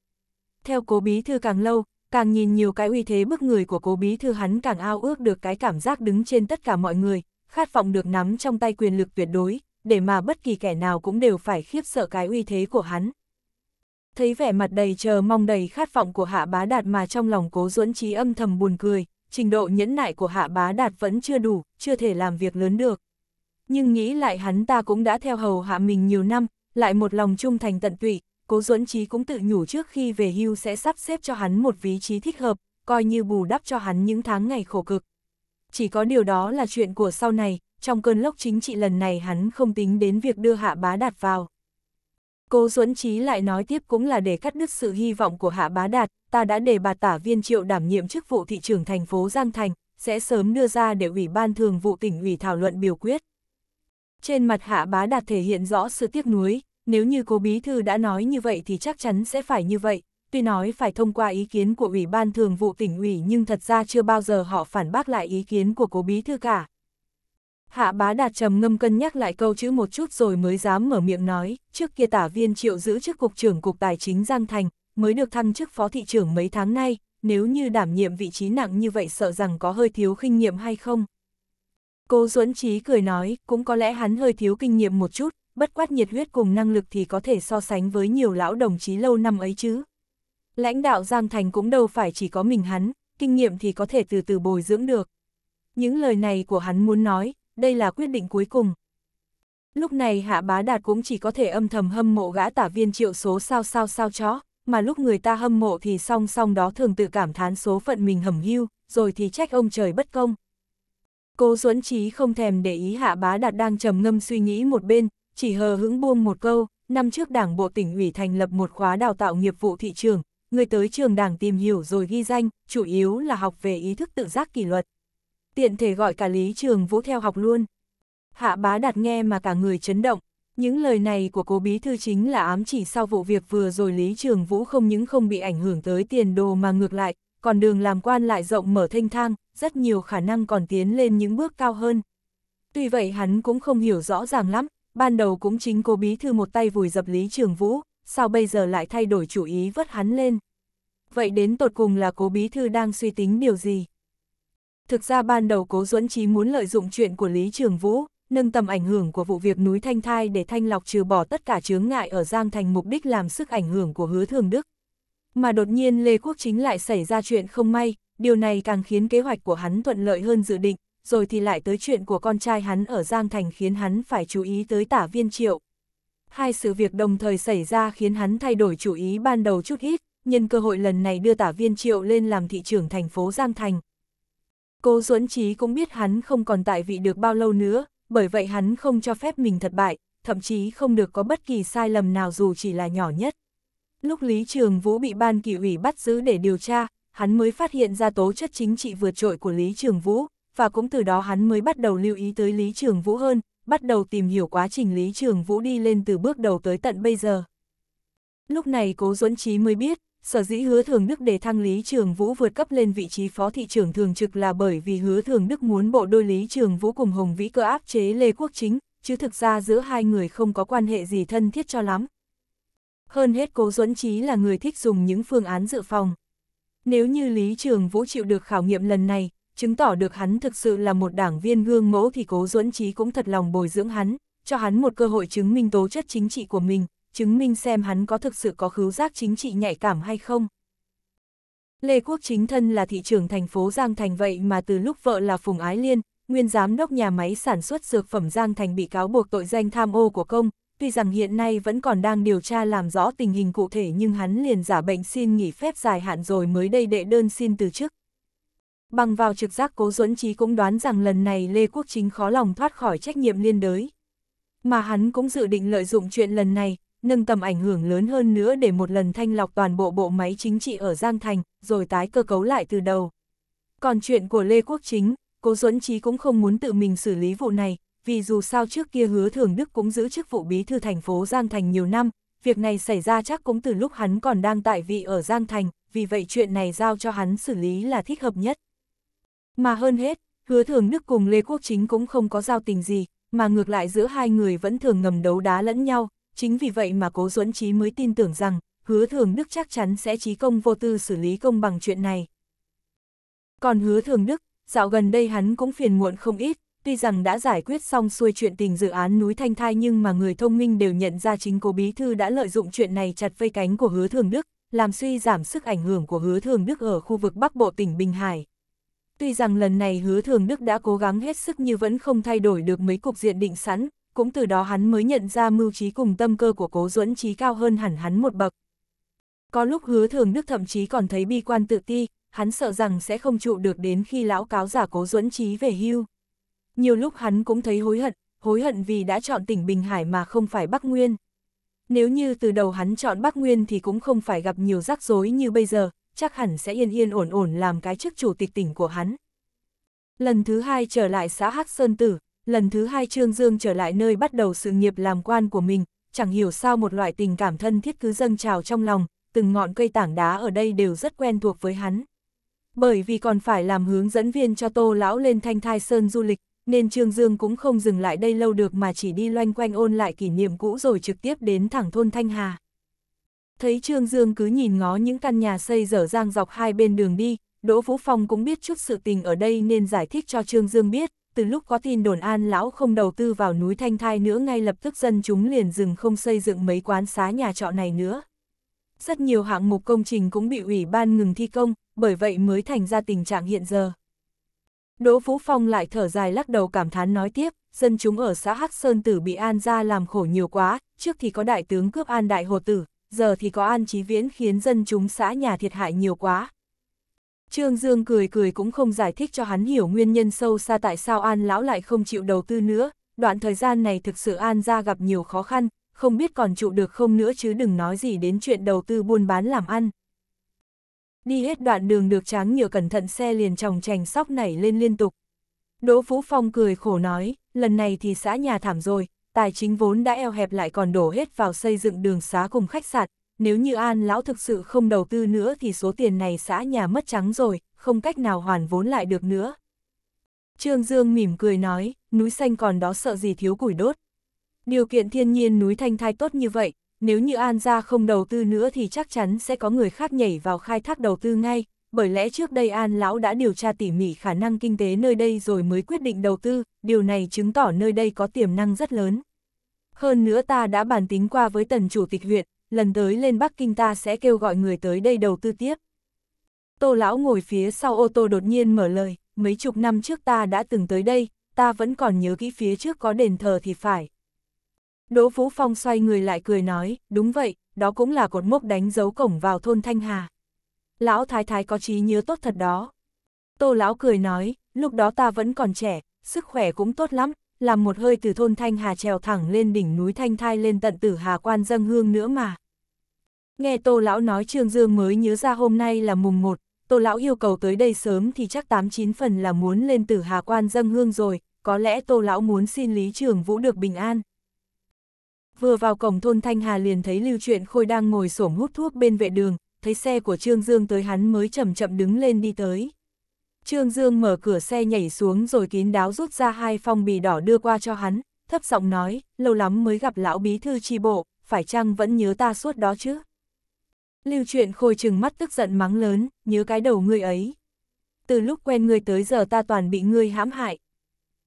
Theo cố bí thư càng lâu, càng nhìn nhiều cái uy thế bức người của cố bí thư hắn càng ao ước được cái cảm giác đứng trên tất cả mọi người, khát vọng được nắm trong tay quyền lực tuyệt đối, để mà bất kỳ kẻ nào cũng đều phải khiếp sợ cái uy thế của hắn. Thấy vẻ mặt đầy chờ mong đầy khát vọng của hạ bá đạt mà trong lòng cố duẫn trí âm thầm buồn cười, trình độ nhẫn nại của hạ bá đạt vẫn chưa đủ, chưa thể làm việc lớn được. Nhưng nghĩ lại hắn ta cũng đã theo hầu hạ mình nhiều năm, lại một lòng trung thành tận tụy, cố duẫn trí cũng tự nhủ trước khi về hưu sẽ sắp xếp cho hắn một vị trí thích hợp, coi như bù đắp cho hắn những tháng ngày khổ cực. Chỉ có điều đó là chuyện của sau này, trong cơn lốc chính trị lần này hắn không tính đến việc đưa Hạ Bá Đạt vào. Cố Duẫn Chí lại nói tiếp cũng là để cắt đứt sự hy vọng của Hạ Bá Đạt, ta đã để bà tả viên triệu đảm nhiệm chức vụ thị trưởng thành phố Giang Thành, sẽ sớm đưa ra để Ủy ban Thường vụ tỉnh ủy thảo luận biểu quyết. Trên mặt Hạ Bá Đạt thể hiện rõ sự tiếc nuối, nếu như cố bí thư đã nói như vậy thì chắc chắn sẽ phải như vậy, tuy nói phải thông qua ý kiến của Ủy ban Thường vụ tỉnh ủy nhưng thật ra chưa bao giờ họ phản bác lại ý kiến của cố bí thư cả, Hạ bá đạt trầm ngâm cân nhắc lại câu chữ một chút rồi mới dám mở miệng nói, trước kia tả viên triệu giữ chức cục trưởng cục tài chính Giang Thành, mới được thăng chức phó thị trưởng mấy tháng nay, nếu như đảm nhiệm vị trí nặng như vậy sợ rằng có hơi thiếu kinh nghiệm hay không. Cô Duẫn Trí cười nói, cũng có lẽ hắn hơi thiếu kinh nghiệm một chút, bất quát nhiệt huyết cùng năng lực thì có thể so sánh với nhiều lão đồng chí lâu năm ấy chứ. Lãnh đạo Giang Thành cũng đâu phải chỉ có mình hắn, kinh nghiệm thì có thể từ từ bồi dưỡng được. Những lời này của hắn muốn nói, đây là quyết định cuối cùng. Lúc này Hạ Bá Đạt cũng chỉ có thể âm thầm hâm mộ gã tả viên triệu số sao sao sao chó, mà lúc người ta hâm mộ thì song song đó thường tự cảm thán số phận mình hầm hưu, rồi thì trách ông trời bất công. Cố Duẫn Trí không thèm để ý Hạ Bá Đạt đang trầm ngâm suy nghĩ một bên, chỉ hờ hững buông một câu, năm trước Đảng Bộ tỉnh ủy thành lập một khóa đào tạo nghiệp vụ thị trường, người tới trường Đảng tìm hiểu rồi ghi danh, chủ yếu là học về ý thức tự giác kỷ luật tiện thể gọi cả Lý Trường Vũ theo học luôn. Hạ bá đặt nghe mà cả người chấn động, những lời này của cố bí thư chính là ám chỉ sau vụ việc vừa rồi Lý Trường Vũ không những không bị ảnh hưởng tới tiền đồ mà ngược lại, còn đường làm quan lại rộng mở thanh thang, rất nhiều khả năng còn tiến lên những bước cao hơn. Tuy vậy hắn cũng không hiểu rõ ràng lắm, ban đầu cũng chính cô bí thư một tay vùi dập Lý Trường Vũ, sao bây giờ lại thay đổi chủ ý vất hắn lên. Vậy đến tột cùng là cố bí thư đang suy tính điều gì? Thực ra ban đầu Cố Duẫn Chí muốn lợi dụng chuyện của Lý Trường Vũ, nâng tầm ảnh hưởng của vụ việc núi Thanh Thai để thanh lọc trừ bỏ tất cả chướng ngại ở Giang Thành mục đích làm sức ảnh hưởng của Hứa Thường Đức. Mà đột nhiên Lê Quốc Chính lại xảy ra chuyện không may, điều này càng khiến kế hoạch của hắn thuận lợi hơn dự định, rồi thì lại tới chuyện của con trai hắn ở Giang Thành khiến hắn phải chú ý tới tả viên triệu. Hai sự việc đồng thời xảy ra khiến hắn thay đổi chủ ý ban đầu chút ít, nhân cơ hội lần này đưa tả viên triệu lên làm thị trưởng thành phố Giang Thành, Cố Duẫn Trí cũng biết hắn không còn tại vị được bao lâu nữa, bởi vậy hắn không cho phép mình thất bại, thậm chí không được có bất kỳ sai lầm nào dù chỉ là nhỏ nhất. Lúc Lý Trường Vũ bị ban kỷ ủy bắt giữ để điều tra, hắn mới phát hiện ra tố chất chính trị vượt trội của Lý Trường Vũ, và cũng từ đó hắn mới bắt đầu lưu ý tới Lý Trường Vũ hơn, bắt đầu tìm hiểu quá trình Lý Trường Vũ đi lên từ bước đầu tới tận bây giờ. Lúc này Cố Duẫn Trí mới biết, Sở dĩ hứa thường Đức để thăng Lý Trường Vũ vượt cấp lên vị trí phó thị trưởng thường trực là bởi vì hứa thường Đức muốn bộ đôi Lý Trường Vũ cùng Hồng Vĩ cơ áp chế Lê Quốc Chính, chứ thực ra giữa hai người không có quan hệ gì thân thiết cho lắm. Hơn hết cố Duẫn Trí là người thích dùng những phương án dự phòng. Nếu như Lý Trường Vũ chịu được khảo nghiệm lần này, chứng tỏ được hắn thực sự là một đảng viên gương mẫu thì cố Duẫn Trí cũng thật lòng bồi dưỡng hắn, cho hắn một cơ hội chứng minh tố chất chính trị của mình, chứng minh xem hắn có thực sự có khứu giác chính trị nhạy cảm hay không. Lê Quốc chính thân là thị trưởng thành phố Giang Thành vậy mà từ lúc vợ là Phùng Ái Liên, nguyên giám đốc nhà máy sản xuất dược phẩm Giang Thành bị cáo buộc tội danh tham ô của công, tuy rằng hiện nay vẫn còn đang điều tra làm rõ tình hình cụ thể nhưng hắn liền giả bệnh xin nghỉ phép dài hạn rồi mới đây đệ đơn xin từ chức. Bằng vào trực giác cố duẫn trí cũng đoán rằng lần này Lê Quốc Chính khó lòng thoát khỏi trách nhiệm liên đới. Mà hắn cũng dự định lợi dụng chuyện lần này, nâng tầm ảnh hưởng lớn hơn nữa để một lần thanh lọc toàn bộ bộ máy chính trị ở Giang Thành, rồi tái cơ cấu lại từ đầu. Còn chuyện của Lê Quốc Chính, Cố Duẫn Trí cũng không muốn tự mình xử lý vụ này, vì dù sao trước kia hứa thường Đức cũng giữ chức vụ bí thư thành phố Giang Thành nhiều năm, việc này xảy ra chắc cũng từ lúc hắn còn đang tại vị ở Giang Thành, vì vậy chuyện này giao cho hắn xử lý là thích hợp nhất. Mà hơn hết, hứa thường Đức cùng Lê Quốc Chính cũng không có giao tình gì, mà ngược lại giữa hai người vẫn thường ngầm đấu đá lẫn nhau, chính vì vậy mà cố duẫn trí mới tin tưởng rằng, hứa thường đức chắc chắn sẽ trí công vô tư xử lý công bằng chuyện này. Còn hứa thường đức, dạo gần đây hắn cũng phiền muộn không ít, tuy rằng đã giải quyết xong xuôi chuyện tình dự án núi Thanh Thai nhưng mà người thông minh đều nhận ra chính cố bí thư đã lợi dụng chuyện này chặt vây cánh của hứa thường đức, làm suy giảm sức ảnh hưởng của hứa thường đức ở khu vực Bắc Bộ tỉnh Bình Hải. Tuy rằng lần này hứa thường đức đã cố gắng hết sức nhưng vẫn không thay đổi được mấy cục diện định sẵn, cũng từ đó hắn mới nhận ra mưu trí cùng tâm cơ của cố duẫn trí cao hơn hẳn hắn một bậc. Có lúc hứa thường đức thậm chí còn thấy bi quan tự ti, hắn sợ rằng sẽ không trụ được đến khi lão cáo giả cố duẫn trí về hưu. Nhiều lúc hắn cũng thấy hối hận, hối hận vì đã chọn tỉnh Bình Hải mà không phải Bắc Nguyên. Nếu như từ đầu hắn chọn Bắc Nguyên thì cũng không phải gặp nhiều rắc rối như bây giờ, chắc hẳn sẽ yên yên ổn ổn làm cái chức chủ tịch tỉnh của hắn. Lần thứ hai trở lại xã Hắc Sơn Tử, Lần thứ hai Trương Dương trở lại nơi bắt đầu sự nghiệp làm quan của mình, chẳng hiểu sao một loại tình cảm thân thiết cứ dâng trào trong lòng, từng ngọn cây tảng đá ở đây đều rất quen thuộc với hắn. Bởi vì còn phải làm hướng dẫn viên cho Tô Lão lên Thanh Thai Sơn du lịch, nên Trương Dương cũng không dừng lại đây lâu được mà chỉ đi loanh quanh ôn lại kỷ niệm cũ rồi trực tiếp đến thẳng thôn Thanh Hà. Thấy Trương Dương cứ nhìn ngó những căn nhà xây dở dang dọc hai bên đường đi, Đỗ Vũ Phong cũng biết chút sự tình ở đây nên giải thích cho Trương Dương biết, từ lúc có tin đồn an lão không đầu tư vào núi Thanh Thai nữa ngay lập tức dân chúng liền dừng không xây dựng mấy quán xá nhà trọ này nữa. Rất nhiều hạng mục công trình cũng bị ủy ban ngừng thi công, bởi vậy mới thành ra tình trạng hiện giờ. Đỗ Phú Phong lại thở dài lắc đầu cảm thán nói tiếp, dân chúng ở xã Hắc Sơn Tử bị An ra làm khổ nhiều quá, trước thì có đại tướng cướp An Đại Hồ Tử, giờ thì có An Chí Viễn khiến dân chúng xã nhà thiệt hại nhiều quá, Trương Dương cười cười cũng không giải thích cho hắn hiểu nguyên nhân sâu xa tại sao An lão lại không chịu đầu tư nữa, đoạn thời gian này thực sự An ra gặp nhiều khó khăn, không biết còn trụ được không nữa chứ đừng nói gì đến chuyện đầu tư buôn bán làm ăn. Đi hết đoạn đường được tráng nhựa cẩn thận xe liền tròng trành sóc nảy lên liên tục. Đỗ Phú Phong cười khổ nói, lần này thì xã nhà thảm rồi, tài chính vốn đã eo hẹp lại còn đổ hết vào xây dựng đường xá cùng khách sạn, nếu như An Lão thực sự không đầu tư nữa thì số tiền này xã nhà mất trắng rồi, không cách nào hoàn vốn lại được nữa. Trương Dương mỉm cười nói, núi xanh còn đó sợ gì thiếu củi đốt. Điều kiện thiên nhiên núi Thanh Thai tốt như vậy, nếu như An gia không đầu tư nữa thì chắc chắn sẽ có người khác nhảy vào khai thác đầu tư ngay, bởi lẽ trước đây An Lão đã điều tra tỉ mỉ khả năng kinh tế nơi đây rồi mới quyết định đầu tư, điều này chứng tỏ nơi đây có tiềm năng rất lớn. Hơn nữa ta đã bàn tính qua với tần chủ tịch huyện, lần tới lên Bắc Kinh ta sẽ kêu gọi người tới đây đầu tư tiếp. Tô lão ngồi phía sau ô tô đột nhiên mở lời, mấy chục năm trước ta đã từng tới đây, ta vẫn còn nhớ kỹ phía trước có đền thờ thì phải. Đỗ Vũ Phong xoay người lại cười nói, đúng vậy, đó cũng là cột mốc đánh dấu cổng vào thôn Thanh Hà. Lão thái thái có trí nhớ tốt thật đó. Tô lão cười nói, lúc đó ta vẫn còn trẻ, sức khỏe cũng tốt lắm, làm một hơi từ thôn Thanh Hà trèo thẳng lên đỉnh núi Thanh Thai lên tận tử Hà Quan dâng hương nữa mà. Nghe Tô Lão nói Trương Dương mới nhớ ra hôm nay là mùng 1, Tô Lão yêu cầu tới đây sớm thì chắc 89 phần là muốn lên tử Hà Quan dâng hương rồi, có lẽ Tô Lão muốn xin Lý Trường Vũ được bình an. Vừa vào cổng thôn Thanh Hà liền thấy Lưu Truyện Khôi đang ngồi sổm hút thuốc bên vệ đường, thấy xe của Trương Dương tới hắn mới chậm chậm đứng lên đi tới. Trương Dương mở cửa xe nhảy xuống rồi kín đáo rút ra hai phong bì đỏ đưa qua cho hắn, thấp giọng nói, lâu lắm mới gặp lão bí thư tri bộ, phải chăng vẫn nhớ ta suốt đó chứ? Lưu truyện khôi trừng mắt tức giận mắng lớn, nhớ cái đầu ngươi ấy. Từ lúc quen ngươi tới giờ ta toàn bị ngươi hãm hại.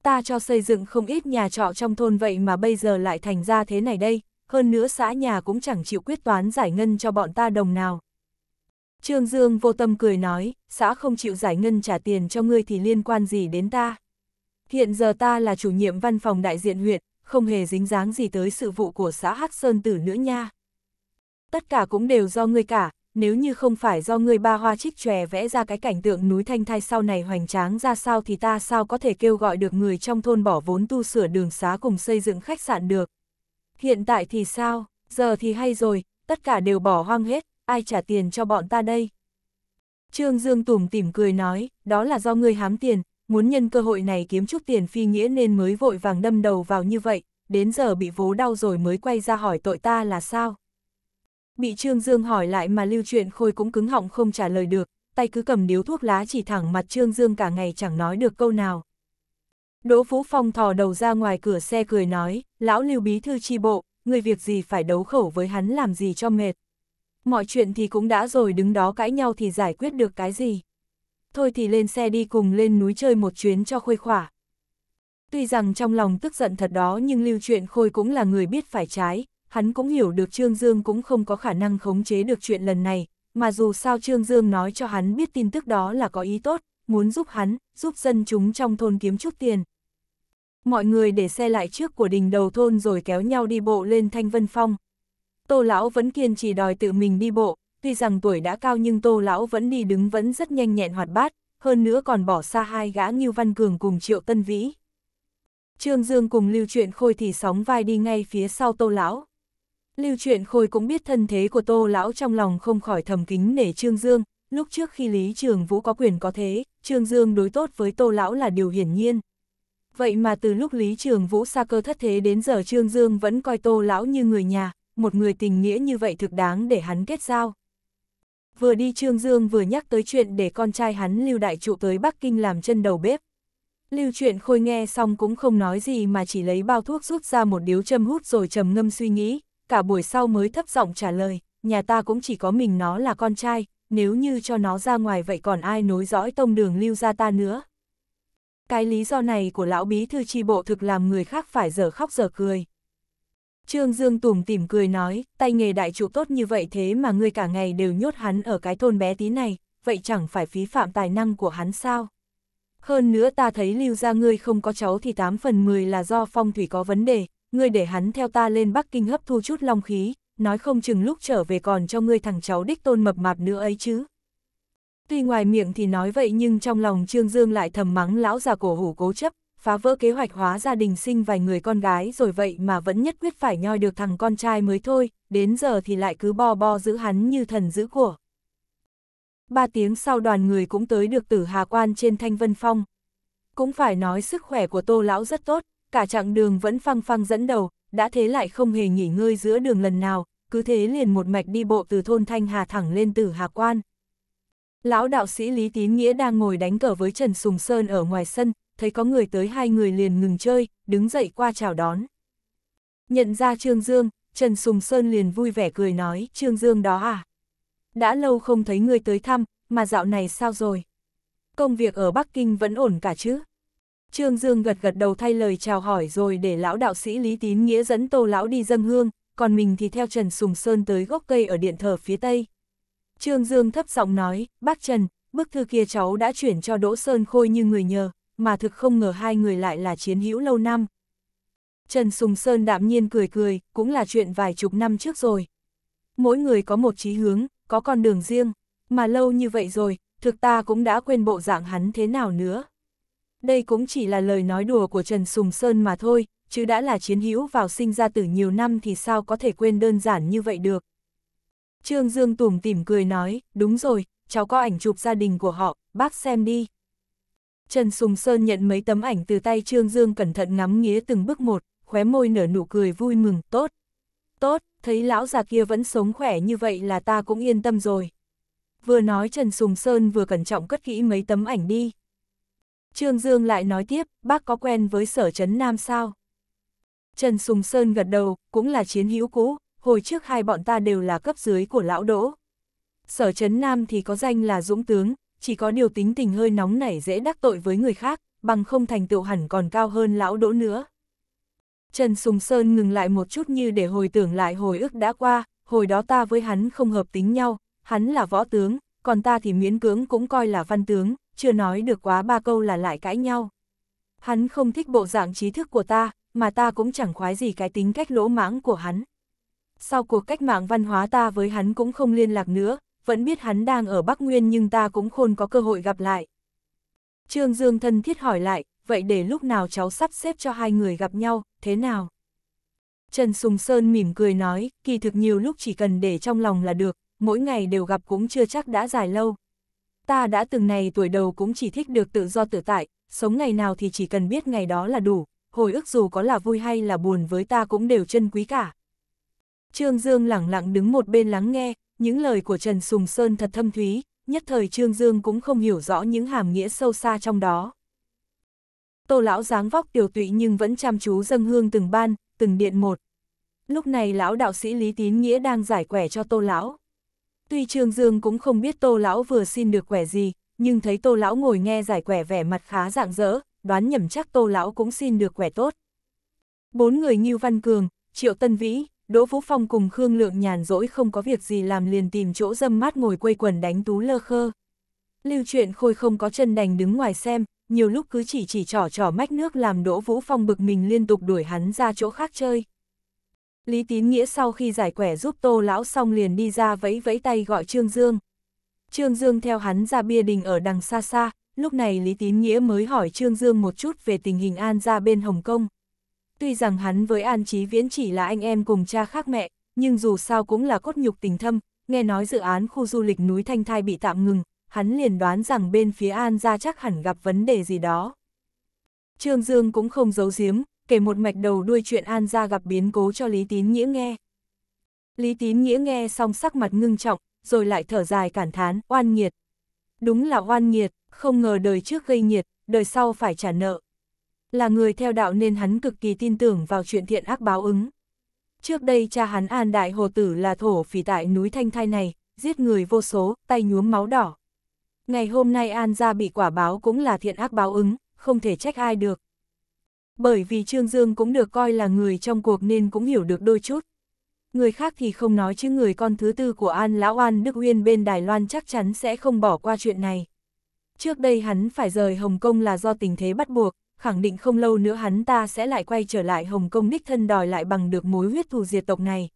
Ta cho xây dựng không ít nhà trọ trong thôn vậy mà bây giờ lại thành ra thế này đây, hơn nữa xã nhà cũng chẳng chịu quyết toán giải ngân cho bọn ta đồng nào. Trương Dương vô tâm cười nói, xã không chịu giải ngân trả tiền cho ngươi thì liên quan gì đến ta. Hiện giờ ta là chủ nhiệm văn phòng đại diện huyện, không hề dính dáng gì tới sự vụ của xã Hắc Sơn Tử nữa nha tất cả cũng đều do ngươi cả, nếu như không phải do ngươi ba hoa trích chòe vẽ ra cái cảnh tượng núi thanh thai sau này hoành tráng ra sao thì ta sao có thể kêu gọi được người trong thôn bỏ vốn tu sửa đường xá cùng xây dựng khách sạn được. Hiện tại thì sao, giờ thì hay rồi, tất cả đều bỏ hoang hết, ai trả tiền cho bọn ta đây? Trương Dương Tùng tìm cười nói, đó là do ngươi hám tiền, muốn nhân cơ hội này kiếm chút tiền phi nghĩa nên mới vội vàng đâm đầu vào như vậy, đến giờ bị vố đau rồi mới quay ra hỏi tội ta là sao? Bị Trương Dương hỏi lại mà lưu chuyện khôi cũng cứng họng không trả lời được, tay cứ cầm điếu thuốc lá chỉ thẳng mặt Trương Dương cả ngày chẳng nói được câu nào. Đỗ Vũ Phong thò đầu ra ngoài cửa xe cười nói, lão lưu bí thư chi bộ, người việc gì phải đấu khẩu với hắn làm gì cho mệt. Mọi chuyện thì cũng đã rồi đứng đó cãi nhau thì giải quyết được cái gì. Thôi thì lên xe đi cùng lên núi chơi một chuyến cho khuây khỏa. Tuy rằng trong lòng tức giận thật đó nhưng lưu chuyện khôi cũng là người biết phải trái, hắn cũng hiểu được Trương Dương cũng không có khả năng khống chế được chuyện lần này, mà dù sao Trương Dương nói cho hắn biết tin tức đó là có ý tốt, muốn giúp hắn, giúp dân chúng trong thôn kiếm chút tiền. Mọi người để xe lại trước của đình đầu thôn rồi kéo nhau đi bộ lên Thanh Vân Phong. Tô lão vẫn kiên trì đòi tự mình đi bộ, tuy rằng tuổi đã cao nhưng Tô lão vẫn đi đứng vẫn rất nhanh nhẹn hoạt bát, hơn nữa còn bỏ xa hai gã Ngưu Văn Cường cùng Triệu Tân Vĩ. Trương Dương cùng Lưu chuyện Khôi thì sóng vai đi ngay phía sau Tô lão. Lưu Truyện Khôi cũng biết thân thế của Tô Lão trong lòng không khỏi thầm kính nể Trương Dương, lúc trước khi Lý Trường Vũ có quyền có thế, Trương Dương đối tốt với Tô Lão là điều hiển nhiên. Vậy mà từ lúc Lý Trường Vũ xa cơ thất thế đến giờ Trương Dương vẫn coi Tô Lão như người nhà, một người tình nghĩa như vậy thực đáng để hắn kết giao. Vừa đi Trương Dương vừa nhắc tới chuyện để con trai hắn Lưu Đại Trụ tới Bắc Kinh làm chân đầu bếp. Lưu Truyện Khôi nghe xong cũng không nói gì mà chỉ lấy bao thuốc rút ra một điếu châm hút rồi trầm ngâm suy nghĩ, cả buổi sau mới thấp giọng trả lời, nhà ta cũng chỉ có mình nó là con trai, nếu như cho nó ra ngoài vậy còn ai nối dõi tông đường lưu ra ta nữa. Cái lý do này của lão bí thư tri bộ thực làm người khác phải giờ khóc giờ cười. Trương Dương tùng tìm cười nói, tay nghề đại trụ tốt như vậy thế mà ngươi cả ngày đều nhốt hắn ở cái thôn bé tí này, vậy chẳng phải phí phạm tài năng của hắn sao? Hơn nữa ta thấy lưu ra ngươi không có cháu thì 8 phần 10 là do phong thủy có vấn đề, ngươi để hắn theo ta lên Bắc Kinh hấp thu chút long khí, nói không chừng lúc trở về còn cho ngươi thằng cháu đích tôn mập mạp nữa ấy chứ. Tuy ngoài miệng thì nói vậy nhưng trong lòng Trương Dương lại thầm mắng lão già cổ hủ cố chấp, phá vỡ kế hoạch hóa gia đình sinh vài người con gái rồi vậy mà vẫn nhất quyết phải nhoi được thằng con trai mới thôi, đến giờ thì lại cứ bo bo giữ hắn như thần giữ của. Ba tiếng sau đoàn người cũng tới được tử Hà Quan trên Thanh Vân Phong. Cũng phải nói sức khỏe của Tô Lão rất tốt, cả chặng đường vẫn phăng phăng dẫn đầu, đã thế lại không hề nghỉ ngơi giữa đường lần nào, cứ thế liền một mạch đi bộ từ thôn Thanh Hà thẳng lên từ Hà Quan. Lão đạo sĩ Lý Tín Nghĩa đang ngồi đánh cờ với Trần Sùng Sơn ở ngoài sân, thấy có người tới hai người liền ngừng chơi, đứng dậy qua chào đón. Nhận ra Trương Dương, Trần Sùng Sơn liền vui vẻ cười nói, Trương Dương đó à? Đã lâu không thấy người tới thăm, mà dạo này sao rồi? Công việc ở Bắc Kinh vẫn ổn cả chứ? Trương Dương gật gật đầu thay lời chào hỏi rồi để lão đạo sĩ Lý Tín Nghĩa dẫn Tô lão đi dâng hương, còn mình thì theo Trần Sùng Sơn tới gốc cây ở điện thờ phía tây. Trương Dương thấp giọng nói, bác Trần, bức thư kia cháu đã chuyển cho Đỗ Sơn Khôi như người nhờ, mà thực không ngờ hai người lại là chiến hữu lâu năm. Trần Sùng Sơn đạm nhiên cười cười, cũng là chuyện vài chục năm trước rồi. Mỗi người có một chí hướng, có con đường riêng, mà lâu như vậy rồi, thực ta cũng đã quên bộ dạng hắn thế nào nữa đây cũng chỉ là lời nói đùa của Trần Sùng Sơn mà thôi, chứ đã là chiến hữu vào sinh ra tử nhiều năm thì sao có thể quên đơn giản như vậy được. Trương Dương tủm tỉm cười nói, đúng rồi, cháu có ảnh chụp gia đình của họ, bác xem đi. Trần Sùng Sơn nhận mấy tấm ảnh từ tay Trương Dương cẩn thận ngắm nghía từng bước một, khóe môi nở nụ cười vui mừng, tốt. Tốt, thấy lão già kia vẫn sống khỏe như vậy là ta cũng yên tâm rồi. Vừa nói Trần Sùng Sơn vừa cẩn trọng cất kỹ mấy tấm ảnh đi. Trương Dương lại nói tiếp, bác có quen với sở trấn Nam sao? Trần Sùng Sơn gật đầu, cũng là chiến hữu cũ, hồi trước hai bọn ta đều là cấp dưới của lão đỗ. Sở trấn Nam thì có danh là dũng tướng, chỉ có điều tính tình hơi nóng nảy dễ đắc tội với người khác, bằng không thành tựu hẳn còn cao hơn lão đỗ nữa. Trần Sùng Sơn ngừng lại một chút như để hồi tưởng lại hồi ức đã qua, hồi đó ta với hắn không hợp tính nhau, hắn là võ tướng, còn ta thì miễn cưỡng cũng coi là văn tướng, chưa nói được quá ba câu là lại cãi nhau. Hắn không thích bộ dạng trí thức của ta, mà ta cũng chẳng khoái gì cái tính cách lỗ mãng của hắn. Sau cuộc cách mạng văn hóa ta với hắn cũng không liên lạc nữa, vẫn biết hắn đang ở Bắc Nguyên nhưng ta cũng khôn có cơ hội gặp lại. Trương Dương thân thiết hỏi lại, vậy để lúc nào cháu sắp xếp cho hai người gặp nhau, thế nào? Trần Sùng Sơn mỉm cười nói, kỳ thực nhiều lúc chỉ cần để trong lòng là được, mỗi ngày đều gặp cũng chưa chắc đã dài lâu ta đã từng này tuổi đầu cũng chỉ thích được tự do tự tại, sống ngày nào thì chỉ cần biết ngày đó là đủ, hồi ức dù có là vui hay là buồn với ta cũng đều chân quý cả. Trương Dương lẳng lặng đứng một bên lắng nghe, những lời của Trần Sùng Sơn thật thâm thúy, nhất thời Trương Dương cũng không hiểu rõ những hàm nghĩa sâu xa trong đó. Tô lão dáng vóc tiểu tụy nhưng vẫn chăm chú dâng hương từng ban, từng điện một. Lúc này lão đạo sĩ Lý Tín Nghĩa đang giải quẻ cho Tô lão. Tuy Trương Dương cũng không biết Tô Lão vừa xin được quẻ gì, nhưng thấy Tô Lão ngồi nghe giải quẻ vẻ mặt khá rạng rỡ, đoán nhầm chắc Tô Lão cũng xin được quẻ tốt. Bốn người như Văn Cường, Triệu Tân Vĩ, Đỗ Vũ Phong cùng Khương Lượng nhàn rỗi không có việc gì làm liền tìm chỗ dâm mát ngồi quây quần đánh tú lơ khơ. Lưu truyện khôi không có chân đành đứng ngoài xem, nhiều lúc cứ chỉ chỉ trỏ trỏ mách nước làm Đỗ Vũ Phong bực mình liên tục đuổi hắn ra chỗ khác chơi. Lý Tín Nghĩa sau khi giải quẻ giúp Tô Lão xong liền đi ra vẫy vẫy tay gọi Trương Dương. Trương Dương theo hắn ra bia đình ở đằng xa xa, lúc này Lý Tín Nghĩa mới hỏi Trương Dương một chút về tình hình An ra bên Hồng Kông. Tuy rằng hắn với An Chí Viễn chỉ là anh em cùng cha khác mẹ, nhưng dù sao cũng là cốt nhục tình thâm, nghe nói dự án khu du lịch núi Thanh Thai bị tạm ngừng, hắn liền đoán rằng bên phía An ra chắc hẳn gặp vấn đề gì đó. Trương Dương cũng không giấu giếm, kể một mạch đầu đuôi chuyện An gia gặp biến cố cho Lý Tín Nghĩa nghe. Lý Tín Nghĩa nghe xong sắc mặt ngưng trọng, rồi lại thở dài cản thán, oan nghiệt. Đúng là oan nghiệt, không ngờ đời trước gây nhiệt, đời sau phải trả nợ. Là người theo đạo nên hắn cực kỳ tin tưởng vào chuyện thiện ác báo ứng. Trước đây cha hắn An Đại Hồ Tử là thổ phỉ tại núi Thanh Thai này, giết người vô số, tay nhuốm máu đỏ. Ngày hôm nay An gia bị quả báo cũng là thiện ác báo ứng, không thể trách ai được. Bởi vì Trương Dương cũng được coi là người trong cuộc nên cũng hiểu được đôi chút. Người khác thì không nói chứ người con thứ tư của An Lão An Đức Uyên bên Đài Loan chắc chắn sẽ không bỏ qua chuyện này. Trước đây hắn phải rời Hồng Kông là do tình thế bắt buộc, khẳng định không lâu nữa hắn ta sẽ lại quay trở lại Hồng Kông đích thân đòi lại bằng được mối huyết thù diệt tộc này.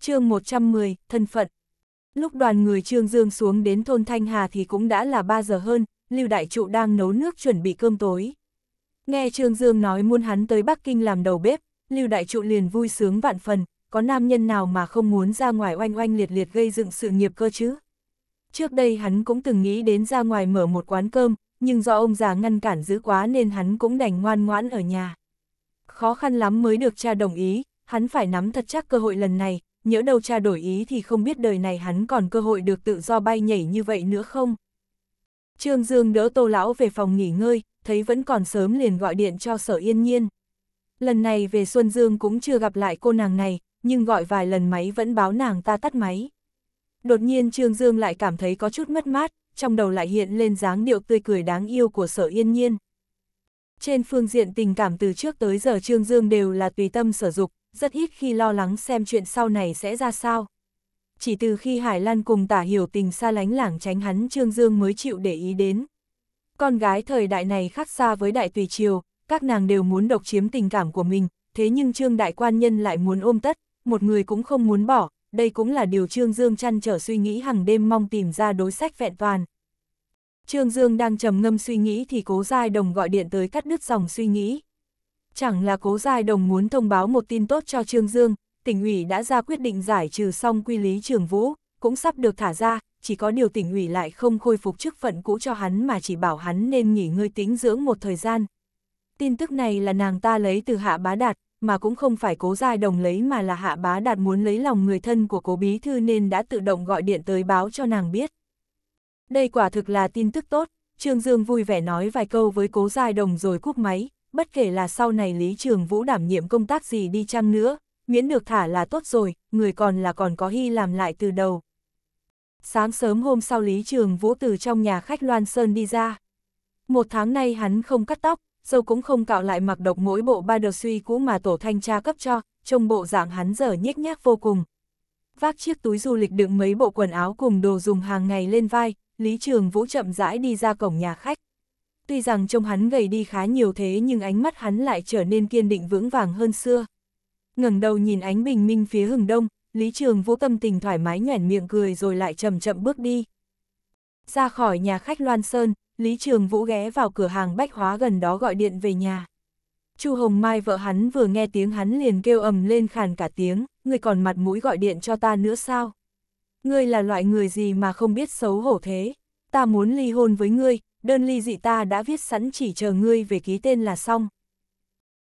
chương 110, Thân Phận Lúc đoàn người Trương Dương xuống đến thôn Thanh Hà thì cũng đã là 3 giờ hơn, Lưu Đại Trụ đang nấu nước chuẩn bị cơm tối. Nghe Trương Dương nói muốn hắn tới Bắc Kinh làm đầu bếp, Lưu Đại Trụ liền vui sướng vạn phần, có nam nhân nào mà không muốn ra ngoài oanh oanh liệt liệt gây dựng sự nghiệp cơ chứ. Trước đây hắn cũng từng nghĩ đến ra ngoài mở một quán cơm, nhưng do ông già ngăn cản dữ quá nên hắn cũng đành ngoan ngoãn ở nhà. Khó khăn lắm mới được cha đồng ý, hắn phải nắm thật chắc cơ hội lần này, nhỡ đâu cha đổi ý thì không biết đời này hắn còn cơ hội được tự do bay nhảy như vậy nữa không. Trương Dương đỡ Tô Lão về phòng nghỉ ngơi, thấy vẫn còn sớm liền gọi điện cho sở yên nhiên. Lần này về Xuân Dương cũng chưa gặp lại cô nàng này, nhưng gọi vài lần máy vẫn báo nàng ta tắt máy. Đột nhiên Trương Dương lại cảm thấy có chút mất mát, trong đầu lại hiện lên dáng điệu tươi cười đáng yêu của sở yên nhiên. Trên phương diện tình cảm từ trước tới giờ Trương Dương đều là tùy tâm sở dục, rất ít khi lo lắng xem chuyện sau này sẽ ra sao. Chỉ từ khi Hải Lan cùng tả hiểu tình xa lánh lảng tránh hắn Trương Dương mới chịu để ý đến. Con gái thời đại này khác xa với đại tùy triều, các nàng đều muốn độc chiếm tình cảm của mình, thế nhưng Trương đại quan nhân lại muốn ôm tất, một người cũng không muốn bỏ, đây cũng là điều Trương Dương chăn trở suy nghĩ hàng đêm mong tìm ra đối sách vẹn toàn. Trương Dương đang trầm ngâm suy nghĩ thì Cố Giai Đồng gọi điện tới cắt đứt dòng suy nghĩ. Chẳng là Cố Giai Đồng muốn thông báo một tin tốt cho Trương Dương, tỉnh ủy đã ra quyết định giải trừ xong quy lý trường vũ, cũng sắp được thả ra, chỉ có điều tỉnh ủy lại không khôi phục chức phận cũ cho hắn mà chỉ bảo hắn nên nghỉ ngơi tính dưỡng một thời gian. Tin tức này là nàng ta lấy từ hạ bá đạt, mà cũng không phải cố giai đồng lấy mà là hạ bá đạt muốn lấy lòng người thân của cố bí thư nên đã tự động gọi điện tới báo cho nàng biết. Đây quả thực là tin tức tốt, Trương Dương vui vẻ nói vài câu với cố giai đồng rồi cúp máy, bất kể là sau này Lý Trường Vũ đảm nhiệm công tác gì đi chăng nữa, miễn được thả là tốt rồi, người còn là còn có hy làm lại từ đầu sáng sớm hôm sau Lý Trường Vũ từ trong nhà khách Loan Sơn đi ra. Một tháng nay hắn không cắt tóc, dâu cũng không cạo lại mặc độc mỗi bộ ba đờ suy cũ mà tổ thanh tra cấp cho, trông bộ dạng hắn giờ nhếch nhác vô cùng. Vác chiếc túi du lịch đựng mấy bộ quần áo cùng đồ dùng hàng ngày lên vai, Lý Trường Vũ chậm rãi đi ra cổng nhà khách. Tuy rằng trông hắn gầy đi khá nhiều thế nhưng ánh mắt hắn lại trở nên kiên định vững vàng hơn xưa. ngẩng đầu nhìn ánh bình minh phía hừng đông, Lý Trường Vũ tâm tình thoải mái nhoẻn miệng cười rồi lại chậm chậm bước đi. Ra khỏi nhà khách Loan Sơn, Lý Trường Vũ ghé vào cửa hàng bách hóa gần đó gọi điện về nhà. Chu Hồng Mai vợ hắn vừa nghe tiếng hắn liền kêu ầm lên khàn cả tiếng, người còn mặt mũi gọi điện cho ta nữa sao? Ngươi là loại người gì mà không biết xấu hổ thế? Ta muốn ly hôn với ngươi, đơn ly dị ta đã viết sẵn chỉ chờ ngươi về ký tên là xong.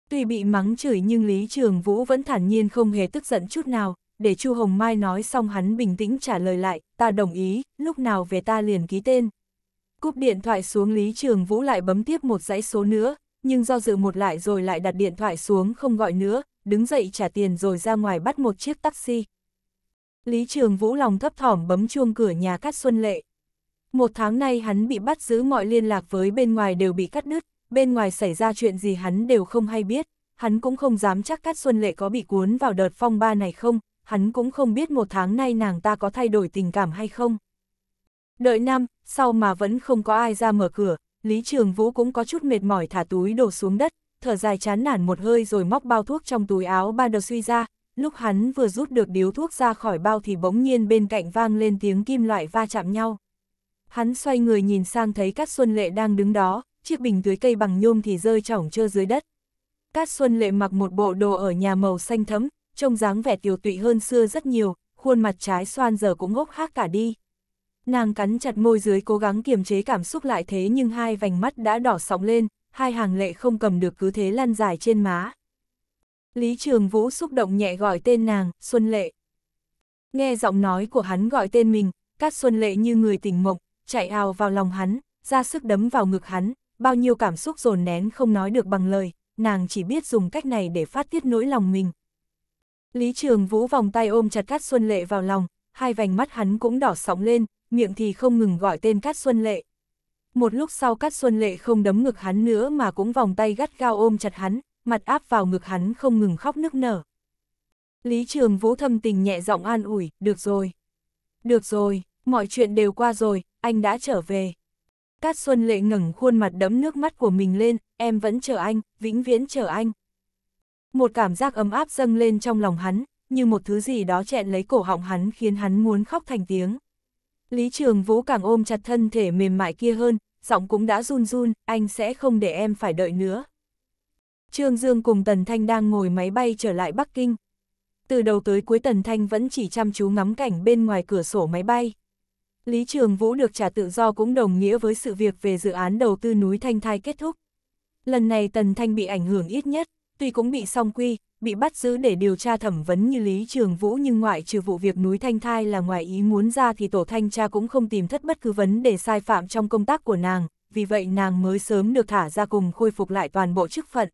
Tuy bị mắng chửi nhưng Lý Trường Vũ vẫn thản nhiên không hề tức giận chút nào, để Chu Hồng Mai nói xong hắn bình tĩnh trả lời lại, ta đồng ý, lúc nào về ta liền ký tên. Cúp điện thoại xuống Lý Trường Vũ lại bấm tiếp một dãy số nữa, nhưng do dự một lại rồi lại đặt điện thoại xuống không gọi nữa, đứng dậy trả tiền rồi ra ngoài bắt một chiếc taxi. Lý Trường Vũ lòng thấp thỏm bấm chuông cửa nhà Cát Xuân Lệ. Một tháng nay hắn bị bắt giữ mọi liên lạc với bên ngoài đều bị cắt đứt, bên ngoài xảy ra chuyện gì hắn đều không hay biết, hắn cũng không dám chắc Cát Xuân Lệ có bị cuốn vào đợt phong ba này không, hắn cũng không biết một tháng nay nàng ta có thay đổi tình cảm hay không. Đợi năm, sau mà vẫn không có ai ra mở cửa, Lý Trường Vũ cũng có chút mệt mỏi thả túi đổ xuống đất, thở dài chán nản một hơi rồi móc bao thuốc trong túi áo ba đờ suy ra, lúc hắn vừa rút được điếu thuốc ra khỏi bao thì bỗng nhiên bên cạnh vang lên tiếng kim loại va chạm nhau. Hắn xoay người nhìn sang thấy Cát Xuân Lệ đang đứng đó, chiếc bình tưới cây bằng nhôm thì rơi trỏng trơ dưới đất. Cát Xuân Lệ mặc một bộ đồ ở nhà màu xanh thấm, trông dáng vẻ tiểu tụy hơn xưa rất nhiều, khuôn mặt trái xoan giờ cũng ngốc hác cả đi. Nàng cắn chặt môi dưới cố gắng kiềm chế cảm xúc lại thế nhưng hai vành mắt đã đỏ sóng lên, hai hàng lệ không cầm được cứ thế lăn dài trên má. Lý Trường Vũ xúc động nhẹ gọi tên nàng, Xuân Lệ. Nghe giọng nói của hắn gọi tên mình, Cát Xuân Lệ như người tỉnh mộng, chạy ào vào lòng hắn, ra sức đấm vào ngực hắn, bao nhiêu cảm xúc dồn nén không nói được bằng lời, nàng chỉ biết dùng cách này để phát tiết nỗi lòng mình. Lý Trường Vũ vòng tay ôm chặt Cát Xuân Lệ vào lòng, hai vành mắt hắn cũng đỏ sóng lên, miệng thì không ngừng gọi tên Cát Xuân Lệ. Một lúc sau Cát Xuân Lệ không đấm ngực hắn nữa mà cũng vòng tay gắt gao ôm chặt hắn, mặt áp vào ngực hắn không ngừng khóc nức nở. Lý Trường Vũ thâm tình nhẹ giọng an ủi, được rồi. Được rồi, mọi chuyện đều qua rồi, anh đã trở về. Cát Xuân Lệ ngẩng khuôn mặt đẫm nước mắt của mình lên, em vẫn chờ anh, vĩnh viễn chờ anh. Một cảm giác ấm áp dâng lên trong lòng hắn, như một thứ gì đó chẹn lấy cổ họng hắn khiến hắn muốn khóc thành tiếng. Lý Trường Vũ càng ôm chặt thân thể mềm mại kia hơn, giọng cũng đã run run, anh sẽ không để em phải đợi nữa. Trương Dương cùng Tần Thanh đang ngồi máy bay trở lại Bắc Kinh. Từ đầu tới cuối Tần Thanh vẫn chỉ chăm chú ngắm cảnh bên ngoài cửa sổ máy bay. Lý Trường Vũ được trả tự do cũng đồng nghĩa với sự việc về dự án đầu tư núi Thanh Thai kết thúc. Lần này Tần Thanh bị ảnh hưởng ít nhất, tuy cũng bị song quy, bị bắt giữ để điều tra thẩm vấn như Lý Trường Vũ nhưng ngoại trừ vụ việc núi Thanh Thai là ngoài ý muốn ra thì tổ thanh tra cũng không tìm thất bất cứ vấn đề sai phạm trong công tác của nàng, vì vậy nàng mới sớm được thả ra cùng khôi phục lại toàn bộ chức phận.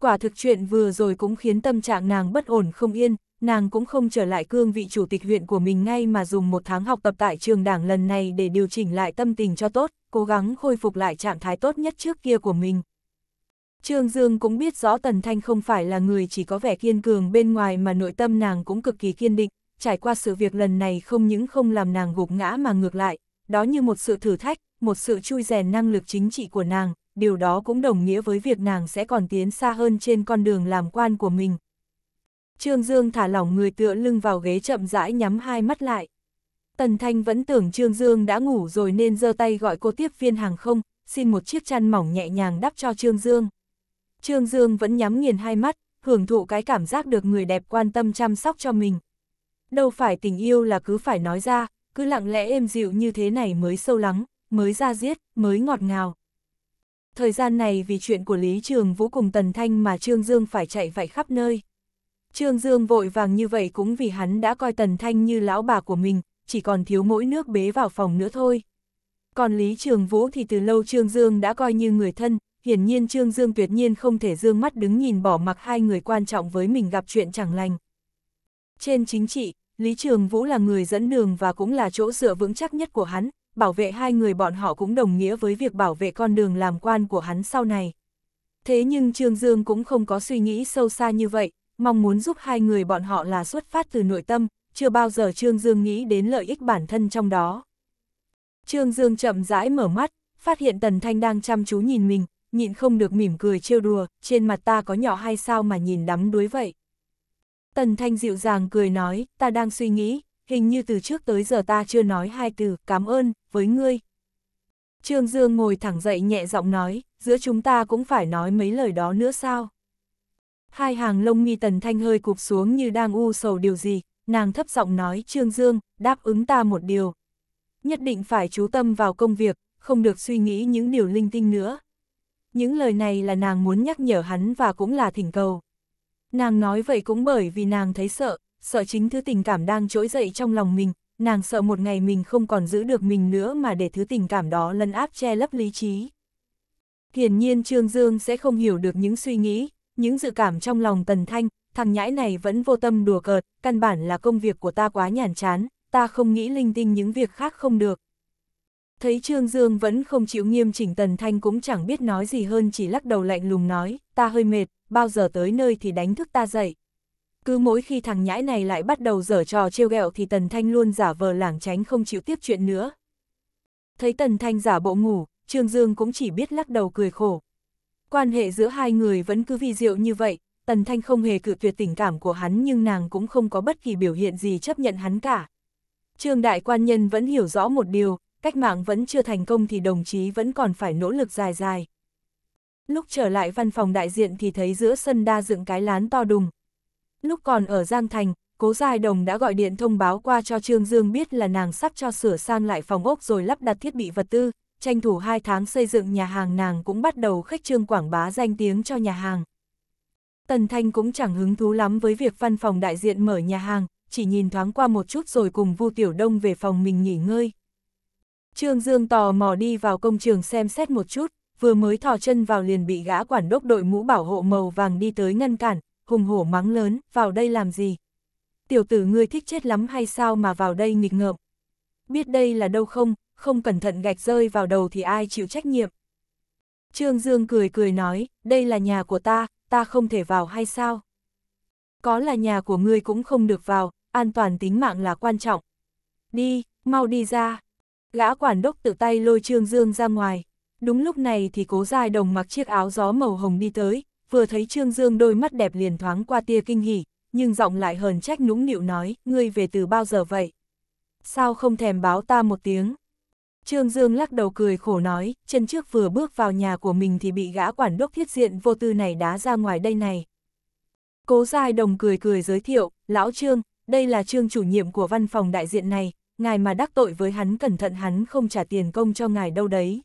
Quả thực chuyện vừa rồi cũng khiến tâm trạng nàng bất ổn không yên, nàng cũng không trở lại cương vị chủ tịch huyện của mình ngay mà dùng một tháng học tập tại trường đảng lần này để điều chỉnh lại tâm tình cho tốt, cố gắng khôi phục lại trạng thái tốt nhất trước kia của mình. Trương Dương cũng biết rõ Tần Thanh không phải là người chỉ có vẻ kiên cường bên ngoài mà nội tâm nàng cũng cực kỳ kiên định, trải qua sự việc lần này không những không làm nàng gục ngã mà ngược lại, đó như một sự thử thách, một sự chui rèn năng lực chính trị của nàng, điều đó cũng đồng nghĩa với việc nàng sẽ còn tiến xa hơn trên con đường làm quan của mình. Trương Dương thả lỏng người tựa lưng vào ghế chậm rãi nhắm hai mắt lại. Tần Thanh vẫn tưởng Trương Dương đã ngủ rồi nên giơ tay gọi cô tiếp viên hàng không, xin một chiếc chăn mỏng nhẹ nhàng đắp cho Trương Dương. Trương Dương vẫn nhắm nghiền hai mắt, hưởng thụ cái cảm giác được người đẹp quan tâm chăm sóc cho mình. Đâu phải tình yêu là cứ phải nói ra, cứ lặng lẽ êm dịu như thế này mới sâu lắng, mới ra giết, mới ngọt ngào. Thời gian này vì chuyện của Lý Trường Vũ cùng Tần Thanh mà Trương Dương phải chạy vạy khắp nơi. Trương Dương vội vàng như vậy cũng vì hắn đã coi Tần Thanh như lão bà của mình, chỉ còn thiếu mỗi nước bế vào phòng nữa thôi. Còn Lý Trường Vũ thì từ lâu Trương Dương đã coi như người thân, hiển nhiên Trương Dương tuyệt nhiên không thể dương mắt đứng nhìn bỏ mặc hai người quan trọng với mình gặp chuyện chẳng lành. Trên chính trị, Lý Trường Vũ là người dẫn đường và cũng là chỗ dựa vững chắc nhất của hắn, bảo vệ hai người bọn họ cũng đồng nghĩa với việc bảo vệ con đường làm quan của hắn sau này. Thế nhưng Trương Dương cũng không có suy nghĩ sâu xa như vậy, mong muốn giúp hai người bọn họ là xuất phát từ nội tâm, chưa bao giờ Trương Dương nghĩ đến lợi ích bản thân trong đó. Trương Dương chậm rãi mở mắt, phát hiện Tần Thanh đang chăm chú nhìn mình, nhịn không được mỉm cười trêu đùa, trên mặt ta có nhỏ hay sao mà nhìn đắm đuối vậy. Tần Thanh dịu dàng cười nói, ta đang suy nghĩ, hình như từ trước tới giờ ta chưa nói hai từ cảm ơn, với ngươi. Trương Dương ngồi thẳng dậy nhẹ giọng nói, giữa chúng ta cũng phải nói mấy lời đó nữa sao. Hai hàng lông mi Tần Thanh hơi cụp xuống như đang u sầu điều gì, nàng thấp giọng nói Trương Dương, đáp ứng ta một điều. Nhất định phải chú tâm vào công việc, không được suy nghĩ những điều linh tinh nữa. Những lời này là nàng muốn nhắc nhở hắn và cũng là thỉnh cầu. Nàng nói vậy cũng bởi vì nàng thấy sợ, sợ chính thứ tình cảm đang trỗi dậy trong lòng mình, nàng sợ một ngày mình không còn giữ được mình nữa mà để thứ tình cảm đó lấn áp che lấp lý trí. Hiển nhiên Trương Dương sẽ không hiểu được những suy nghĩ, những dự cảm trong lòng Tần Thanh, thằng nhãi này vẫn vô tâm đùa cợt, căn bản là công việc của ta quá nhàn chán, ta không nghĩ linh tinh những việc khác không được. Thấy Trương Dương vẫn không chịu nghiêm chỉnh Tần Thanh cũng chẳng biết nói gì hơn chỉ lắc đầu lạnh lùng nói, ta hơi mệt, bao giờ tới nơi thì đánh thức ta dậy. Cứ mỗi khi thằng nhãi này lại bắt đầu dở trò trêu ghẹo thì Tần Thanh luôn giả vờ lảng tránh không chịu tiếp chuyện nữa. Thấy Tần Thanh giả bộ ngủ, Trương Dương cũng chỉ biết lắc đầu cười khổ. Quan hệ giữa hai người vẫn cứ vi diệu như vậy, Tần Thanh không hề cự tuyệt tình cảm của hắn nhưng nàng cũng không có bất kỳ biểu hiện gì chấp nhận hắn cả. Trương Đại Quan Nhân vẫn hiểu rõ một điều, cách mạng vẫn chưa thành công thì đồng chí vẫn còn phải nỗ lực dài dài. Lúc trở lại văn phòng đại diện thì thấy giữa sân đa dựng cái lán to đùng. Lúc còn ở Giang Thành, Cố Giai Đồng đã gọi điện thông báo qua cho Trương Dương biết là nàng sắp cho sửa sang lại phòng ốc rồi lắp đặt thiết bị vật tư, tranh thủ 2 tháng xây dựng nhà hàng nàng cũng bắt đầu khách trương quảng bá danh tiếng cho nhà hàng. Tần Thanh cũng chẳng hứng thú lắm với việc văn phòng đại diện mở nhà hàng, chỉ nhìn thoáng qua một chút rồi cùng Vu Tiểu Đông về phòng mình nghỉ ngơi, Trương Dương tò mò đi vào công trường xem xét một chút, vừa mới thò chân vào liền bị gã quản đốc đội mũ bảo hộ màu vàng đi tới ngăn cản, hùng hổ mắng lớn, vào đây làm gì? Tiểu tử ngươi thích chết lắm hay sao mà vào đây nghịch ngợm? Biết đây là đâu không, không cẩn thận gạch rơi vào đầu thì ai chịu trách nhiệm? Trương Dương cười cười nói, đây là nhà của ta, ta không thể vào hay sao? Có là nhà của ngươi cũng không được vào, an toàn tính mạng là quan trọng. Đi, mau đi ra, Gã quản đốc tự tay lôi Trương Dương ra ngoài. Đúng lúc này thì cố dài đồng mặc chiếc áo gió màu hồng đi tới, vừa thấy Trương Dương đôi mắt đẹp liền thoáng qua tia kinh hỉ, nhưng giọng lại hờn trách nũng nịu nói, ngươi về từ bao giờ vậy? Sao không thèm báo ta một tiếng? Trương Dương lắc đầu cười khổ nói, chân trước vừa bước vào nhà của mình thì bị gã quản đốc thiết diện vô tư này đá ra ngoài đây này. Cố dài đồng cười cười giới thiệu, lão Trương, đây là Trương chủ nhiệm của văn phòng đại diện này, ngài mà đắc tội với hắn cẩn thận hắn không trả tiền công cho ngài đâu đấy.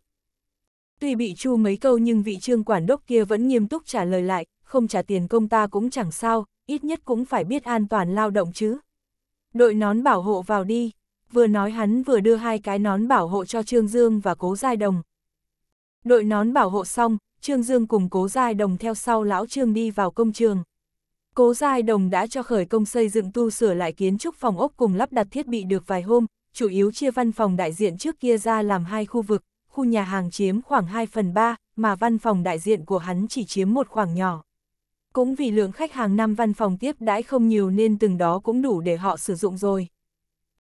Tuy bị chu mấy câu nhưng vị trương quản đốc kia vẫn nghiêm túc trả lời lại, không trả tiền công ta cũng chẳng sao, ít nhất cũng phải biết an toàn lao động chứ. Đội nón bảo hộ vào đi, vừa nói hắn vừa đưa hai cái nón bảo hộ cho Trương Dương và Cố Giai Đồng. Đội nón bảo hộ xong, Trương Dương cùng Cố Giai Đồng theo sau lão Trương đi vào công trường. Cố Giai Đồng đã cho khởi công xây dựng tu sửa lại kiến trúc phòng ốc cùng lắp đặt thiết bị được vài hôm, chủ yếu chia văn phòng đại diện trước kia ra làm hai khu vực, khu nhà hàng chiếm khoảng 2 phần 3, mà văn phòng đại diện của hắn chỉ chiếm một khoảng nhỏ. Cũng vì lượng khách hàng năm văn phòng tiếp đãi không nhiều nên từng đó cũng đủ để họ sử dụng rồi.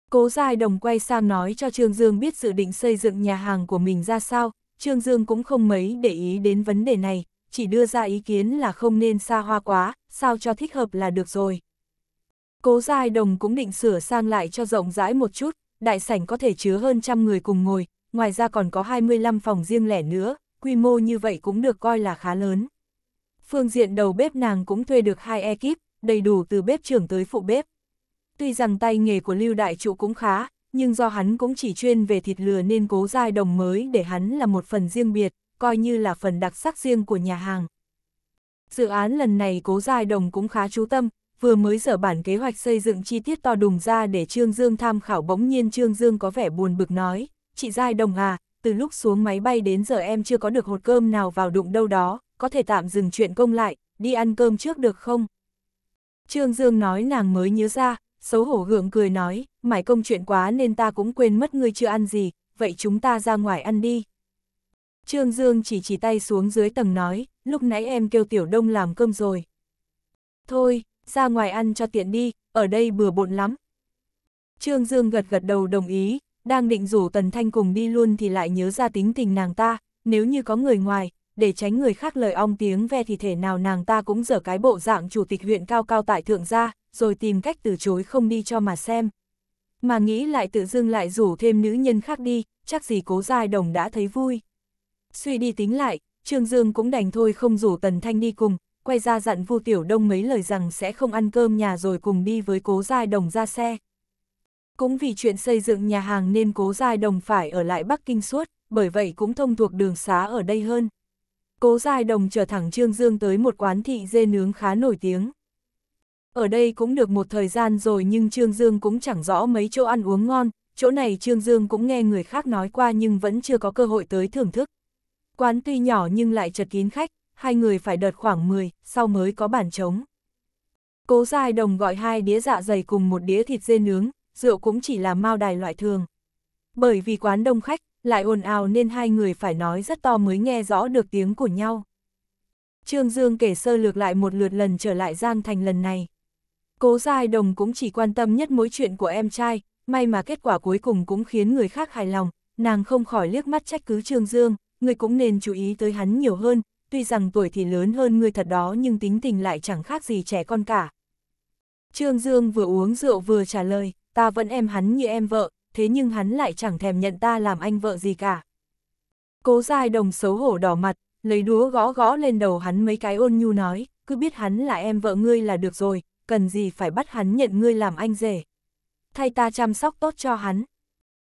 Cố Giai Đồng quay sang nói cho Trương Dương biết dự định xây dựng nhà hàng của mình ra sao, Trương Dương cũng không mấy để ý đến vấn đề này, chỉ đưa ra ý kiến là không nên xa hoa quá, sao cho thích hợp là được rồi. Cố Giai Đồng cũng định sửa sang lại cho rộng rãi một chút, đại sảnh có thể chứa hơn trăm người cùng ngồi, ngoài ra còn có 25 phòng riêng lẻ nữa, quy mô như vậy cũng được coi là khá lớn. Phương diện đầu bếp nàng cũng thuê được hai ekip, đầy đủ từ bếp trưởng tới phụ bếp. Tuy rằng tay nghề của Lưu Đại Trụ cũng khá, nhưng do hắn cũng chỉ chuyên về thịt lừa nên cố giai đồng mới để hắn là một phần riêng biệt, coi như là phần đặc sắc riêng của nhà hàng. Dự án lần này Cố Giai Đồng cũng khá chú tâm, vừa mới dở bản kế hoạch xây dựng chi tiết to đùng ra để Trương Dương tham khảo bỗng nhiên Trương Dương có vẻ buồn bực nói, chị Giai Đồng à, từ lúc xuống máy bay đến giờ em chưa có được hột cơm nào vào đụng đâu đó, có thể tạm dừng chuyện công lại, đi ăn cơm trước được không? Trương Dương nói nàng mới nhớ ra, xấu hổ gượng cười nói, mải công chuyện quá nên ta cũng quên mất ngươi chưa ăn gì, vậy chúng ta ra ngoài ăn đi. Trương Dương chỉ chỉ tay xuống dưới tầng nói, lúc nãy em kêu Tiểu Đông làm cơm rồi. Thôi, ra ngoài ăn cho tiện đi, ở đây bừa bộn lắm. Trương Dương gật gật đầu đồng ý, đang định rủ Tần Thanh cùng đi luôn thì lại nhớ ra tính tình nàng ta, nếu như có người ngoài, để tránh người khác lời ong tiếng ve thì thể nào nàng ta cũng dở cái bộ dạng chủ tịch huyện cao cao tại thượng gia, rồi tìm cách từ chối không đi cho mà xem. Mà nghĩ lại tự dưng lại rủ thêm nữ nhân khác đi, chắc gì cố giai đồng đã thấy vui. Suy đi tính lại, Trương Dương cũng đành thôi không rủ Tần Thanh đi cùng, quay ra dặn Vu Tiểu Đông mấy lời rằng sẽ không ăn cơm nhà rồi cùng đi với Cố Giai Đồng ra xe. Cũng vì chuyện xây dựng nhà hàng nên Cố Giai Đồng phải ở lại Bắc Kinh suốt, bởi vậy cũng thông thuộc đường xá ở đây hơn. Cố Giai Đồng trở thẳng Trương Dương tới một quán thị dê nướng khá nổi tiếng. Ở đây cũng được một thời gian rồi nhưng Trương Dương cũng chẳng rõ mấy chỗ ăn uống ngon, chỗ này Trương Dương cũng nghe người khác nói qua nhưng vẫn chưa có cơ hội tới thưởng thức. Quán tuy nhỏ nhưng lại chật kín khách, hai người phải đợt khoảng 10, sau mới có bản trống. Cố Giai Đồng gọi hai đĩa dạ dày cùng một đĩa thịt dê nướng, rượu cũng chỉ là mao đài loại thường. Bởi vì quán đông khách, lại ồn ào nên hai người phải nói rất to mới nghe rõ được tiếng của nhau. Trương Dương kể sơ lược lại một lượt lần trở lại Giang Thành lần này. Cố Giai Đồng cũng chỉ quan tâm nhất mối chuyện của em trai, may mà kết quả cuối cùng cũng khiến người khác hài lòng, nàng không khỏi liếc mắt trách cứ Trương Dương ngươi cũng nên chú ý tới hắn nhiều hơn, tuy rằng tuổi thì lớn hơn ngươi thật đó nhưng tính tình lại chẳng khác gì trẻ con cả. Trương Dương vừa uống rượu vừa trả lời, ta vẫn em hắn như em vợ, thế nhưng hắn lại chẳng thèm nhận ta làm anh vợ gì cả. Cố Giai Đồng xấu hổ đỏ mặt, lấy đúa gõ gõ lên đầu hắn mấy cái ôn nhu nói, cứ biết hắn là em vợ ngươi là được rồi, cần gì phải bắt hắn nhận ngươi làm anh rể. Thay ta chăm sóc tốt cho hắn.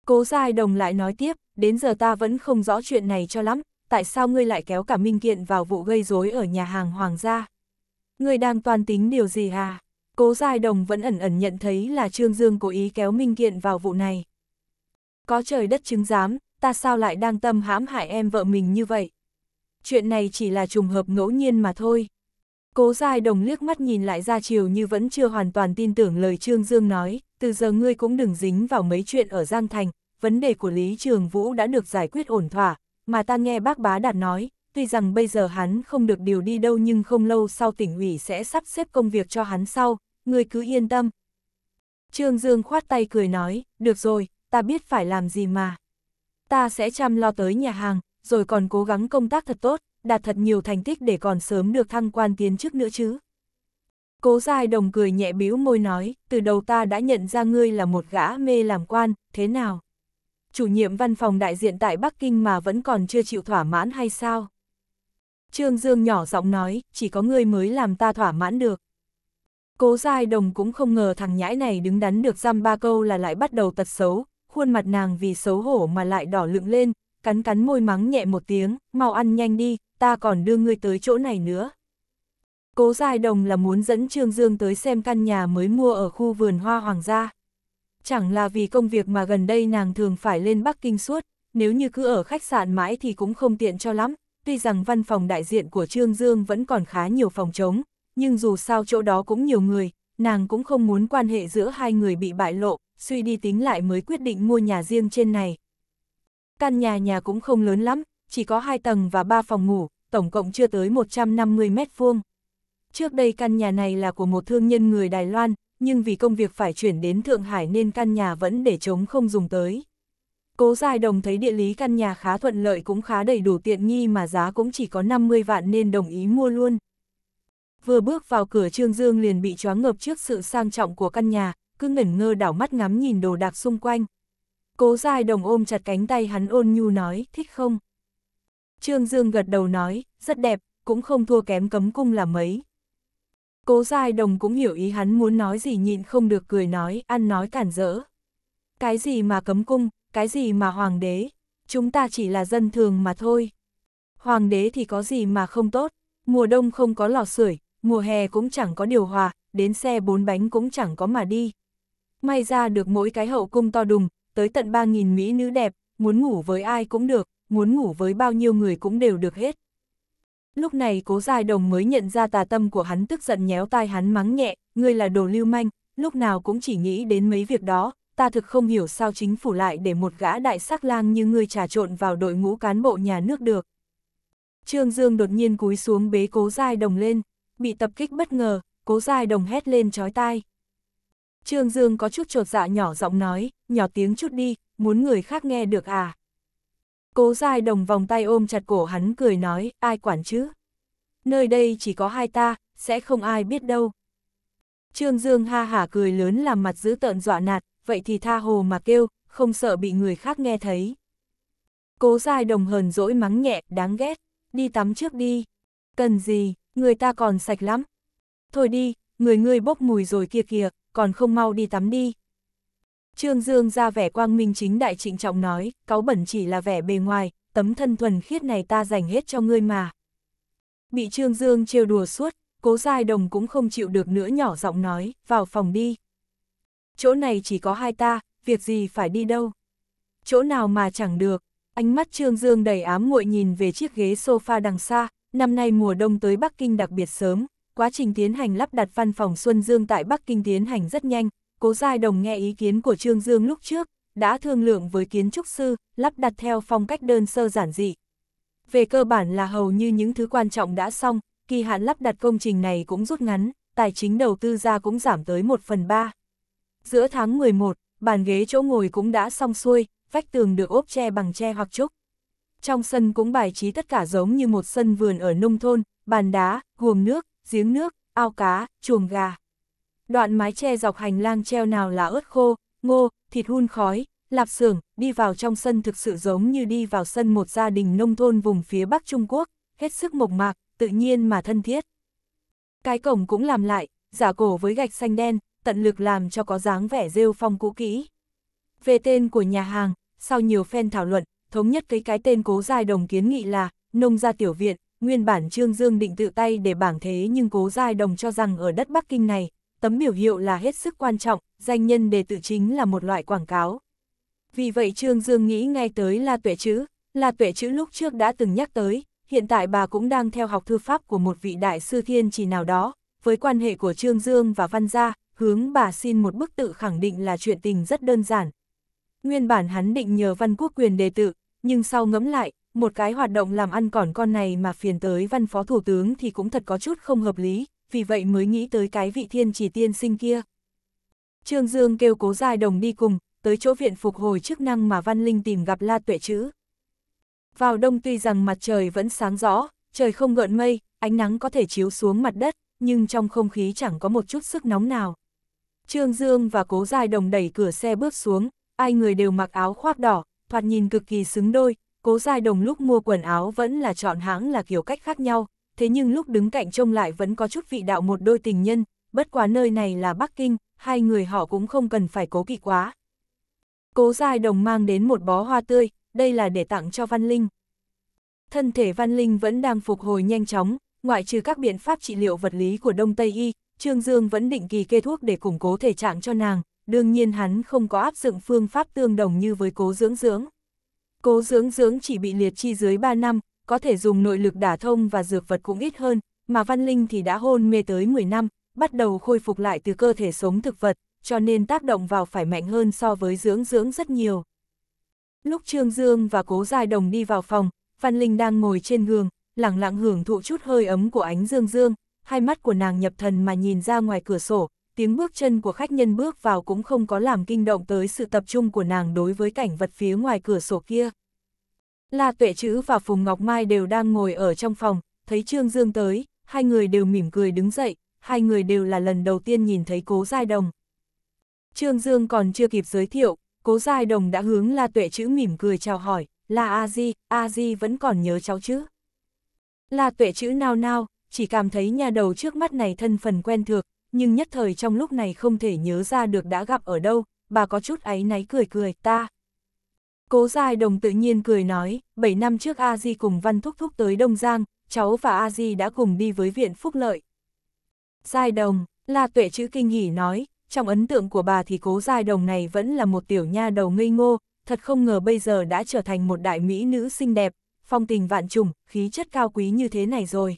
Cố Giai Đồng lại nói tiếp, đến giờ ta vẫn không rõ chuyện này cho lắm, tại sao ngươi lại kéo cả Minh Kiện vào vụ gây rối ở nhà hàng Hoàng gia? Ngươi đang toàn tính điều gì hà? Cố Giai Đồng vẫn ẩn ẩn nhận thấy là Trương Dương cố ý kéo Minh Kiện vào vụ này. Có trời đất chứng giám, ta sao lại đang tâm hãm hại em vợ mình như vậy? Chuyện này chỉ là trùng hợp ngẫu nhiên mà thôi. Cố dài Đồng liếc mắt nhìn lại ra chiều như vẫn chưa hoàn toàn tin tưởng lời Trương Dương nói, từ giờ ngươi cũng đừng dính vào mấy chuyện ở Giang Thành, vấn đề của Lý Trường Vũ đã được giải quyết ổn thỏa, mà ta nghe bác bá đạt nói, tuy rằng bây giờ hắn không được điều đi đâu nhưng không lâu sau tỉnh ủy sẽ sắp xếp công việc cho hắn sau, ngươi cứ yên tâm. Trương Dương khoát tay cười nói, được rồi, ta biết phải làm gì mà. Ta sẽ chăm lo tới nhà hàng, rồi còn cố gắng công tác thật tốt, đạt thật nhiều thành tích để còn sớm được thăng quan tiến chức nữa chứ. Cố dài đồng cười nhẹ bĩu môi nói, từ đầu ta đã nhận ra ngươi là một gã mê làm quan, thế nào? Chủ nhiệm văn phòng đại diện tại Bắc Kinh mà vẫn còn chưa chịu thỏa mãn hay sao? Trương Dương nhỏ giọng nói, chỉ có ngươi mới làm ta thỏa mãn được. Cố dài đồng cũng không ngờ thằng nhãi này đứng đắn được giam ba câu là lại bắt đầu tật xấu, khuôn mặt nàng vì xấu hổ mà lại đỏ lựng lên, cắn cắn môi mắng nhẹ một tiếng, mau ăn nhanh đi, ta còn đưa ngươi tới chỗ này nữa. Cố Giai Đồng là muốn dẫn Trương Dương tới xem căn nhà mới mua ở khu vườn hoa hoàng gia. Chẳng là vì công việc mà gần đây nàng thường phải lên Bắc Kinh suốt, nếu như cứ ở khách sạn mãi thì cũng không tiện cho lắm, tuy rằng văn phòng đại diện của Trương Dương vẫn còn khá nhiều phòng trống, nhưng dù sao chỗ đó cũng nhiều người, nàng cũng không muốn quan hệ giữa hai người bị bại lộ, suy đi tính lại mới quyết định mua nhà riêng trên này. Căn nhà nhà cũng không lớn lắm, chỉ có 2 tầng và 3 phòng ngủ, tổng cộng chưa tới 150 mét vuông. Trước đây căn nhà này là của một thương nhân người Đài Loan, nhưng vì công việc phải chuyển đến Thượng Hải nên căn nhà vẫn để trống không dùng tới. Cố Giai Đồng thấy địa lý căn nhà khá thuận lợi cũng khá đầy đủ tiện nghi mà giá cũng chỉ có 50 vạn nên đồng ý mua luôn. Vừa bước vào cửa Trương Dương liền bị choáng ngợp trước sự sang trọng của căn nhà, cứ ngẩn ngơ đảo mắt ngắm nhìn đồ đạc xung quanh. Cố Giai Đồng ôm chặt cánh tay hắn ôn nhu nói, thích không? Trương Dương gật đầu nói, rất đẹp, cũng không thua kém cấm cung là mấy. Cố Giai Đồng cũng hiểu ý hắn muốn nói gì nhịn không được cười nói, ăn nói cản rỡ. Cái gì mà cấm cung, cái gì mà hoàng đế, chúng ta chỉ là dân thường mà thôi. Hoàng đế thì có gì mà không tốt, mùa đông không có lò sưởi, mùa hè cũng chẳng có điều hòa, đến xe bốn bánh cũng chẳng có mà đi. May ra được mỗi cái hậu cung to đùng, tới tận 3.000 mỹ nữ đẹp, muốn ngủ với ai cũng được, muốn ngủ với bao nhiêu người cũng đều được hết. Lúc này cố dài đồng mới nhận ra tà tâm của hắn tức giận nhéo tai hắn mắng nhẹ, ngươi là đồ lưu manh, lúc nào cũng chỉ nghĩ đến mấy việc đó, ta thực không hiểu sao chính phủ lại để một gã đại sắc lang như ngươi trà trộn vào đội ngũ cán bộ nhà nước được. Trương Dương đột nhiên cúi xuống bế cố dài đồng lên, bị tập kích bất ngờ, cố dài đồng hét lên chói tai. Trương Dương có chút trột dạ nhỏ giọng nói, nhỏ tiếng chút đi, muốn người khác nghe được à. Cố dài đồng vòng tay ôm chặt cổ hắn cười nói, ai quản chứ? Nơi đây chỉ có hai ta, sẽ không ai biết đâu. Trương Dương ha hả cười lớn làm mặt giữ tợn dọa nạt, vậy thì tha hồ mà kêu, không sợ bị người khác nghe thấy. Cố dài đồng hờn dỗi mắng nhẹ, đáng ghét, đi tắm trước đi. Cần gì, người ta còn sạch lắm. Thôi đi, người ngươi bốc mùi rồi kia kìa, còn không mau đi tắm đi, Trương Dương ra vẻ quang minh chính đại trịnh trọng nói, cáo bẩn chỉ là vẻ bề ngoài, tấm thân thuần khiết này ta dành hết cho ngươi mà. Bị Trương Dương trêu đùa suốt, cố giai đồng cũng không chịu được nữa nhỏ giọng nói, vào phòng đi. Chỗ này chỉ có hai ta, việc gì phải đi đâu. Chỗ nào mà chẳng được, ánh mắt Trương Dương đầy ám muội nhìn về chiếc ghế sofa đằng xa, năm nay mùa đông tới Bắc Kinh đặc biệt sớm, quá trình tiến hành lắp đặt văn phòng Xuân Dương tại Bắc Kinh tiến hành rất nhanh, Cố Giai Đồng nghe ý kiến của Trương Dương lúc trước, đã thương lượng với kiến trúc sư, lắp đặt theo phong cách đơn sơ giản dị. Về cơ bản là hầu như những thứ quan trọng đã xong, kỳ hạn lắp đặt công trình này cũng rút ngắn, tài chính đầu tư ra cũng giảm tới 1 phần 3. Giữa tháng 11, bàn ghế chỗ ngồi cũng đã xong xuôi, vách tường được ốp tre bằng tre hoặc trúc. Trong sân cũng bài trí tất cả giống như một sân vườn ở nông thôn, bàn đá, guồng nước, giếng nước, ao cá, chuồng gà đoạn mái che dọc hành lang treo nào là ớt khô, ngô, thịt hun khói, lạp xưởng, đi vào trong sân thực sự giống như đi vào sân một gia đình nông thôn vùng phía Bắc Trung Quốc, hết sức mộc mạc, tự nhiên mà thân thiết. Cái cổng cũng làm lại, giả cổ với gạch xanh đen, tận lực làm cho có dáng vẻ rêu phong cũ kỹ. Về tên của nhà hàng, sau nhiều phen thảo luận, thống nhất cái cái tên cố giai đồng kiến nghị là nông gia tiểu viện, nguyên bản Trương Dương định tự tay để bảng thế nhưng cố giai đồng cho rằng ở đất Bắc Kinh này, tấm biểu hiệu là hết sức quan trọng, danh nhân đề tự chính là một loại quảng cáo. Vì vậy Trương Dương nghĩ ngay tới La Tuệ Chữ, La Tuệ Chữ lúc trước đã từng nhắc tới, hiện tại bà cũng đang theo học thư pháp của một vị đại sư thiên chỉ nào đó, với quan hệ của Trương Dương và Văn Gia, hướng bà xin một bức tự khẳng định là chuyện tình rất đơn giản. Nguyên bản hắn định nhờ Văn Quốc quyền đề tự, nhưng sau ngẫm lại, một cái hoạt động làm ăn còn con này mà phiền tới Văn Phó Thủ tướng thì cũng thật có chút không hợp lý, vì vậy mới nghĩ tới cái vị thiên chỉ tiên sinh kia. Trương Dương kêu cố dài đồng đi cùng, tới chỗ viện phục hồi chức năng mà Văn Linh tìm gặp La Tuệ Chữ. Vào đông tuy rằng mặt trời vẫn sáng rõ, trời không gợn mây, ánh nắng có thể chiếu xuống mặt đất, nhưng trong không khí chẳng có một chút sức nóng nào. Trương Dương và Cố Giai Đồng đẩy cửa xe bước xuống, ai người đều mặc áo khoác đỏ, thoạt nhìn cực kỳ xứng đôi, Cố Giai Đồng lúc mua quần áo vẫn là chọn hãng là kiểu cách khác nhau, thế nhưng lúc đứng cạnh trông lại vẫn có chút vị đạo một đôi tình nhân, bất quá nơi này là Bắc Kinh, hai người họ cũng không cần phải cố kỵ quá. Cố Giai Đồng mang đến một bó hoa tươi, đây là để tặng cho Văn Linh. Thân thể Văn Linh vẫn đang phục hồi nhanh chóng, ngoại trừ các biện pháp trị liệu vật lý của Đông Tây Y, Trương Dương vẫn định kỳ kê thuốc để củng cố thể trạng cho nàng, đương nhiên hắn không có áp dụng phương pháp tương đồng như với cố dưỡng dưỡng. Cố dưỡng dưỡng chỉ bị liệt chi dưới 3 năm, có thể dùng nội lực đả thông và dược vật cũng ít hơn, mà Văn Linh thì đã hôn mê tới 10 năm, bắt đầu khôi phục lại từ cơ thể sống thực vật, cho nên tác động vào phải mạnh hơn so với dưỡng dưỡng rất nhiều. Lúc Trương Dương và Cố Giai Đồng đi vào phòng, Văn Linh đang ngồi trên giường, lặng lặng hưởng thụ chút hơi ấm của ánh dương dương, hai mắt của nàng nhập thần mà nhìn ra ngoài cửa sổ, tiếng bước chân của khách nhân bước vào cũng không có làm kinh động tới sự tập trung của nàng đối với cảnh vật phía ngoài cửa sổ kia. La Tuệ Chữ và Phùng Ngọc Mai đều đang ngồi ở trong phòng, thấy Trương Dương tới, hai người đều mỉm cười đứng dậy, hai người đều là lần đầu tiên nhìn thấy Cố Giai Đồng. Trương Dương còn chưa kịp giới thiệu, Cố Giai Đồng đã hướng La Tuệ Chữ mỉm cười chào hỏi, là A Di, A Di vẫn còn nhớ cháu chứ. La Tuệ Chữ nao nao, chỉ cảm thấy nhà đầu trước mắt này thân phần quen thuộc, nhưng nhất thời trong lúc này không thể nhớ ra được đã gặp ở đâu, bà có chút áy náy cười cười, ta, Cố Giai Đồng tự nhiên cười nói, 7 năm trước A Di cùng Văn Thúc Thúc tới Đông Giang, cháu và A Di đã cùng đi với Viện Phúc Lợi. Giai Đồng, là Tuệ chữ kinh hỉ nói, trong ấn tượng của bà thì Cố Giai Đồng này vẫn là một tiểu nha đầu ngây ngô, thật không ngờ bây giờ đã trở thành một đại mỹ nữ xinh đẹp, phong tình vạn trùng, khí chất cao quý như thế này rồi.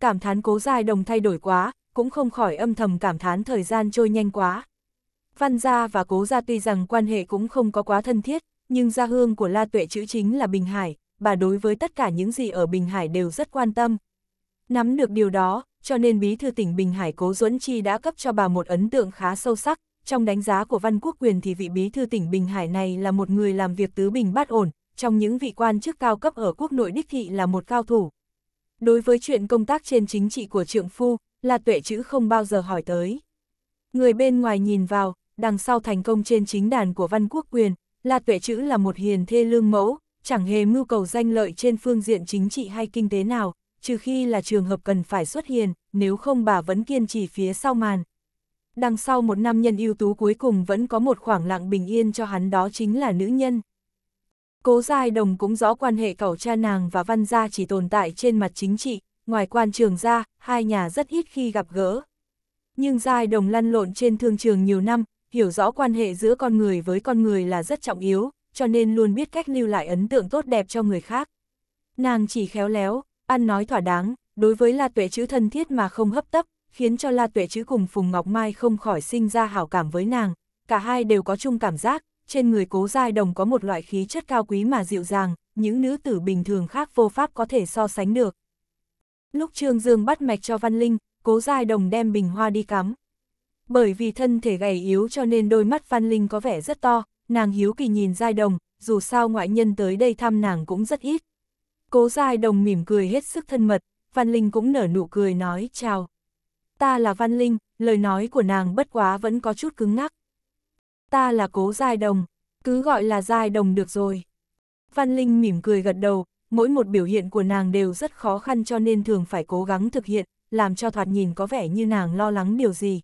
Cảm thán Cố Giai Đồng thay đổi quá, cũng không khỏi âm thầm cảm thán thời gian trôi nhanh quá. Văn gia và cố gia tuy rằng quan hệ cũng không có quá thân thiết, nhưng gia hương của La Tuệ chữ chính là Bình Hải, bà đối với tất cả những gì ở Bình Hải đều rất quan tâm. Nắm được điều đó, cho nên bí thư tỉnh Bình Hải Cố Duẫn Chi đã cấp cho bà một ấn tượng khá sâu sắc, trong đánh giá của Văn Quốc Quyền thì vị bí thư tỉnh Bình Hải này là một người làm việc tứ bình bát ổn, trong những vị quan chức cao cấp ở quốc nội đích thị là một cao thủ. Đối với chuyện công tác trên chính trị của trượng phu, La tuệ chữ không bao giờ hỏi tới. Người bên ngoài nhìn vào, đằng sau thành công trên chính đàn của Văn Quốc Quyền, La Tuệ Chữ là một hiền thê lương mẫu, chẳng hề mưu cầu danh lợi trên phương diện chính trị hay kinh tế nào, trừ khi là trường hợp cần phải xuất hiền, nếu không bà vẫn kiên trì phía sau màn. Đằng sau một nam nhân ưu tú cuối cùng vẫn có một khoảng lặng bình yên cho hắn đó chính là nữ nhân. Cố Giai Đồng cũng rõ quan hệ cậu cha nàng và văn gia chỉ tồn tại trên mặt chính trị, ngoài quan trường ra, hai nhà rất ít khi gặp gỡ. Nhưng Giai Đồng lăn lộn trên thương trường nhiều năm, hiểu rõ quan hệ giữa con người với con người là rất trọng yếu, cho nên luôn biết cách lưu lại ấn tượng tốt đẹp cho người khác. Nàng chỉ khéo léo, ăn nói thỏa đáng, đối với La Tuệ chữ thân thiết mà không hấp tấp, khiến cho La Tuệ chữ cùng Phùng Ngọc Mai không khỏi sinh ra hảo cảm với nàng, cả hai đều có chung cảm giác, trên người cố giai đồng có một loại khí chất cao quý mà dịu dàng, những nữ tử bình thường khác vô pháp có thể so sánh được. Lúc Trương Dương bắt mạch cho Văn Linh, cố giai đồng đem bình hoa đi cắm, bởi vì thân thể gầy yếu cho nên đôi mắt Phan Linh có vẻ rất to, nàng hiếu kỳ nhìn Giai Đồng, dù sao ngoại nhân tới đây thăm nàng cũng rất ít. Cố Giai Đồng mỉm cười hết sức thân mật, Phan Linh cũng nở nụ cười nói chào. Ta là Văn Linh, lời nói của nàng bất quá vẫn có chút cứng ngắc. Ta là Cố Giai Đồng, cứ gọi là Giai Đồng được rồi. Văn Linh mỉm cười gật đầu, mỗi một biểu hiện của nàng đều rất khó khăn cho nên thường phải cố gắng thực hiện, làm cho thoạt nhìn có vẻ như nàng lo lắng điều gì.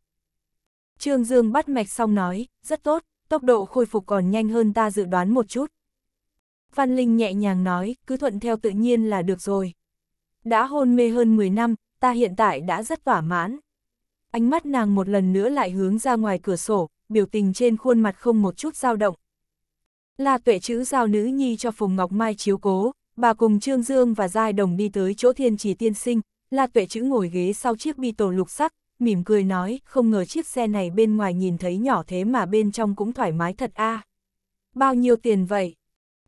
Trương Dương bắt mạch xong nói, rất tốt, tốc độ khôi phục còn nhanh hơn ta dự đoán một chút. Văn Linh nhẹ nhàng nói, cứ thuận theo tự nhiên là được rồi. Đã hôn mê hơn 10 năm, ta hiện tại đã rất thỏa mãn. Ánh mắt nàng một lần nữa lại hướng ra ngoài cửa sổ, biểu tình trên khuôn mặt không một chút dao động. Là tuệ chữ giao nữ nhi cho Phùng Ngọc Mai chiếu cố, bà cùng Trương Dương và Giai Đồng đi tới chỗ thiên chỉ tiên sinh, là tuệ chữ ngồi ghế sau chiếc bi tổ lục sắc, mỉm cười nói, không ngờ chiếc xe này bên ngoài nhìn thấy nhỏ thế mà bên trong cũng thoải mái thật a. À. Bao nhiêu tiền vậy?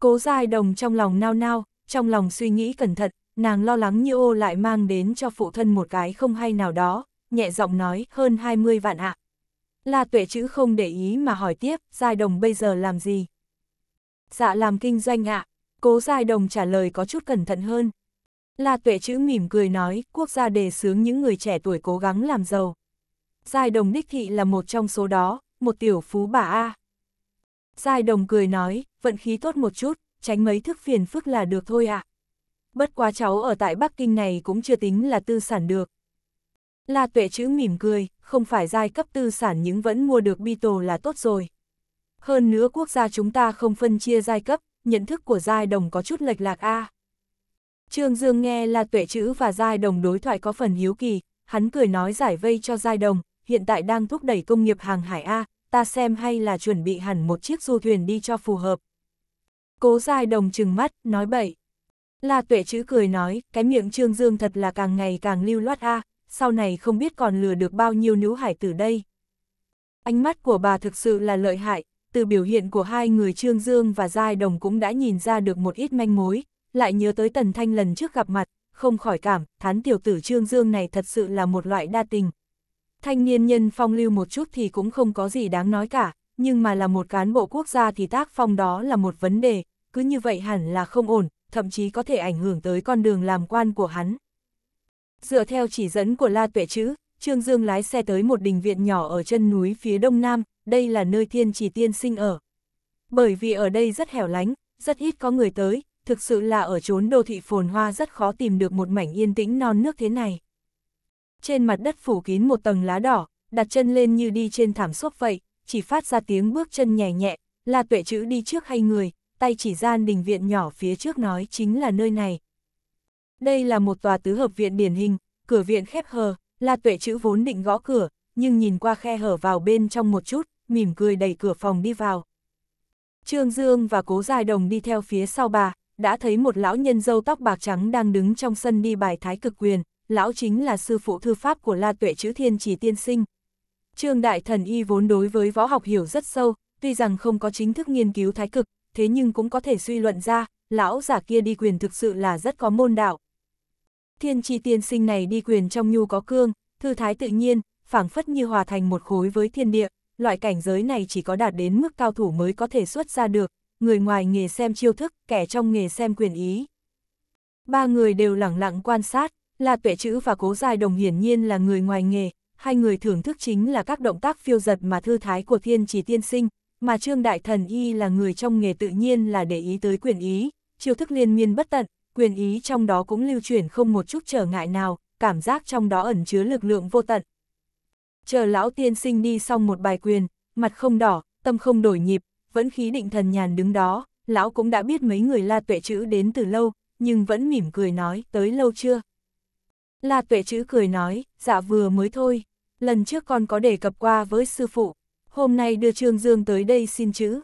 Cố giai đồng trong lòng nao nao, trong lòng suy nghĩ cẩn thận, nàng lo lắng như ô lại mang đến cho phụ thân một cái không hay nào đó, nhẹ giọng nói, hơn 20 vạn ạ. À. La tuệ chữ không để ý mà hỏi tiếp, giai đồng bây giờ làm gì? Dạ làm kinh doanh ạ, à. cố giai đồng trả lời có chút cẩn thận hơn. La Tuệ chữ mỉm cười nói, quốc gia đề xướng những người trẻ tuổi cố gắng làm giàu. Giai đồng đích thị là một trong số đó, một tiểu phú bà A. Giai đồng cười nói, vận khí tốt một chút, tránh mấy thức phiền phức là được thôi ạ. À. Bất quá cháu ở tại Bắc Kinh này cũng chưa tính là tư sản được. La Tuệ chữ mỉm cười, không phải giai cấp tư sản nhưng vẫn mua được Beatle là tốt rồi. Hơn nữa quốc gia chúng ta không phân chia giai cấp, nhận thức của giai đồng có chút lệch lạc A. À. Trương Dương nghe là tuệ chữ và giai đồng đối thoại có phần hiếu kỳ, hắn cười nói giải vây cho giai đồng, hiện tại đang thúc đẩy công nghiệp hàng hải A, ta xem hay là chuẩn bị hẳn một chiếc du thuyền đi cho phù hợp. Cố giai đồng trừng mắt, nói bậy. Là tuệ chữ cười nói, cái miệng Trương Dương thật là càng ngày càng lưu loát A, sau này không biết còn lừa được bao nhiêu nữ hải từ đây. Ánh mắt của bà thực sự là lợi hại, từ biểu hiện của hai người Trương Dương và Giai Đồng cũng đã nhìn ra được một ít manh mối, lại nhớ tới Tần Thanh lần trước gặp mặt, không khỏi cảm, thán tiểu tử Trương Dương này thật sự là một loại đa tình. Thanh niên nhân phong lưu một chút thì cũng không có gì đáng nói cả, nhưng mà là một cán bộ quốc gia thì tác phong đó là một vấn đề, cứ như vậy hẳn là không ổn, thậm chí có thể ảnh hưởng tới con đường làm quan của hắn. Dựa theo chỉ dẫn của La Tuệ Chữ, Trương Dương lái xe tới một đình viện nhỏ ở chân núi phía đông nam, đây là nơi thiên chỉ tiên sinh ở. Bởi vì ở đây rất hẻo lánh, rất ít có người tới, thực sự là ở chốn đô thị phồn hoa rất khó tìm được một mảnh yên tĩnh non nước thế này. Trên mặt đất phủ kín một tầng lá đỏ, đặt chân lên như đi trên thảm xốp vậy, chỉ phát ra tiếng bước chân nhẹ nhẹ, là tuệ chữ đi trước hay người, tay chỉ gian đình viện nhỏ phía trước nói chính là nơi này. Đây là một tòa tứ hợp viện điển hình, cửa viện khép hờ, là tuệ chữ vốn định gõ cửa, nhưng nhìn qua khe hở vào bên trong một chút, mỉm cười đẩy cửa phòng đi vào. Trương Dương và Cố Giai Đồng đi theo phía sau bà, đã thấy một lão nhân dâu tóc bạc trắng đang đứng trong sân đi bài thái cực quyền, lão chính là sư phụ thư pháp của La Tuệ Chữ Thiên Chỉ Tiên Sinh. Trương Đại Thần Y vốn đối với võ học hiểu rất sâu, tuy rằng không có chính thức nghiên cứu thái cực, thế nhưng cũng có thể suy luận ra, lão giả kia đi quyền thực sự là rất có môn đạo. Thiên Chi Tiên Sinh này đi quyền trong nhu có cương, thư thái tự nhiên, phảng phất như hòa thành một khối với thiên địa, loại cảnh giới này chỉ có đạt đến mức cao thủ mới có thể xuất ra được, người ngoài nghề xem chiêu thức, kẻ trong nghề xem quyền ý. Ba người đều lẳng lặng quan sát, là tuệ chữ và cố dài đồng hiển nhiên là người ngoài nghề, hai người thưởng thức chính là các động tác phiêu giật mà thư thái của thiên chỉ tiên sinh, mà Trương Đại Thần Y là người trong nghề tự nhiên là để ý tới quyền ý, chiêu thức liên miên bất tận, quyền ý trong đó cũng lưu chuyển không một chút trở ngại nào, cảm giác trong đó ẩn chứa lực lượng vô tận. Chờ lão tiên sinh đi xong một bài quyền, mặt không đỏ, tâm không đổi nhịp, vẫn khí định thần nhàn đứng đó, lão cũng đã biết mấy người la tuệ chữ đến từ lâu, nhưng vẫn mỉm cười nói, tới lâu chưa? La tuệ chữ cười nói, dạ vừa mới thôi, lần trước con có đề cập qua với sư phụ, hôm nay đưa Trương Dương tới đây xin chữ.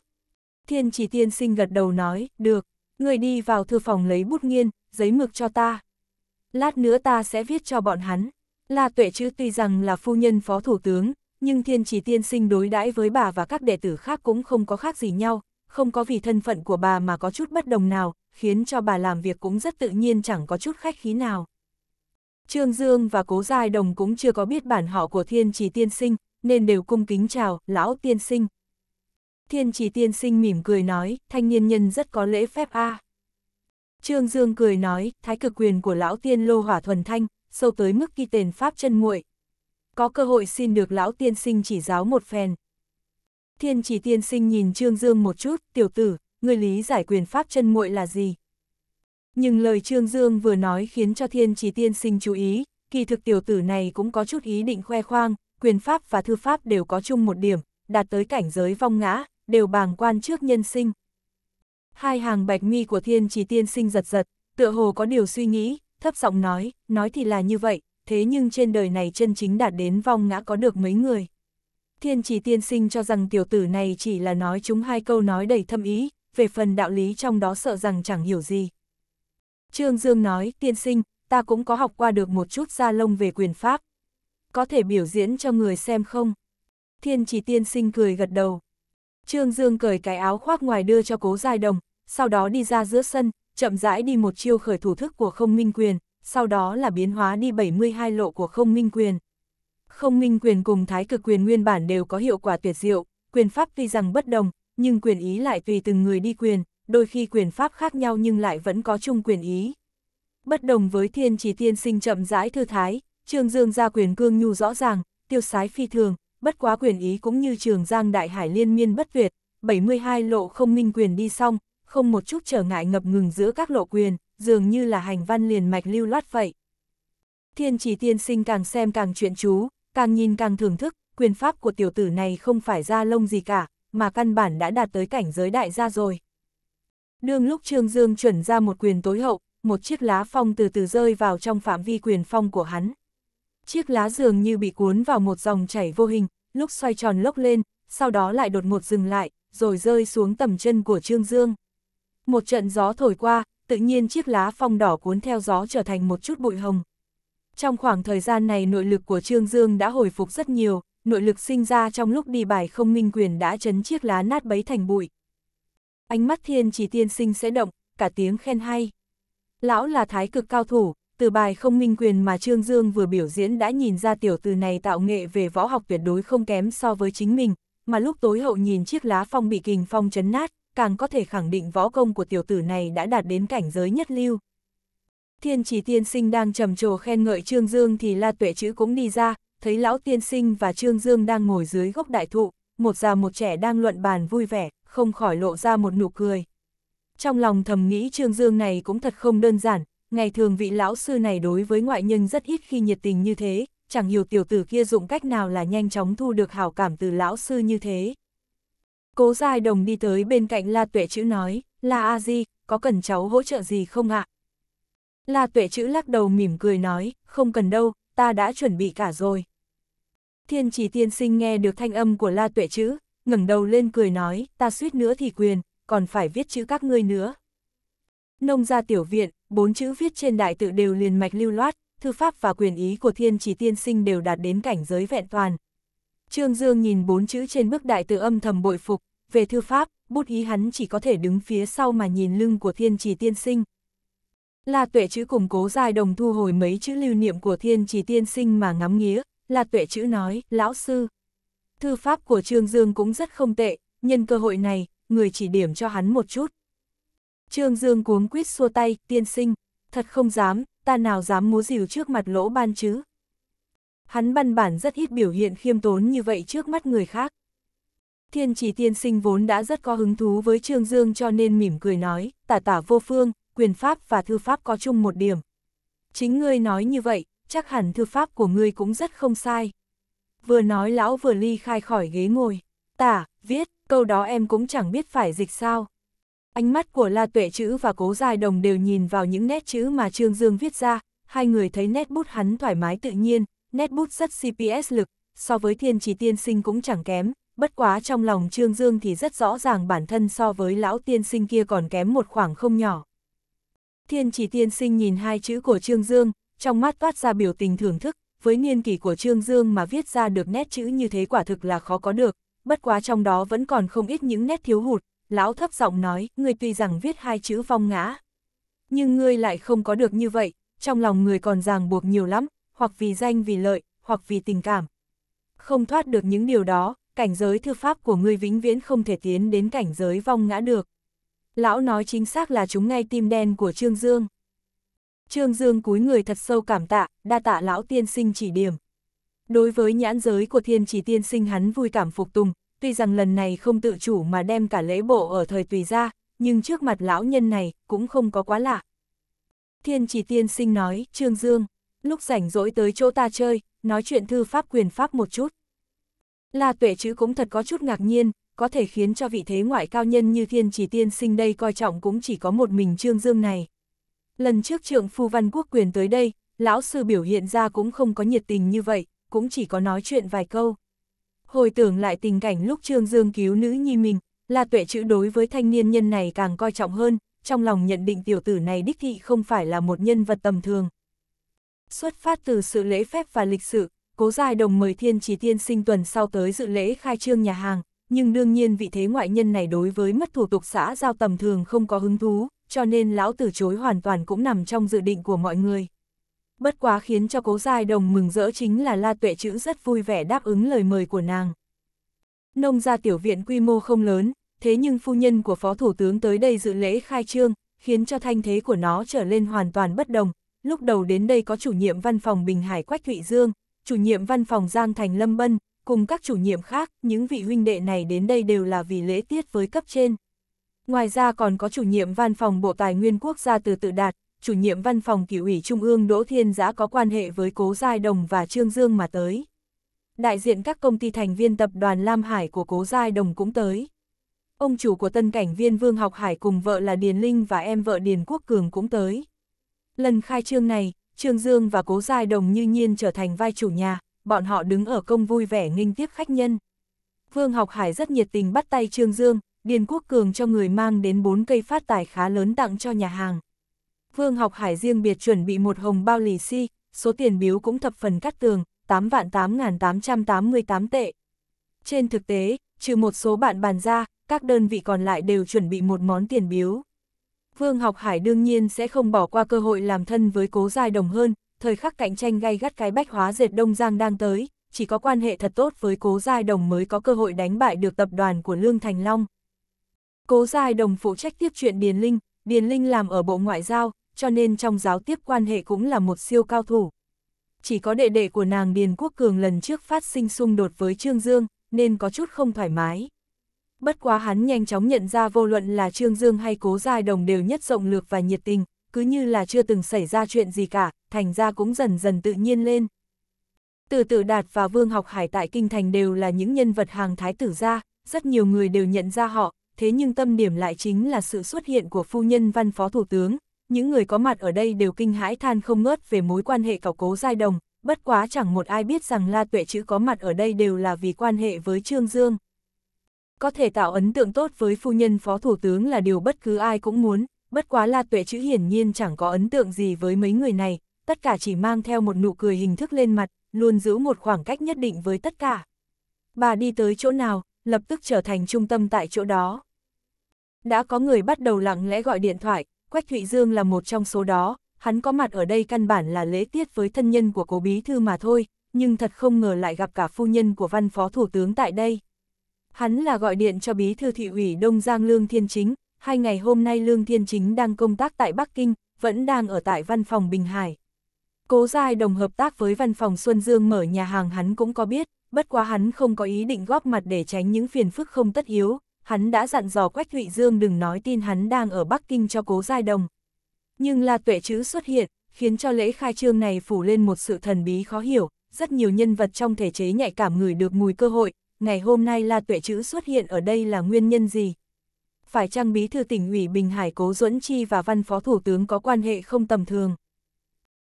Thiên chỉ tiên sinh gật đầu nói, được, người đi vào thư phòng lấy bút nghiên, giấy mực cho ta. Lát nữa ta sẽ viết cho bọn hắn. La tuệ chữ tuy rằng là phu nhân phó thủ tướng, nhưng thiên trì tiên sinh đối đãi với bà và các đệ tử khác cũng không có khác gì nhau, không có vì thân phận của bà mà có chút bất đồng nào, khiến cho bà làm việc cũng rất tự nhiên chẳng có chút khách khí nào. Trương Dương và Cố Giai Đồng cũng chưa có biết bản họ của thiên trì tiên sinh, nên đều cung kính chào, lão tiên sinh. Thiên trì tiên sinh mỉm cười nói, thanh niên nhân rất có lễ phép a à. Trương Dương cười nói, thái cực quyền của lão tiên lô hỏa thuần thanh, sâu tới mức kỳ tền pháp chân muội có cơ hội xin được lão tiên sinh chỉ giáo một phen. Thiên chỉ tiên sinh nhìn Trương Dương một chút, tiểu tử, người lý giải quyền pháp chân muội là gì? Nhưng lời Trương Dương vừa nói khiến cho thiên chỉ tiên sinh chú ý, kỳ thực tiểu tử này cũng có chút ý định khoe khoang, quyền pháp và thư pháp đều có chung một điểm, đạt tới cảnh giới vong ngã, đều bàng quan trước nhân sinh. Hai hàng bạch mi của thiên chỉ tiên sinh giật giật, tựa hồ có điều suy nghĩ, thấp giọng nói, nói thì là như vậy, thế nhưng trên đời này chân chính đạt đến vong ngã có được mấy người. Thiên chỉ tiên sinh cho rằng tiểu tử này chỉ là nói chúng hai câu nói đầy thâm ý, về phần đạo lý trong đó sợ rằng chẳng hiểu gì. Trương Dương nói, tiên sinh, ta cũng có học qua được một chút gia lông về quyền pháp. Có thể biểu diễn cho người xem không? Thiên chỉ tiên sinh cười gật đầu. Trương Dương cởi cái áo khoác ngoài đưa cho cố giai đồng, sau đó đi ra giữa sân, chậm rãi đi một chiêu khởi thủ thức của không minh quyền, sau đó là biến hóa đi 72 lộ của không minh quyền. Không minh quyền cùng thái cực quyền nguyên bản đều có hiệu quả tuyệt diệu, quyền pháp tuy rằng bất đồng, nhưng quyền ý lại tùy từng người đi quyền, đôi khi quyền pháp khác nhau nhưng lại vẫn có chung quyền ý. Bất đồng với thiên chỉ tiên sinh chậm rãi thư thái, Trương Dương ra quyền cương nhu rõ ràng, tiêu sái phi thường, bất quá quyền ý cũng như trường giang đại hải liên miên bất tuyệt, 72 lộ không minh quyền đi xong, không một chút trở ngại ngập ngừng giữa các lộ quyền, dường như là hành văn liền mạch lưu loát vậy. Thiên chỉ tiên sinh càng xem càng chuyện chú, càng nhìn càng thưởng thức, quyền pháp của tiểu tử này không phải ra lông gì cả, mà căn bản đã đạt tới cảnh giới đại gia rồi. Đương lúc Trương Dương chuẩn ra một quyền tối hậu, một chiếc lá phong từ từ rơi vào trong phạm vi quyền phong của hắn. Chiếc lá dường như bị cuốn vào một dòng chảy vô hình, lúc xoay tròn lốc lên, sau đó lại đột ngột dừng lại, rồi rơi xuống tầm chân của Trương Dương. Một trận gió thổi qua, tự nhiên chiếc lá phong đỏ cuốn theo gió trở thành một chút bụi hồng. Trong khoảng thời gian này nội lực của Trương Dương đã hồi phục rất nhiều, nội lực sinh ra trong lúc đi bài không minh quyền đã chấn chiếc lá nát bấy thành bụi. Ánh mắt thiên chỉ tiên sinh sẽ động, cả tiếng khen hay. Lão là thái cực cao thủ, từ bài không minh quyền mà Trương Dương vừa biểu diễn đã nhìn ra tiểu từ này tạo nghệ về võ học tuyệt đối không kém so với chính mình, mà lúc tối hậu nhìn chiếc lá phong bị kình phong chấn nát, càng có thể khẳng định võ công của tiểu tử này đã đạt đến cảnh giới nhất lưu. Thiên chỉ tiên sinh đang trầm trồ khen ngợi Trương Dương thì La Tuệ Chữ cũng đi ra, thấy lão tiên sinh và Trương Dương đang ngồi dưới gốc đại thụ, một già một trẻ đang luận bàn vui vẻ, không khỏi lộ ra một nụ cười. Trong lòng thầm nghĩ Trương Dương này cũng thật không đơn giản, ngày thường vị lão sư này đối với ngoại nhân rất ít khi nhiệt tình như thế, chẳng hiểu tiểu tử kia dụng cách nào là nhanh chóng thu được hảo cảm từ lão sư như thế. Cố Giai Đồng đi tới bên cạnh La Tuệ Chữ nói, La A Di, có cần cháu hỗ trợ gì không ạ? La Tuệ Chữ lắc đầu mỉm cười nói, không cần đâu, ta đã chuẩn bị cả rồi. Thiên chỉ tiên sinh nghe được thanh âm của La Tuệ Chữ, ngẩng đầu lên cười nói, ta suýt nữa thì quyền, còn phải viết chữ các ngươi nữa. Nông gia tiểu viện, bốn chữ viết trên đại tự đều liền mạch lưu loát, thư pháp và quyền ý của thiên chỉ tiên sinh đều đạt đến cảnh giới vẹn toàn, Trương Dương nhìn bốn chữ trên bức đại tự âm thầm bội phục, về thư pháp, bút ý hắn chỉ có thể đứng phía sau mà nhìn lưng của thiên trì tiên sinh. Là tuệ chữ củng cố dài đồng thu hồi mấy chữ lưu niệm của thiên trì tiên sinh mà ngắm nghía, là tuệ chữ nói, lão sư. Thư pháp của Trương Dương cũng rất không tệ, nhân cơ hội này, người chỉ điểm cho hắn một chút. Trương Dương cuống quýt xua tay, tiên sinh, thật không dám, ta nào dám múa rìu trước mặt lỗ ban chứ hắn văn bản rất ít biểu hiện khiêm tốn như vậy trước mắt người khác. Thiên chỉ tiên sinh vốn đã rất có hứng thú với Trương Dương cho nên mỉm cười nói, tả tả vô phương, quyền pháp và thư pháp có chung một điểm. Chính ngươi nói như vậy, chắc hẳn thư pháp của ngươi cũng rất không sai. Vừa nói lão vừa ly khai khỏi ghế ngồi, tả, viết, câu đó em cũng chẳng biết phải dịch sao. Ánh mắt của La Tuệ Chữ và Cố Giai Đồng đều nhìn vào những nét chữ mà Trương Dương viết ra, hai người thấy nét bút hắn thoải mái tự nhiên, nét bút rất CPS lực, so với thiên chỉ tiên sinh cũng chẳng kém, bất quá trong lòng Trương Dương thì rất rõ ràng bản thân so với lão tiên sinh kia còn kém một khoảng không nhỏ. Thiên chỉ tiên sinh nhìn hai chữ của Trương Dương, trong mắt toát ra biểu tình thưởng thức, với niên kỷ của Trương Dương mà viết ra được nét chữ như thế quả thực là khó có được, bất quá trong đó vẫn còn không ít những nét thiếu hụt, lão thấp giọng nói, người tuy rằng viết hai chữ vong ngã, nhưng ngươi lại không có được như vậy, trong lòng người còn ràng buộc nhiều lắm, hoặc vì danh vì lợi, hoặc vì tình cảm. Không thoát được những điều đó, cảnh giới thư pháp của ngươi vĩnh viễn không thể tiến đến cảnh giới vong ngã được. Lão nói chính xác là chúng ngay tim đen của Trương Dương. Trương Dương cúi người thật sâu cảm tạ, đa tạ lão tiên sinh chỉ điểm. Đối với nhãn giới của thiên chỉ tiên sinh hắn vui cảm phục tùng, tuy rằng lần này không tự chủ mà đem cả lễ bộ ở thời tùy ra, nhưng trước mặt lão nhân này cũng không có quá lạ. Thiên chỉ tiên sinh nói, Trương Dương, lúc rảnh rỗi tới chỗ ta chơi, nói chuyện thư pháp quyền pháp một chút. La tuệ chữ cũng thật có chút ngạc nhiên, có thể khiến cho vị thế ngoại cao nhân như thiên chỉ tiên sinh đây coi trọng cũng chỉ có một mình trương dương này. Lần trước trượng phu văn quốc quyền tới đây, lão sư biểu hiện ra cũng không có nhiệt tình như vậy, cũng chỉ có nói chuyện vài câu. Hồi tưởng lại tình cảnh lúc trương dương cứu nữ nhi mình, La tuệ chữ đối với thanh niên nhân này càng coi trọng hơn, trong lòng nhận định tiểu tử này đích thị không phải là một nhân vật tầm thường, Xuất phát từ sự lễ phép và lịch sự, cố giai đồng mời thiên chỉ tiên sinh tuần sau tới dự lễ khai trương nhà hàng, nhưng đương nhiên vị thế ngoại nhân này đối với mất thủ tục xã giao tầm thường không có hứng thú, cho nên lão từ chối hoàn toàn cũng nằm trong dự định của mọi người. Bất quá khiến cho cố giai đồng mừng rỡ chính là La Tuệ Chữ rất vui vẻ đáp ứng lời mời của nàng. Nông gia tiểu viện quy mô không lớn, thế nhưng phu nhân của Phó Thủ tướng tới đây dự lễ khai trương, khiến cho thanh thế của nó trở lên hoàn toàn bất đồng, lúc đầu đến đây có chủ nhiệm văn phòng Bình Hải Quách Thụy Dương, chủ nhiệm văn phòng Giang Thành Lâm Bân, cùng các chủ nhiệm khác, những vị huynh đệ này đến đây đều là vì lễ tiết với cấp trên. Ngoài ra còn có chủ nhiệm văn phòng Bộ Tài nguyên Quốc gia Từ Tự Đạt, chủ nhiệm văn phòng Kỷ ủy Trung ương Đỗ Thiên Giã có quan hệ với Cố Giai Đồng và Trương Dương mà tới. Đại diện các công ty thành viên tập đoàn Lam Hải của Cố Giai Đồng cũng tới. Ông chủ của tân cảnh viên Vương Học Hải cùng vợ là Điền Linh và em vợ Điền Quốc Cường cũng tới. Lần khai trương này, Trương Dương và Cố Giai Đồng như nhiên trở thành vai chủ nhà, bọn họ đứng ở công vui vẻ nghinh tiếp khách nhân. Vương Học Hải rất nhiệt tình bắt tay Trương Dương, Điền Quốc Cường cho người mang đến 4 cây phát tài khá lớn tặng cho nhà hàng. Vương Học Hải riêng biệt chuẩn bị một hồng bao lì xi, si, số tiền biếu cũng thập phần cắt tường, 8 vạn 8.888 tệ. Trên thực tế, trừ một số bạn bàn ra, các đơn vị còn lại đều chuẩn bị một món tiền biếu. Vương Học Hải đương nhiên sẽ không bỏ qua cơ hội làm thân với cố giai đồng hơn, thời khắc cạnh tranh gay gắt cái bách hóa dệt Đông Giang đang tới, chỉ có quan hệ thật tốt với cố giai đồng mới có cơ hội đánh bại được tập đoàn của Lương Thành Long. Cố giai đồng phụ trách tiếp chuyện Điền Linh, Điền Linh làm ở Bộ Ngoại giao, cho nên trong giáo tiếp quan hệ cũng là một siêu cao thủ. Chỉ có đệ đệ của nàng Điền Quốc Cường lần trước phát sinh xung đột với Trương Dương, nên có chút không thoải mái bất quá hắn nhanh chóng nhận ra vô luận là Trương Dương hay Cố Giai Đồng đều nhất rộng lược và nhiệt tình, cứ như là chưa từng xảy ra chuyện gì cả, thành ra cũng dần dần tự nhiên lên. Từ Tử Đạt và Vương Học Hải tại Kinh Thành đều là những nhân vật hàng thái tử gia, rất nhiều người đều nhận ra họ, thế nhưng tâm điểm lại chính là sự xuất hiện của phu nhân văn phó thủ tướng. Những người có mặt ở đây đều kinh hãi than không ngớt về mối quan hệ cảo cố giai đồng, bất quá chẳng một ai biết rằng La Tuệ chữ có mặt ở đây đều là vì quan hệ với Trương Dương có thể tạo ấn tượng tốt với phu nhân phó thủ tướng là điều bất cứ ai cũng muốn, bất quá La Tuệ chữ hiển nhiên chẳng có ấn tượng gì với mấy người này, tất cả chỉ mang theo một nụ cười hình thức lên mặt, luôn giữ một khoảng cách nhất định với tất cả. Bà đi tới chỗ nào, lập tức trở thành trung tâm tại chỗ đó. Đã có người bắt đầu lặng lẽ gọi điện thoại, Quách Thụy Dương là một trong số đó, hắn có mặt ở đây căn bản là lễ tiết với thân nhân của cố bí thư mà thôi, nhưng thật không ngờ lại gặp cả phu nhân của văn phó thủ tướng tại đây. Hắn là gọi điện cho bí thư thị ủy Đông Giang Lương Thiên Chính, hai ngày hôm nay Lương Thiên Chính đang công tác tại Bắc Kinh, vẫn đang ở tại văn phòng Bình Hải. Cố Giai đồng hợp tác với văn phòng Xuân Dương mở nhà hàng hắn cũng có biết, bất quá hắn không có ý định góp mặt để tránh những phiền phức không tất yếu, hắn đã dặn dò Quách Thụy Dương đừng nói tin hắn đang ở Bắc Kinh cho Cố Giai đồng. Nhưng là tuệ chữ xuất hiện, khiến cho lễ khai trương này phủ lên một sự thần bí khó hiểu, rất nhiều nhân vật trong thể chế nhạy cảm người được mùi cơ hội, ngày hôm nay La Tuệ Chữ xuất hiện ở đây là nguyên nhân gì? Phải chăng bí thư tỉnh ủy Bình Hải Cố Duẫn Chi và văn phó thủ tướng có quan hệ không tầm thường?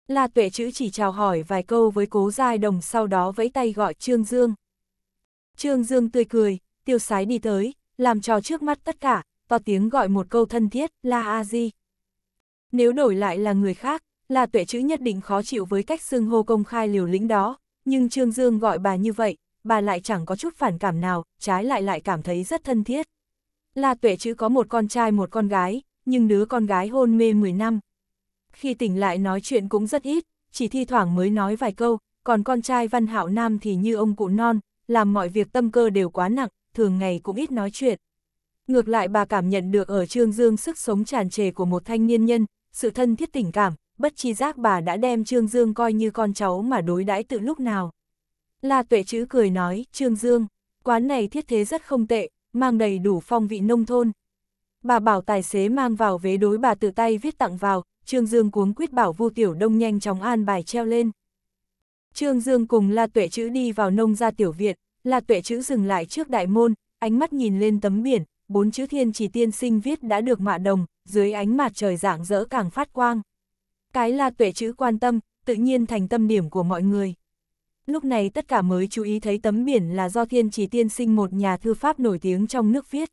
La Tuệ Chữ chỉ chào hỏi vài câu với Cố Giai Đồng sau đó vẫy tay gọi Trương Dương. Trương Dương tươi cười, tiêu sái đi tới, làm trò trước mắt tất cả, to tiếng gọi một câu thân thiết, La A Di. Nếu đổi lại là người khác, La Tuệ Chữ nhất định khó chịu với cách xưng hô công khai liều lĩnh đó, nhưng Trương Dương gọi bà như vậy, bà lại chẳng có chút phản cảm nào, trái lại lại cảm thấy rất thân thiết. La Tuệ chữ có một con trai một con gái, nhưng đứa con gái hôn mê 10 năm. Khi tỉnh lại nói chuyện cũng rất ít, chỉ thi thoảng mới nói vài câu, còn con trai Văn Hạo Nam thì như ông cụ non, làm mọi việc tâm cơ đều quá nặng, thường ngày cũng ít nói chuyện. Ngược lại bà cảm nhận được ở Trương Dương sức sống tràn trề của một thanh niên nhân, sự thân thiết tình cảm, bất chi giác bà đã đem Trương Dương coi như con cháu mà đối đãi từ lúc nào. La tuệ chữ cười nói, Trương Dương, quán này thiết thế rất không tệ, mang đầy đủ phong vị nông thôn. Bà bảo tài xế mang vào vế đối bà tự tay viết tặng vào, Trương Dương cuống quyết bảo Vu Tiểu Đông nhanh chóng an bài treo lên. Trương Dương cùng La Tuệ Chữ đi vào nông gia tiểu viện, La Tuệ Chữ dừng lại trước đại môn, ánh mắt nhìn lên tấm biển, bốn chữ thiên chỉ tiên sinh viết đã được mạ đồng, dưới ánh mặt trời rạng rỡ càng phát quang. Cái La Tuệ Chữ quan tâm, tự nhiên thành tâm điểm của mọi người lúc này tất cả mới chú ý thấy tấm biển là do thiên chỉ tiên sinh một nhà thư pháp nổi tiếng trong nước viết.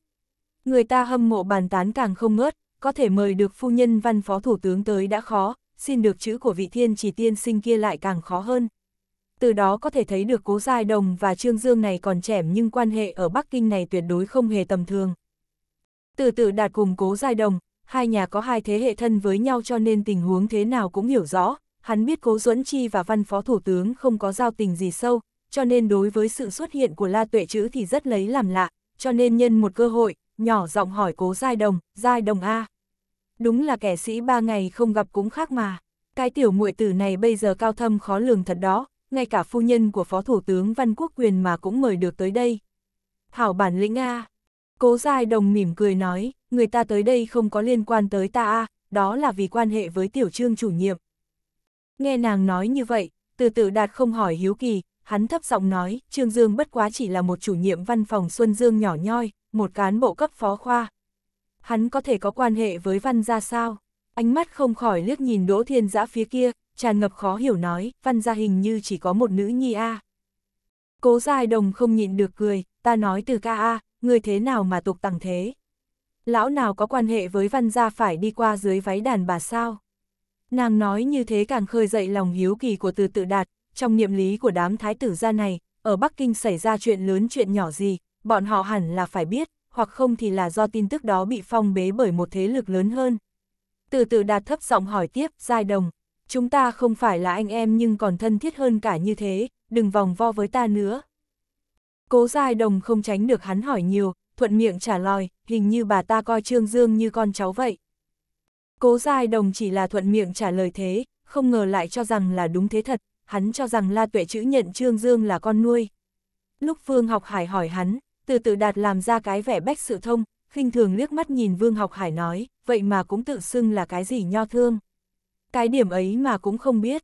Người ta hâm mộ bàn tán càng không ngớt, có thể mời được phu nhân văn phó thủ tướng tới đã khó, xin được chữ của vị thiên chỉ tiên sinh kia lại càng khó hơn. Từ đó có thể thấy được cố giai đồng và trương dương này còn chẻm nhưng quan hệ ở Bắc Kinh này tuyệt đối không hề tầm thường. Từ từ đạt cùng cố giai đồng, hai nhà có hai thế hệ thân với nhau cho nên tình huống thế nào cũng hiểu rõ, hắn biết Cố Duẫn Chi và văn phó thủ tướng không có giao tình gì sâu, cho nên đối với sự xuất hiện của La Tuệ Chữ thì rất lấy làm lạ, cho nên nhân một cơ hội, nhỏ giọng hỏi Cố Giai Đồng, Giai Đồng A. Đúng là kẻ sĩ ba ngày không gặp cũng khác mà, cái tiểu muội tử này bây giờ cao thâm khó lường thật đó, ngay cả phu nhân của Phó Thủ tướng Văn Quốc Quyền mà cũng mời được tới đây. Thảo bản lĩnh A. Cố Giai Đồng mỉm cười nói, người ta tới đây không có liên quan tới ta A, đó là vì quan hệ với tiểu trương chủ nhiệm. Nghe nàng nói như vậy, từ tử đạt không hỏi hiếu kỳ, hắn thấp giọng nói, Trương Dương bất quá chỉ là một chủ nhiệm văn phòng Xuân Dương nhỏ nhoi, một cán bộ cấp phó khoa. Hắn có thể có quan hệ với văn gia sao? Ánh mắt không khỏi liếc nhìn Đỗ Thiên Giã phía kia, tràn ngập khó hiểu nói, văn gia hình như chỉ có một nữ nhi a. Cố Giai Đồng không nhịn được cười, ta nói từ ca a, người thế nào mà tục tằng thế? Lão nào có quan hệ với văn gia phải đi qua dưới váy đàn bà sao? Nàng nói như thế càng khơi dậy lòng hiếu kỳ của từ tự đạt, trong niệm lý của đám thái tử gia này, ở Bắc Kinh xảy ra chuyện lớn chuyện nhỏ gì, bọn họ hẳn là phải biết, hoặc không thì là do tin tức đó bị phong bế bởi một thế lực lớn hơn. Từ từ đạt thấp giọng hỏi tiếp, giai đồng, chúng ta không phải là anh em nhưng còn thân thiết hơn cả như thế, đừng vòng vo với ta nữa. Cố giai đồng không tránh được hắn hỏi nhiều, thuận miệng trả lời, hình như bà ta coi Trương Dương như con cháu vậy. Cố Giai Đồng chỉ là thuận miệng trả lời thế, không ngờ lại cho rằng là đúng thế thật, hắn cho rằng La Tuệ chữ nhận Trương Dương là con nuôi. Lúc Vương Học Hải hỏi hắn, từ từ đạt làm ra cái vẻ bách sự thông, khinh thường liếc mắt nhìn Vương Học Hải nói, vậy mà cũng tự xưng là cái gì nho thương. Cái điểm ấy mà cũng không biết.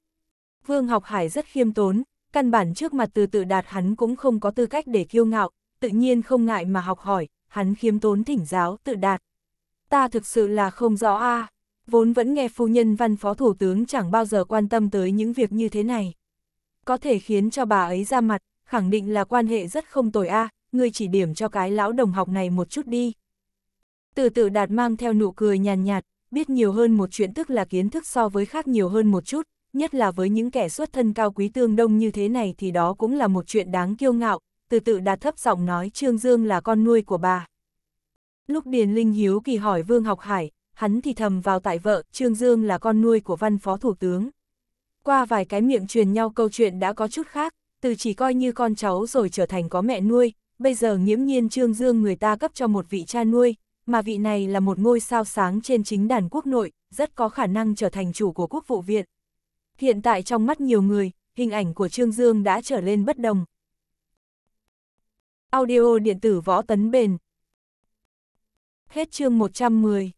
Vương Học Hải rất khiêm tốn, căn bản trước mặt từ tự đạt hắn cũng không có tư cách để kiêu ngạo, tự nhiên không ngại mà học hỏi, hắn khiêm tốn thỉnh giáo tự đạt. Ta thực sự là không rõ a à vốn vẫn nghe phu nhân văn phó thủ tướng chẳng bao giờ quan tâm tới những việc như thế này. Có thể khiến cho bà ấy ra mặt, khẳng định là quan hệ rất không tồi a, à, ngươi chỉ điểm cho cái lão đồng học này một chút đi. Từ từ đạt mang theo nụ cười nhàn nhạt, nhạt, biết nhiều hơn một chuyện tức là kiến thức so với khác nhiều hơn một chút, nhất là với những kẻ xuất thân cao quý tương đông như thế này thì đó cũng là một chuyện đáng kiêu ngạo, từ từ đạt thấp giọng nói Trương Dương là con nuôi của bà. Lúc Điền Linh Hiếu kỳ hỏi Vương Học Hải, hắn thì thầm vào tại vợ, Trương Dương là con nuôi của văn phó thủ tướng. Qua vài cái miệng truyền nhau câu chuyện đã có chút khác, từ chỉ coi như con cháu rồi trở thành có mẹ nuôi, bây giờ nghiễm nhiên Trương Dương người ta cấp cho một vị cha nuôi, mà vị này là một ngôi sao sáng trên chính đàn quốc nội, rất có khả năng trở thành chủ của quốc vụ viện. Hiện tại trong mắt nhiều người, hình ảnh của Trương Dương đã trở lên bất đồng. Audio điện tử võ tấn bền Hết chương 110